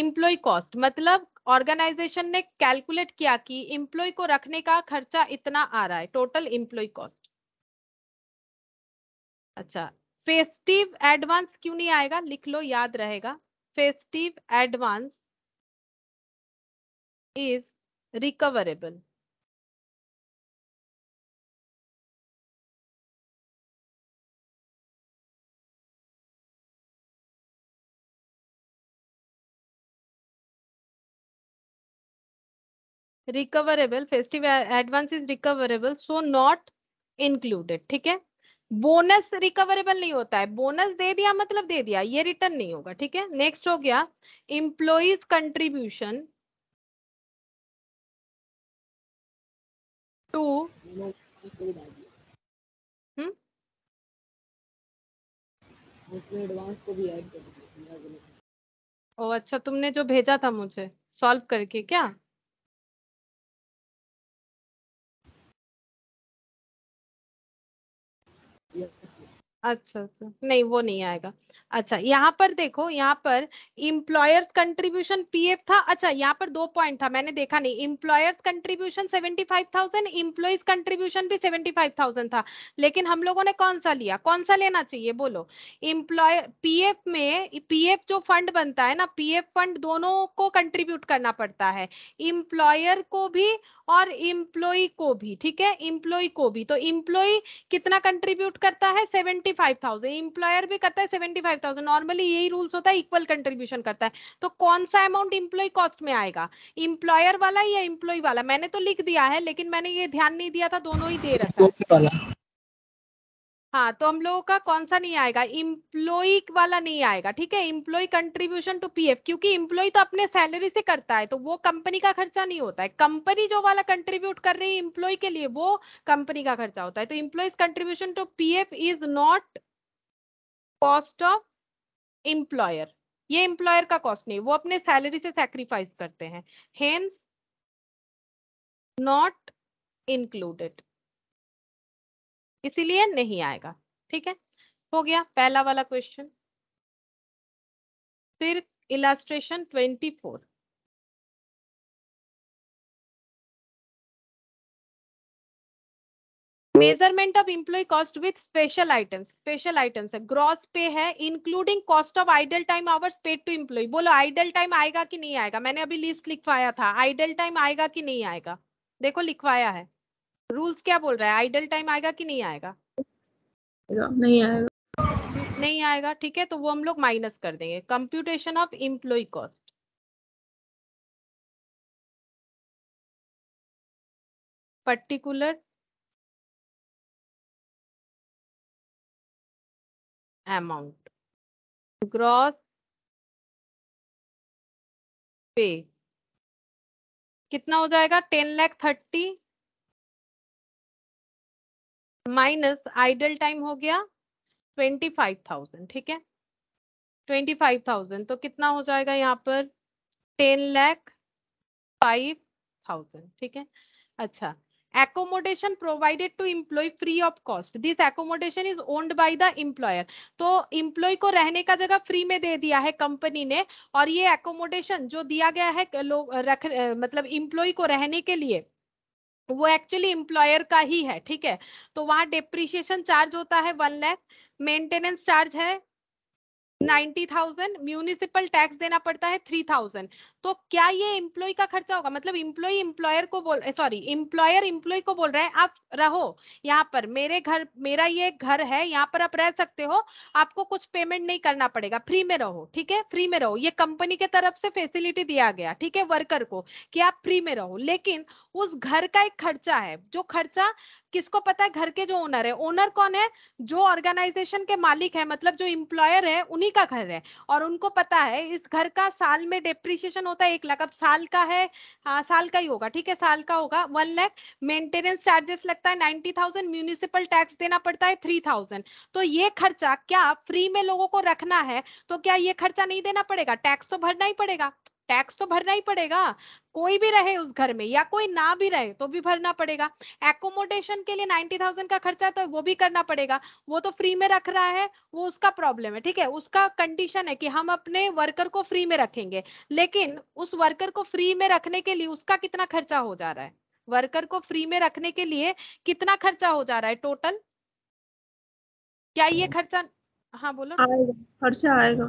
एम्प्लॉय कॉस्ट मतलब ऑर्गेनाइजेशन ने कैलकुलेट किया कि इंप्लॉय को रखने का खर्चा इतना आ रहा है टोटल इंप्लॉय कॉस्ट अच्छा फेस्टिव एडवांस क्यों नहीं आएगा लिख लो याद रहेगा festive advance is recoverable recoverable festive advance is recoverable so not included ठीक है बोनस रिकवरेबल नहीं होता है बोनस दे दिया मतलब दे दिया ये रिटर्न नहीं होगा ठीक है नेक्स्ट हो गया इंप्लॉइज कंट्रीब्यूशन टू एडवांस को भी ऐड कर ओ अच्छा तुमने जो भेजा था मुझे सॉल्व करके क्या अच्छा, अच्छा। नहीं वो नहीं आएगा। अच्छा यहाँ पर देखो यहाँ पर इम्प्लॉयर्स कंट्रीब्यूशन पीएफ था अच्छा यहाँ पर दो पॉइंट था मैंने देखा नहीं employer's contribution seventy five thousand employee's contribution भी सेवेंटी फाइव थाउजेंड था लेकिन हम लोगों ने कौन सा लिया कौन सा लेना चाहिए बोलो इम्प्लॉय पीएफ में पीएफ जो फंड बनता है ना पीएफ फंड दोनों को कंट्रीब्यूट करना पड़ता है इम्प्लॉयर को भी और इम्प्लॉय को भी ठीक है इम्प्लॉय को भी तो इम्प्लॉय कितना कंट्रीब्यूट करता है सेवेंटी फाइव थाउजेंड इम्प्लॉयर भी करता है सेवेंटी फाइव करता थाउजेंड नॉर्मली यही रूल्स होता है इक्वल कंट्रीब्यूशन करता है तो कौन सा अमाउंट इम्प्लॉय कॉस्ट में आएगा इम्प्लॉयर वाला या इम्प्लॉय वाला मैंने तो लिख दिया है लेकिन मैंने ये ध्यान नहीं दिया था दोनों ही दे रहा था हाँ तो हम लोगों का कौन सा नहीं आएगा इम्प्लॉय वाला नहीं आएगा ठीक है इम्प्लॉय कंट्रीब्यूशन टू पीएफ क्योंकि इम्प्लॉय तो अपने सैलरी से करता है तो वो कंपनी का खर्चा नहीं होता है कंपनी जो वाला कंट्रीब्यूट कर रही है इम्प्लॉय के लिए वो कंपनी का खर्चा होता है तो employee contribution to P is not cost of employer ये एम्प्लॉयर का कॉस्ट नहीं वो अपने सैलरी से सैक्रिफाइस करते हैं हेंस नॉट इंक्लूडेड इसीलिए नहीं आएगा ठीक है हो गया पहला वाला क्वेश्चन फिर illustration twenty four measurement of employee cost with special item special items है ग्रॉस पे है including cost of idle time hours paid to employee बोलो आइडल टाइम आएगा कि नहीं आएगा मैंने अभी लिस्ट लिखवाया था आइडल टाइम आएगा कि नहीं आएगा देखो लिखवाया है रूल्स क्या बोल रहा है आइडल टाइम आएगा कि नहीं आएगा नहीं आएगा नहीं आएगा ठीक है तो वो हम लोग माइनस कर देंगे computation of employee cost particular amount. Gross pay कितना हो जाएगा ten lakh thirty minus idle time हो गया ट्वेंटी फाइव थाउजेंड ठीक है ट्वेंटी फाइव थाउजेंड तो कितना हो जाएगा यहाँ पर टेन लैख फाइव थाउजेंड ठीक है अच्छा accommodation provided to employee free of cost this accommodation is owned by the employer तो employee ko rehne ka jagah free mein de diya hai company ne aur ye accommodation jo diya gaya hai log rakh matlab employee ko rehne ke liye वो actually employer का ही है ठीक है तो वहाँ depreciation charge होता है वन लैख मेंटेनेंस चार्ज है नाइन्टी थाउजेंड म्यूनिसिपल टैक्स देना पड़ता है थ्री थाउजेंड तो क्या ये इम्प्लॉय का खर्चा होगा मतलब इम्प्लॉय इम्प्लॉयर को बोल सॉरी इम्प्लॉयर इम्प्लॉय को बोल रहे हैं आप रहो यहाँ पर मेरे घर मेरा ये घर है यहाँ पर आप रह सकते हो आपको कुछ पेमेंट नहीं करना पड़ेगा फ्री में रहो ठीक है फ्री में रहो ये कंपनी के तरफ से फैसिलिटी दिया गया ठीक है वर्कर को कि आप फ्री में रहो लेकिन उस घर का एक खर्चा है जो खर्चा किसको पता है घर के जो ओनर है ओनर कौन है जो ऑर्गेनाइजेशन के मालिक है मतलब जो इम्प्लॉयर है उन्हीं का घर है और उनको पता है इस घर का साल में डेप्रिशिएशन होता है एक लाख अब साल का है आ, हाँ, साल का ही होगा ठीक है साल का होगा वन लाख मेंटेनेंस चार्जेस लगता है नाइन्टी थाउजेंड म्यूनिसिपल टैक्स देना पड़ता है थ्री थाउजेंड तो ये खर्चा क्या फ्री में लोगों को रखना है तो क्या ये खर्चा नहीं देना पड़ेगा टैक्स तो भरना ही पड़ेगा टैक्स तो भरना ही पड़ेगा कोई भी रहे उस घर में या कोई ना भी रहे तो भी भरना पड़ेगा एकोमोडेशन के लिए नाइन्टी थाउजेंड का खर्चा तो वो भी करना पड़ेगा वो तो फ्री में रख रहा है वो उसका प्रॉब्लम है ठीक है उसका कंडीशन है कि हम अपने वर्कर को फ्री में रखेंगे लेकिन उस वर्कर को फ्री में रखने के लिए उसका कितना खर्चा हो जा रहा है वर्कर को फ्री में रखने के लिए कितना खर्चा हो जा रहा है टोटल क्या ये हाँ। खर्चा हाँ बोलो खर्चा आएगा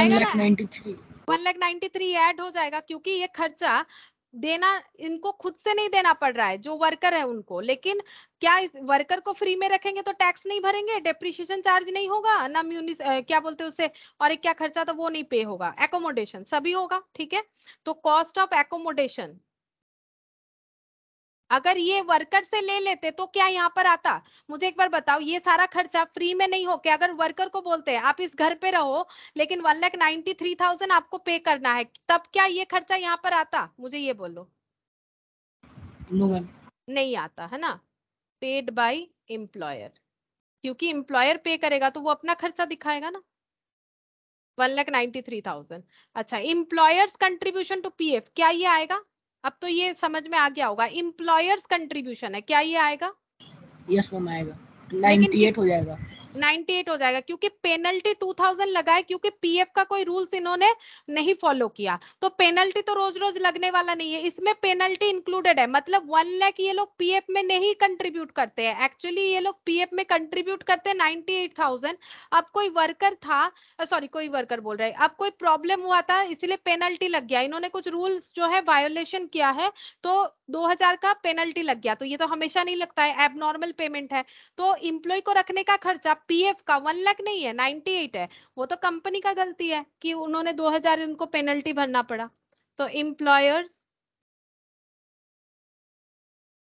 आएगा ना one lakh ninety three add हो जाएगा क्योंकि ये खर्चा देना इनको खुद से नहीं देना पड़ रहा है जो वर्कर है उनको लेकिन क्या वर्कर को फ्री में रखेंगे तो टैक्स नहीं भरेंगे डेप्रिशिएशन चार्ज नहीं होगा ना म्यूनिस क्या बोलते उसे और एक क्या खर्चा तो वो नहीं पे होगा एकोमोडेशन सभी होगा ठीक है तो कॉस्ट ऑफ एकोमोडेशन अगर ये वर्कर से ले लेते तो क्या यहाँ पर आता मुझे एक बार बताओ ये सारा खर्चा फ्री में नहीं हो क्या अगर वर्कर को बोलते हैं आप इस घर पे रहो लेकिन one lakh ninety three thousand आपको पे करना है तब क्या ये खर्चा यहाँ पर आता मुझे ये बोलो no, नहीं आता है ना पेड बाई एम्प्लॉयर क्योंकि एम्प्लॉयर पे करेगा तो वो अपना खर्चा दिखाएगा ना one lakh ninety three thousand अच्छा एम्प्लॉयर्स कंट्रीब्यूशन टू पी क्या ये आएगा अब तो ये समझ में आ गया होगा इम्प्लॉयर्स कंट्रीब्यूशन है क्या ये आएगा यस yes, मैम आएगा 98 हो जाएगा 98 हो जाएगा क्योंकि पेनल्टी 2000 लगाए क्योंकि पीएफ का कोई रूल्स इन्होंने नहीं फॉलो किया तो पेनल्टी तो रोज रोज लगने वाला नहीं है इसमें पेनल्टी इंक्लूडेड है मतलब वन लैख ये लोग पीएफ में नहीं कंट्रीब्यूट करते हैं एक्चुअली ये लोग पीएफ में कंट्रीब्यूट करते हैं थाउजेंड अब कोई वर्कर था सॉरी कोई वर्कर बोल रहे अब कोई प्रॉब्लम हुआ था इसलिए पेनल्टी लग गया इन्होंने कुछ रूल्स जो है वायोलेशन किया है तो 2000 का पेनल्टी लग गया तो ये तो हमेशा नहीं लगता है एबनॉर्मल पेमेंट है तो इम्प्लॉय को रखने का खर्चा पीएफ का वन लाख नहीं है नाइनटी एट है वो तो कंपनी का गलती है कि उन्होंने दो हजार उनको पेनल्टी भरना पड़ा तो employer's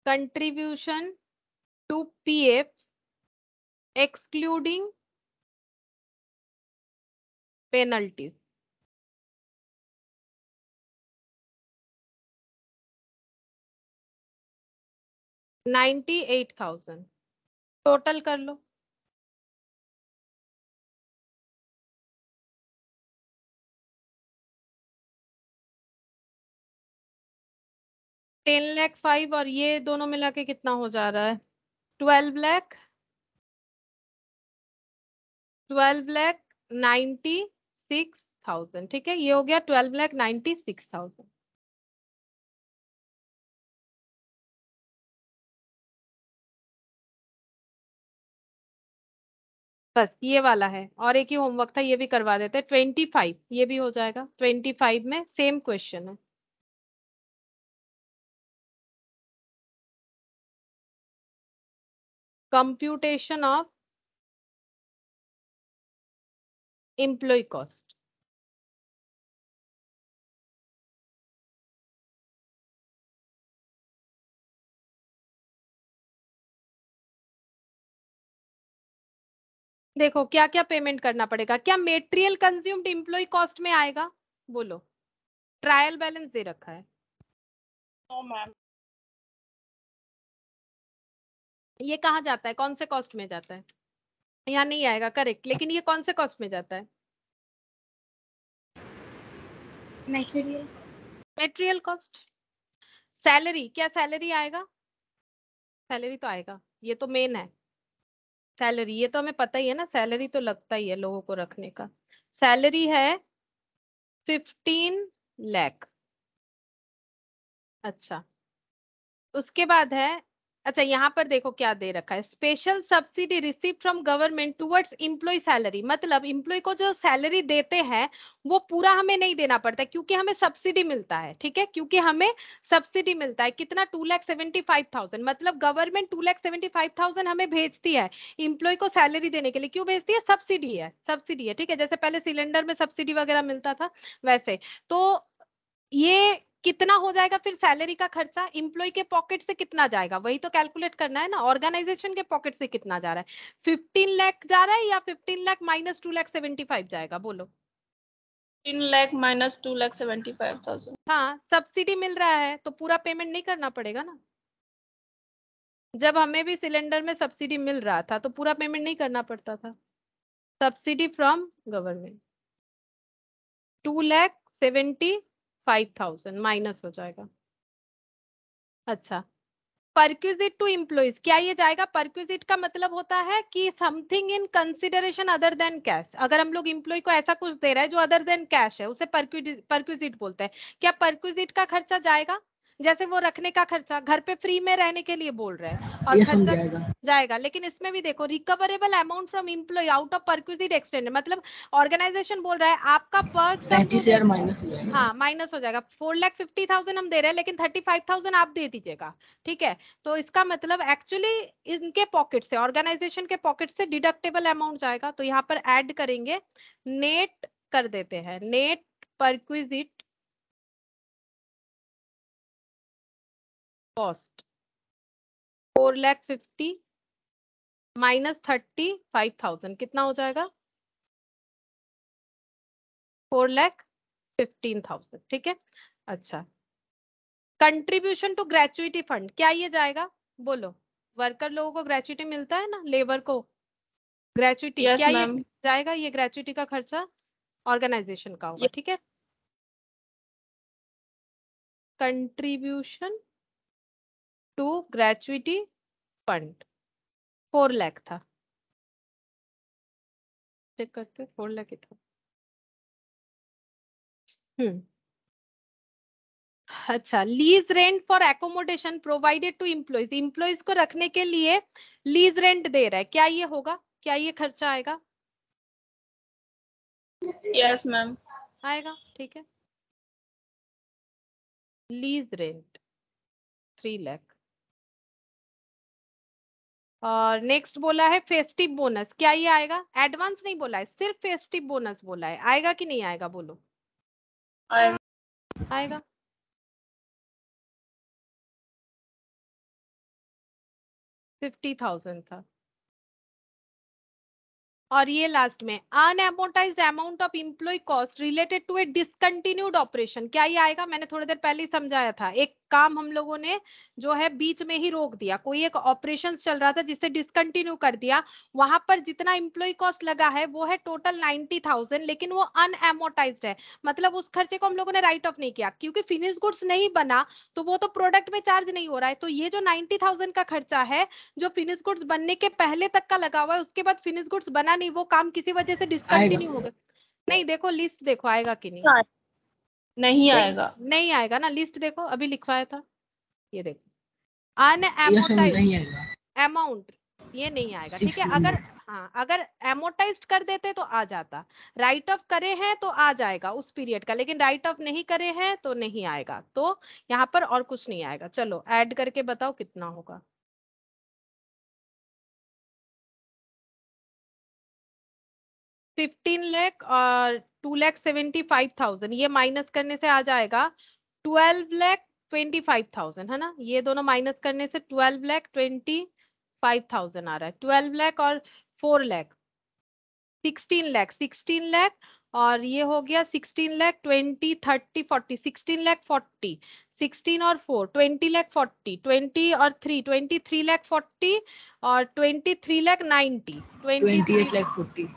contribution to PF excluding penalties ninety eight thousand total कर लो टेन लैख फाइव और ये दोनों मिला के कितना हो जा रहा है twelve lakh twelve lakh ninety six thousand ठीक है ये हो गया twelve lakh ninety six thousand बस ये वाला है और एक ही होमवर्क था ये भी करवा देते हैं ट्वेंटी फाइव ये भी हो जाएगा ट्वेंटी फाइव में सेम क्वेश्चन है computation of employee cost. देखो क्या क्या पेमेंट करना पड़ेगा क्या मेटेरियल कंज्यूम्ड एम्प्लॉय कॉस्ट में आएगा बोलो ट्रायल बैलेंस दे रखा है मैम ये कहाँ जाता है कौन से कॉस्ट में जाता है यहाँ नहीं आएगा करेक्ट लेकिन ये कौन से कॉस्ट में जाता है मेटेरियल कॉस्ट सैलरी क्या सैलरी आएगा सैलरी तो आएगा ये तो मेन है सैलरी ये तो हमें पता ही है ना सैलरी तो लगता ही है लोगों को रखने का सैलरी है फिफ्टीन लैख अच्छा उसके बाद है अच्छा यहाँ पर देखो क्या दे रखा है special subsidy receive from government towards employee salary मतलब इम्प्लॉय को जो सैलरी देते हैं वो पूरा हमें नहीं देना पड़ता क्योंकि हमें सब्सिडी मिलता है ठीक है क्योंकि हमें सब्सिडी मिलता है कितना two lakh seventy five thousand मतलब government two lakh seventy five thousand हमें भेजती है इम्प्लॉय को सैलरी देने के लिए क्यों भेजती है सब्सिडी है सब्सिडी है ठीक है जैसे पहले सिलेंडर में सब्सिडी वगैरह मिलता था वैसे तो ये कितना हो जाएगा फिर सैलरी का खर्चा इंप्लॉय के पॉकेट से कितना जाएगा वही तो कैलकुलेट करना है ना ऑर्गेनाइजेशन के पॉकेट से कितना जा रहा है फिफ्टीन लैख जा रहा है या fifteen lakh minus two lakh seventy five जाएगा बोलो lakh minus two lakh seventy five thousand हाँ सब्सिडी मिल रहा है तो पूरा पेमेंट नहीं करना पड़ेगा ना जब हमें भी सिलेंडर में सब्सिडी मिल रहा था तो पूरा पेमेंट नहीं करना पड़ता था subsidy from government two lakh seventy five thousand minus हो जाएगा अच्छा परक्यूजिट टू इम्प्लॉइज क्या ये जाएगा परक्यूजिट का मतलब होता है कि something in consideration other than cash अगर हम लोग इम्प्लॉय को ऐसा कुछ दे रहा है जो अदर देन कैश है उसे परक्यूजिट बोलते हैं क्या परक्यूजिट का खर्चा जाएगा जैसे वो रखने का खर्चा घर पे फ्री में रहने के लिए बोल रहे हैं और खर्चा जाएगा।, जाएगा लेकिन इसमें भी देखो recoverable amount from employee out of perquisite extend मतलब ऑर्गेनाइजेशन बोल रहा है आपका पर माइनस हाँ माइनस हो जाएगा फोर लैख फिफ्टी थाउजेंड हम दे रहे हैं लेकिन थर्टी फाइव थाउजेंड आप दे दीजिएगा ठीक है तो इसका मतलब एक्चुअली इनके पॉकेट से ऑर्गेनाइजेशन के पॉकेट से डिडक्टेबल अमाउंट जाएगा तो यहाँ पर एड करेंगे नेट कर देते हैं net perquisite cost 4 lakh 50 minus thirty five thousand कितना हो जाएगा फोर लैख फिफ्टीन थाउजेंड ठीक है अच्छा कंट्रीब्यूशन टू ग्रेचुइटी फंड क्या ये जाएगा बोलो वर्कर लोगों को ग्रेचुटी मिलता है ना लेबर को ग्रेचुटी yes, क्या ये जाएगा ये ग्रेचुटी का खर्चा ऑर्गेनाइजेशन का होगा ठीक है contribution to gratuity fund four lakh था चेक करते फोर लैख ही था हम्म अच्छा lease rent for accommodation provided to employees employees को रखने के लिए लीज रेंट दे रहा है क्या ये होगा क्या ये खर्चा आएगा यस yes, मैम आएगा ठीक है लीज रेंट थ्री लैख और नेक्स्ट बोला है फेस्टिव बोनस क्या ये आएगा एडवांस नहीं बोला है सिर्फ फेस्टिव बोनस बोला है आएगा कि नहीं आएगा बोलो आएगा फिफ्टी थाउजेंड था और ये लास्ट में unamortized amount of employee cost related to a discontinued operation क्या ये आएगा मैंने थोड़ी देर पहले ही समझाया था एक काम हम लोगों ने जो है बीच में ही रोक दिया कोई एक ऑपरेशन चल रहा था जिसे डिसकंटिन्यू कर दिया वहां पर जितना इम्प्लॉय कॉस्ट लगा है वो है टोटल नाइन्टी थाउजेंड लेकिन वो अनएमोटाइज है मतलब उस खर्चे को हम लोगों ने राइट ऑफ नहीं किया क्योंकि फिनिश गुड्स नहीं बना तो वो तो प्रोडक्ट में चार्ज नहीं हो रहा है तो ये जो नाइन्टी थाउजेंड का खर्चा है जो फिनिश गुड्स बनने के पहले तक का लगा हुआ है उसके बाद फिनिश गुड्स बना नहीं वो काम किसी वजह से डिस्कंटिन्यू हो गया नहीं देखो लिस्ट देखो आएगा कि नहीं हाँ। नहीं, नहीं आएगा नहीं आएगा ना लिस्ट देखो अभी लिखवाया था ये देखो अन एमोटाइज अमाउंट ये नहीं आएगा ठीक है अगर हाँ अगर एमोटाइज कर देते तो आ जाता राइट ऑफ करे हैं तो आ जाएगा उस पीरियड का लेकिन राइट ऑफ नहीं करे हैं तो नहीं आएगा तो यहाँ पर और कुछ नहीं आएगा चलो ऐड करके बताओ कितना होगा फिफ्टीन लैख और two lakh seventy five thousand ये माइनस करने से आ जाएगा twelve lakh twenty five thousand है ना ये दोनों माइनस करने से twelve lakh twenty five thousand आ रहा है ट्वेल्व लैख और four lakh sixteen lakh sixteen lakh और ये हो गया sixteen lakh twenty thirty forty sixteen lakh forty sixteen और four twenty lakh forty twenty और three twenty three lakh forty और twenty three lakh ninety twenty eight lakh forty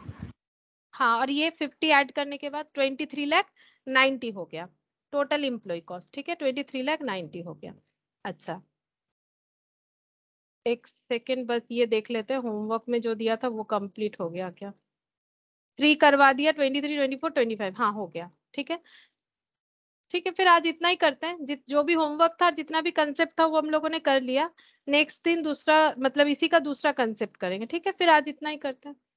हाँ और ये फिफ्टी ऐड करने के बाद ट्वेंटी थ्री लैख नाइन्टी हो गया टोटल इम्प्लॉय कॉस्ट ठीक है ट्वेंटी थ्री लैख नाइन्टी हो गया अच्छा एक सेकेंड बस ये देख लेते हैं होमवर्क में जो दिया था वो कंप्लीट हो गया क्या थ्री करवा दिया twenty three twenty four twenty five हाँ हो गया ठीक है ठीक है फिर आज इतना ही करते हैं जित जो भी होमवर्क था जितना भी कंसेप्ट था वो हम लोगों ने कर लिया नेक्स्ट दिन दूसरा मतलब इसी का दूसरा कंसेप्ट करेंगे ठीक है फिर आज इतना ही करते हैं